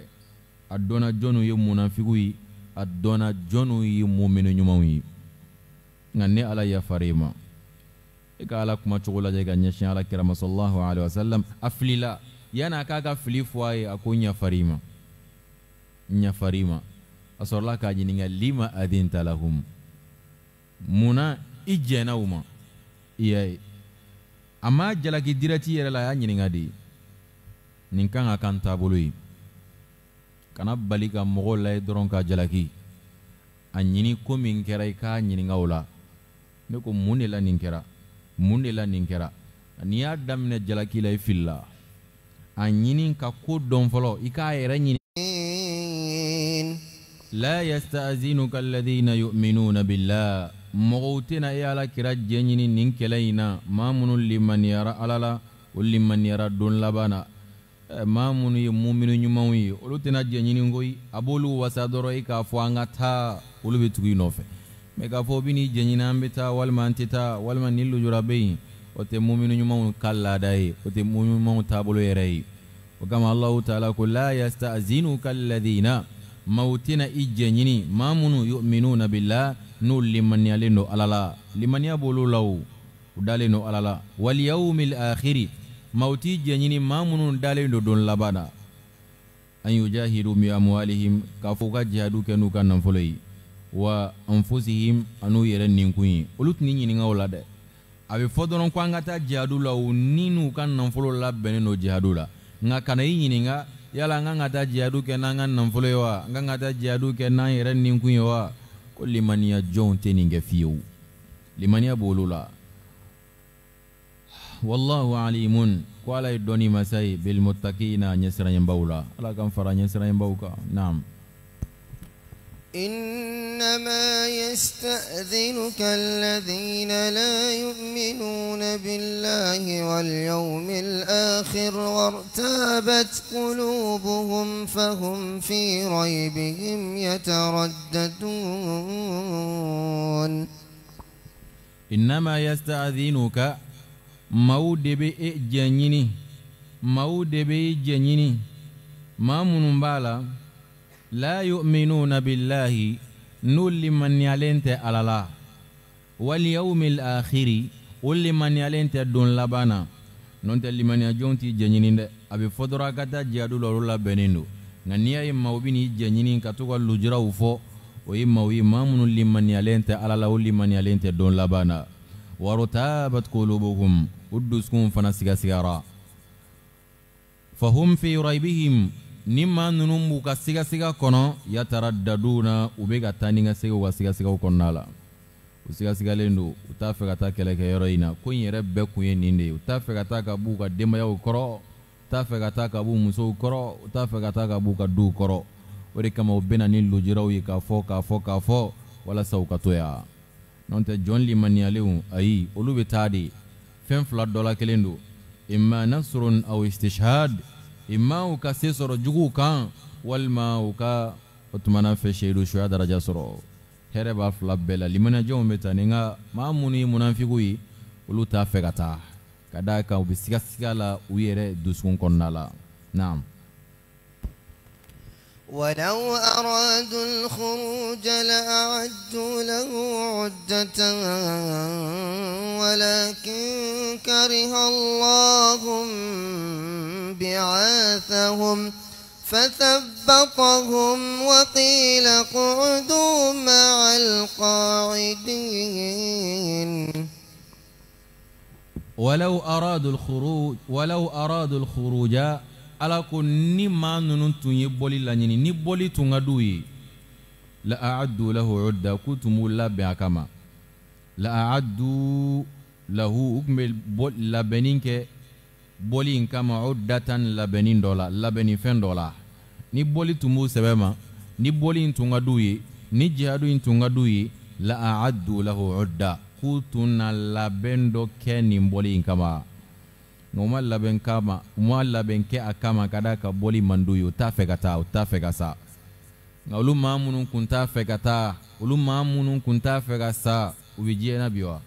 a dɔnna ye ye a dɔnna jɔnnu ye mɔmini ɲumanw ye nka ne ala yafara i ma i ka ala kumacogo lajɛ ka ɲɛsin ala kira masalahu alaihi wasalam a filila yanni a k'a ka fili fɔ a ye a ko n yafara ma n ma a sɔrɔla k'a ɲininka lima adinta lahum munna i jɛnna u ma i y'a ye a m'a jalaki dirɛti yɛrɛ la a y'a ɲininka de nin kan ka kan taabolo ye kana bali ka mɔgɔw layɛ dɔrɔn ka jalaki a ɲini ko min kɛra i k'a ɲininga o la ne ko mun de la nin kɛra mun de la nin kɛra n'i y'a daminɛ jalaki la i filila a ɲini ka ko dɔn fɔlɔ i k'a yɛrɛ ɲini la yasta'zinuka alladhina yu'minuna billah mɔgɔw tɛna e ala kira jɛ ɲini nin kɛlɛ in na maa minnu limaniyara ala la o limaniyara don laban na Eh, maa minnu ye muminu ɲumanw ye olu tɛna jɛɲini koyi a b'olu wasa dɔrɔn i k'a fɔ an ka taa olu bɛ tugu i nɔfɛ mɛ k'a fɔ bi n'i jɛɲini an bɛ taa walima an tɛ taa walima nin lujura bɛ yen o tɛ muminu ɲumanw ka laada ye o tɛ muminu ɲumanw taabolo yɛrɛ ye o kama alahu taala ko la yastazinu kalladina maw tɛna i jɛɲini maa minnu yuminuna bila n'u limaniyalen don ala la limaniya b'olu la o u dalen don ala la waliyawmil akhiri mauti jɛɲini maa minnu dalen do don labana an yujahidu bi amwalihim k'a fɔ u ka jihadu kɛ n'u ka nafolo ye wa anfusihim an'u yɛrɛ ninkun ye olu tun ni ɲininga o la dɛ a bɛ fɔ dɔrɔn ko an ka taa jihadu la u ni n'u ka nafolo labɛnnen do jihadu la nka kana i ɲininga yala an kan ka taa jihadu kɛ n'an ka nafolo ye wa an kan ka taa jihadu kɛ n'an yɛrɛ ninkun ye wa ko limaniya jɔnw tɛ nin kɛ fiyewu limaniya b'olu la والله عليم قال يدوني مساي بالمتقين نسرا ينبولا الله كان فرا نسرا ينبوكا نعم إنما يستأذنك الذين لا يؤمنون بالله واليوم الآخر وارتابت قلوبهم فهم في ريبهم يترددون إنما يستأذنك maaw de bɛ e jɛ ɲini maaw de bɛ e jɛ ɲini maa minnu b'a la laa yu'minuna billahi n'olu limaniyalen tɛ ala la wal yawmil akhiri olu limaniyalen tɛ don laban na n'o tɛ limaniya jɔnw e t'i jɛ ɲini dɛ a be fɔ dɔrɔn a ka taa jihadu la olu labɛnnen don nka n'i y'a ye maaw bɛ jɛ ɲini ka to ka lujuraw fɔ o ye maw ye maa minnu limaniyalen tɛ ala la o limaniyalen tɛ don laban na warutabat kulubuhum u dusukun fana sigasigara fahum fi raibihim ni ma nunu b'u ka sigasiga kɔnɔ yataradaduna u be ka taa ni ka segiw ka sigasigaw kɔnɔna la u sigasigalen do u t'a fɛ ka taa kɛlɛkɛyɔrɔ in na ko in yɛrɛ bɛɛ kun ye nin de ye u t'a fɛ ka taa ka b'u ka denbayaw kɔrɔ u t'a fɛ ka taa ka b'u musow kɔrɔ u t'a fɛ ka taa ka b'u ka duw kɔrɔ o de kama u bena ni lujiraw ye k'a fɔ k'a fɔ k'a fɔ walasa u ka to ya nɔn jɔn limaniyalen ayi olu be taa de fɛn fila dɔ la kelen don imma nasrun aw istishhad imma u ka se sɔrɔ juguw kan walima u ka o tumana fɛ seyidu soya daraja sɔrɔ hɛrɛ b'a fila bɛɛ la limaniyajɛnw bɛ ta ni nka maa minnu ye munafigiw ye olu t'a fɛ ka taa ka d'a kan u bɛ sigasiga la u yɛrɛ dusukun kɔnɔna la naam ولو أرادوا الخروج لأعدوا له عدة ولكن كره الله بعاثهم فثبطهم وقيل اقعدوا مع القاعدين ولو أرادوا الخروج ولو أرادوا الخروج ala ko ni maa nunu tun ye bɔli laɲini ni bɔli tun ka d'u ye la aadu lahu udda k'u tun b'u labɛn a kama la aadu lahu u tun bɛ labɛnni kɛ bɔli in kama udda tan labɛnni dɔ la labɛnnifɛn dɔ la ni bɔli tun b'u sɛbɛ ma ni bɔli in tun ka d'u ye ni jihadu in tun ka d'u ye la aadu lahu udda k'u tun na labɛn dɔ kɛ nin bɔli in kama nka u ma labɛn kama u ma labɛn kɛ a kama ka da ka bɔli man d'u ye u t'a fɛ ka taa u t'a fɛ ka sa nka olu maa minnu kun t'a fɛ ka taa olu maa minnu kun t'a fɛ ka sa u bɛ diɲɛ na bi wa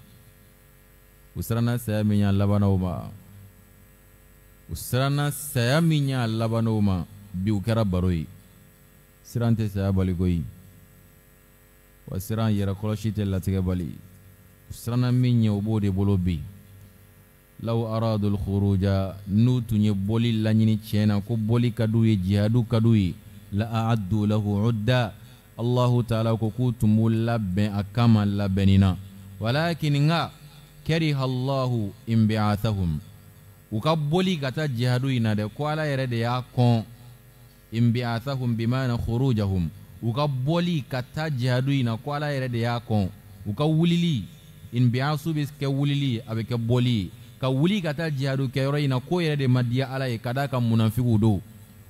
u siranna saya min y'a labanaw ma u siranna saya min y'a labanaw ma bi u kɛra baro ye siran tɛ saya bali koyi wa siran yɛrɛ kɔlɔsi tɛ latigɛ bali u siranna min ɲɛ u b'o de bolo bi law aradu lkhuruja n'u tun ye bɔli laɲini tiɲɛ na ko bɔli ka d'u ye jihadu ka d'u ye la aaddu lahu udda allahu taala ko k'u tun b'u labɛn a kama labɛnni na walakin nka kariha allahu imbiathahum u ka bɔli ka taa jihadu in na dɛ ko ala yɛrɛ de y'a kɔn imbiathahum bimana khurujahum u ka bɔli ka taa jihadu in na ko ala yɛrɛ de y'a kɔn u ka wulili inbiasu bɛ kɛ wulili a bɛ kɛ bɔli ye ka wuli ka taa jihadu kɛyɔrɔ in ko yɛrɛ de madia diya ala ye ka daa ka munafigiw do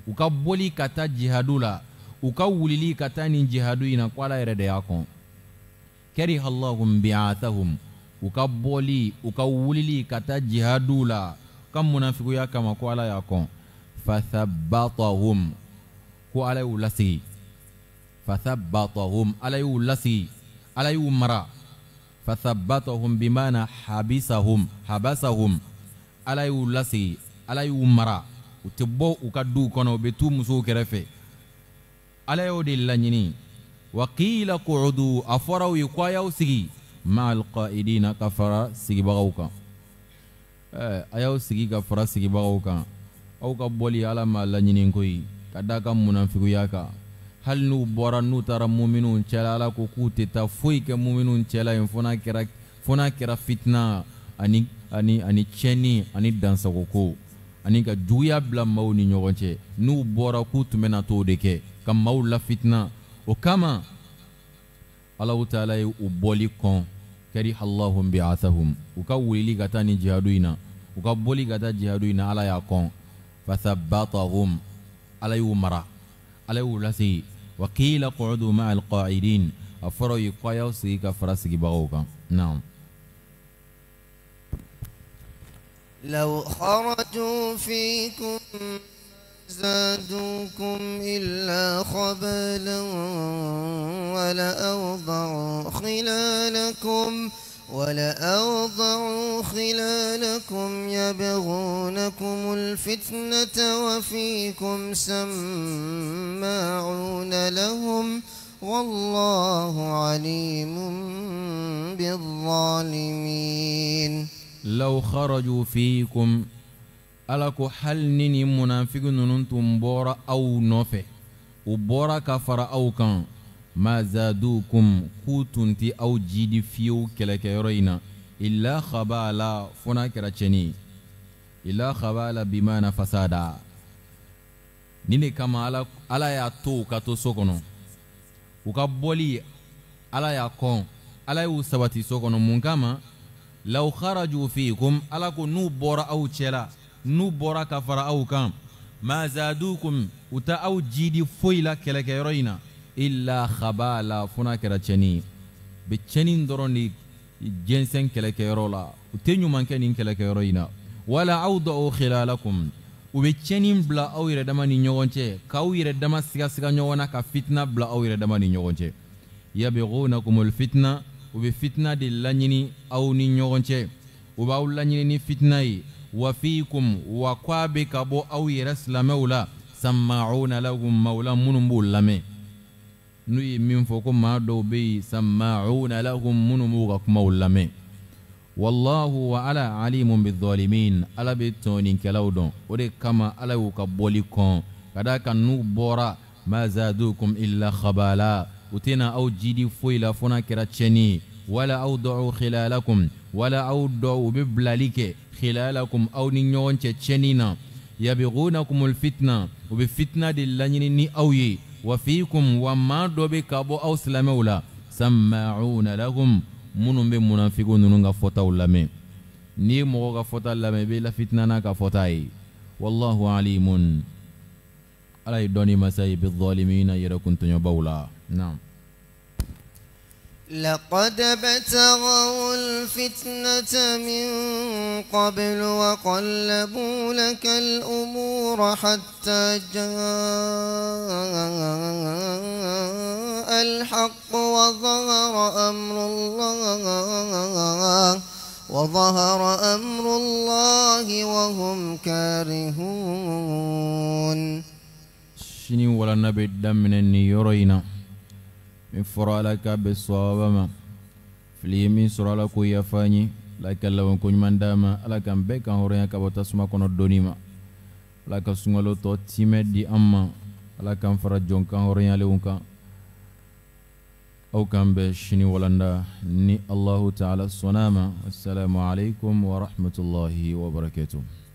u ka jihadu la u ka wulili ka taa nin jihadu in na ko ala yɛrɛ de y'a kɔn kariha allahum biathahum u ka bɔli u ka wulili ka taa jihadu la u ka munafiguya kama ko y'a kɔn fathabatahum ko ala y'u fathabatahum ala y'u lasigi ala fathabatahum bimana habisahum habasahum ala y'u lasigi ala y'u mara u tɛ bɔ u ka duw kɔnɔ u t'u musow kɛrɛfɛ ala y'o de laɲini wa qila qudu a fɔra u ye ko a y'aw sigi ma alqaidina ka fara sigibagaw kan a y'aw sigi ka eh, fara sigibagaw kan aw ka bɔli ala ma laɲini ko ye ka da ka munafiguya kan hali n'u bɔra n'u taara muminw cɛla ala ko k'u tɛ taa foyi kɛ muminw cɛla yen fo n'a kɛra fo n'a kɛra fitina ani ani ani tiɲɛni ani dansagoko ani ka juguya bila maaw ni ɲɔgɔn cɛ n'u bɔra k'u tun bɛna t'o de kɛ ka maaw la fitina o kama alahu taala ye u bɔli kɔn kari allahu bi'athahum u ka wulili ka taa ni jihadu in na u ka bɔli ka taa jihadu in na ala y'a kɔn fathabatahum ala y'u mara ala y'u lasegi وقيل اقعدوا مع القاعدين افروا يقايو سيكا فرسك بغوكا نعم لو خرجوا فيكم زادوكم إلا خبالا ولأوضعوا خلالكم ولأوضعوا خلالكم يبغونكم الفتنة وفيكم سماعون لهم والله عليم بالظالمين لو خرجوا فيكم ألكو حل نني منافق ننتم بورا أو نوفي وبورا كفر أو كان mazadukum zadukum k'u tun tɛ aw jidi fiyewu kɛlɛkɛyɔrɔ in na ila khabala fo n'a kɛra tiɲɛni ye khabala bimana fasada nin de kama ala, ala y'a to u ka to so kɔnɔ u ka bɔli ala y'a kɔn ala y'u sabati so kɔnɔ mun kama law kharaju fikum ala ko n'u bɔra aw cɛla n'u bɔra ka fara aw kan ma zadukum u ta aw jidi foyi la kɛlɛkɛyɔrɔ in na illa khabala funa kɛra tiɲɛni be tiɲɛni dɔrɔn de jɛnsɛn kɛlɛkɛyɔrɔ la u tɛ ɲuman nin kɛlɛkɛyɔrɔ in na wala aw o khilalakum u be tiɲɛni bila aw yɛrɛ dama ni ɲɔgɔn cɛ k'aw yɛrɛ dama sigasiga ɲɔgɔn na ka fitna bila aw yɛrɛ dama ni ɲɔgɔn cɛ yabigunakumul fitina u be fitina de laɲini aw ni ɲɔgɔn cɛ u b'aw laɲini ni fitina ye wa fiikum wa ko a be ka bɔ aw yɛrɛ silamɛw la samauna lahum mawla minnu نو يمين فوكم ما بي سماعون لهم منو موغا كما والله وعلى عليم بالظالمين على بتوني كلاودون ودي كما على وكبولي كون كدا كان نو بورا ما زادوكم الا خبالا وتينا او جيدي فويلا فونا كراتشيني ولا اوضعوا خلالكم ولا اوضعوا ببلاليك خلالكم او نيون تشينينا يبغونكم الفتنه وبفتنه دي لانيني اويي وفيكم وما دوبي كابو أو سلامة ولا سماعون لهم منهم بمنافقون نونغا فوتا ولا ni mɔgɔ ka fɔta lamɛn i bɛ lafitina n'a ka fɔta ye wallahu alimun ala ye dɔɔni masa ye bi zɔlimina yɛrɛ kuntoɲɔbaw la naam لقد بتغوا الفتنة من قبل وقلبوا لك الأمور حتى جاء الحق وظهر أمر الله وظهر أمر الله وهم كارهون شنو ولا نبي دم من النيورينا افرا لك بالصوابما في اليمين سرا لك يفاني لك اللو كن من داما لك ان بيك ان هوريا كبوتا سمك ندونيما لك سنغلو تو تيمد دي اما لك ان فرجون كان هوريا لونكا او كان بشني ولندا ني الله تعالى الصنامة السلام عليكم ورحمة الله وبركاته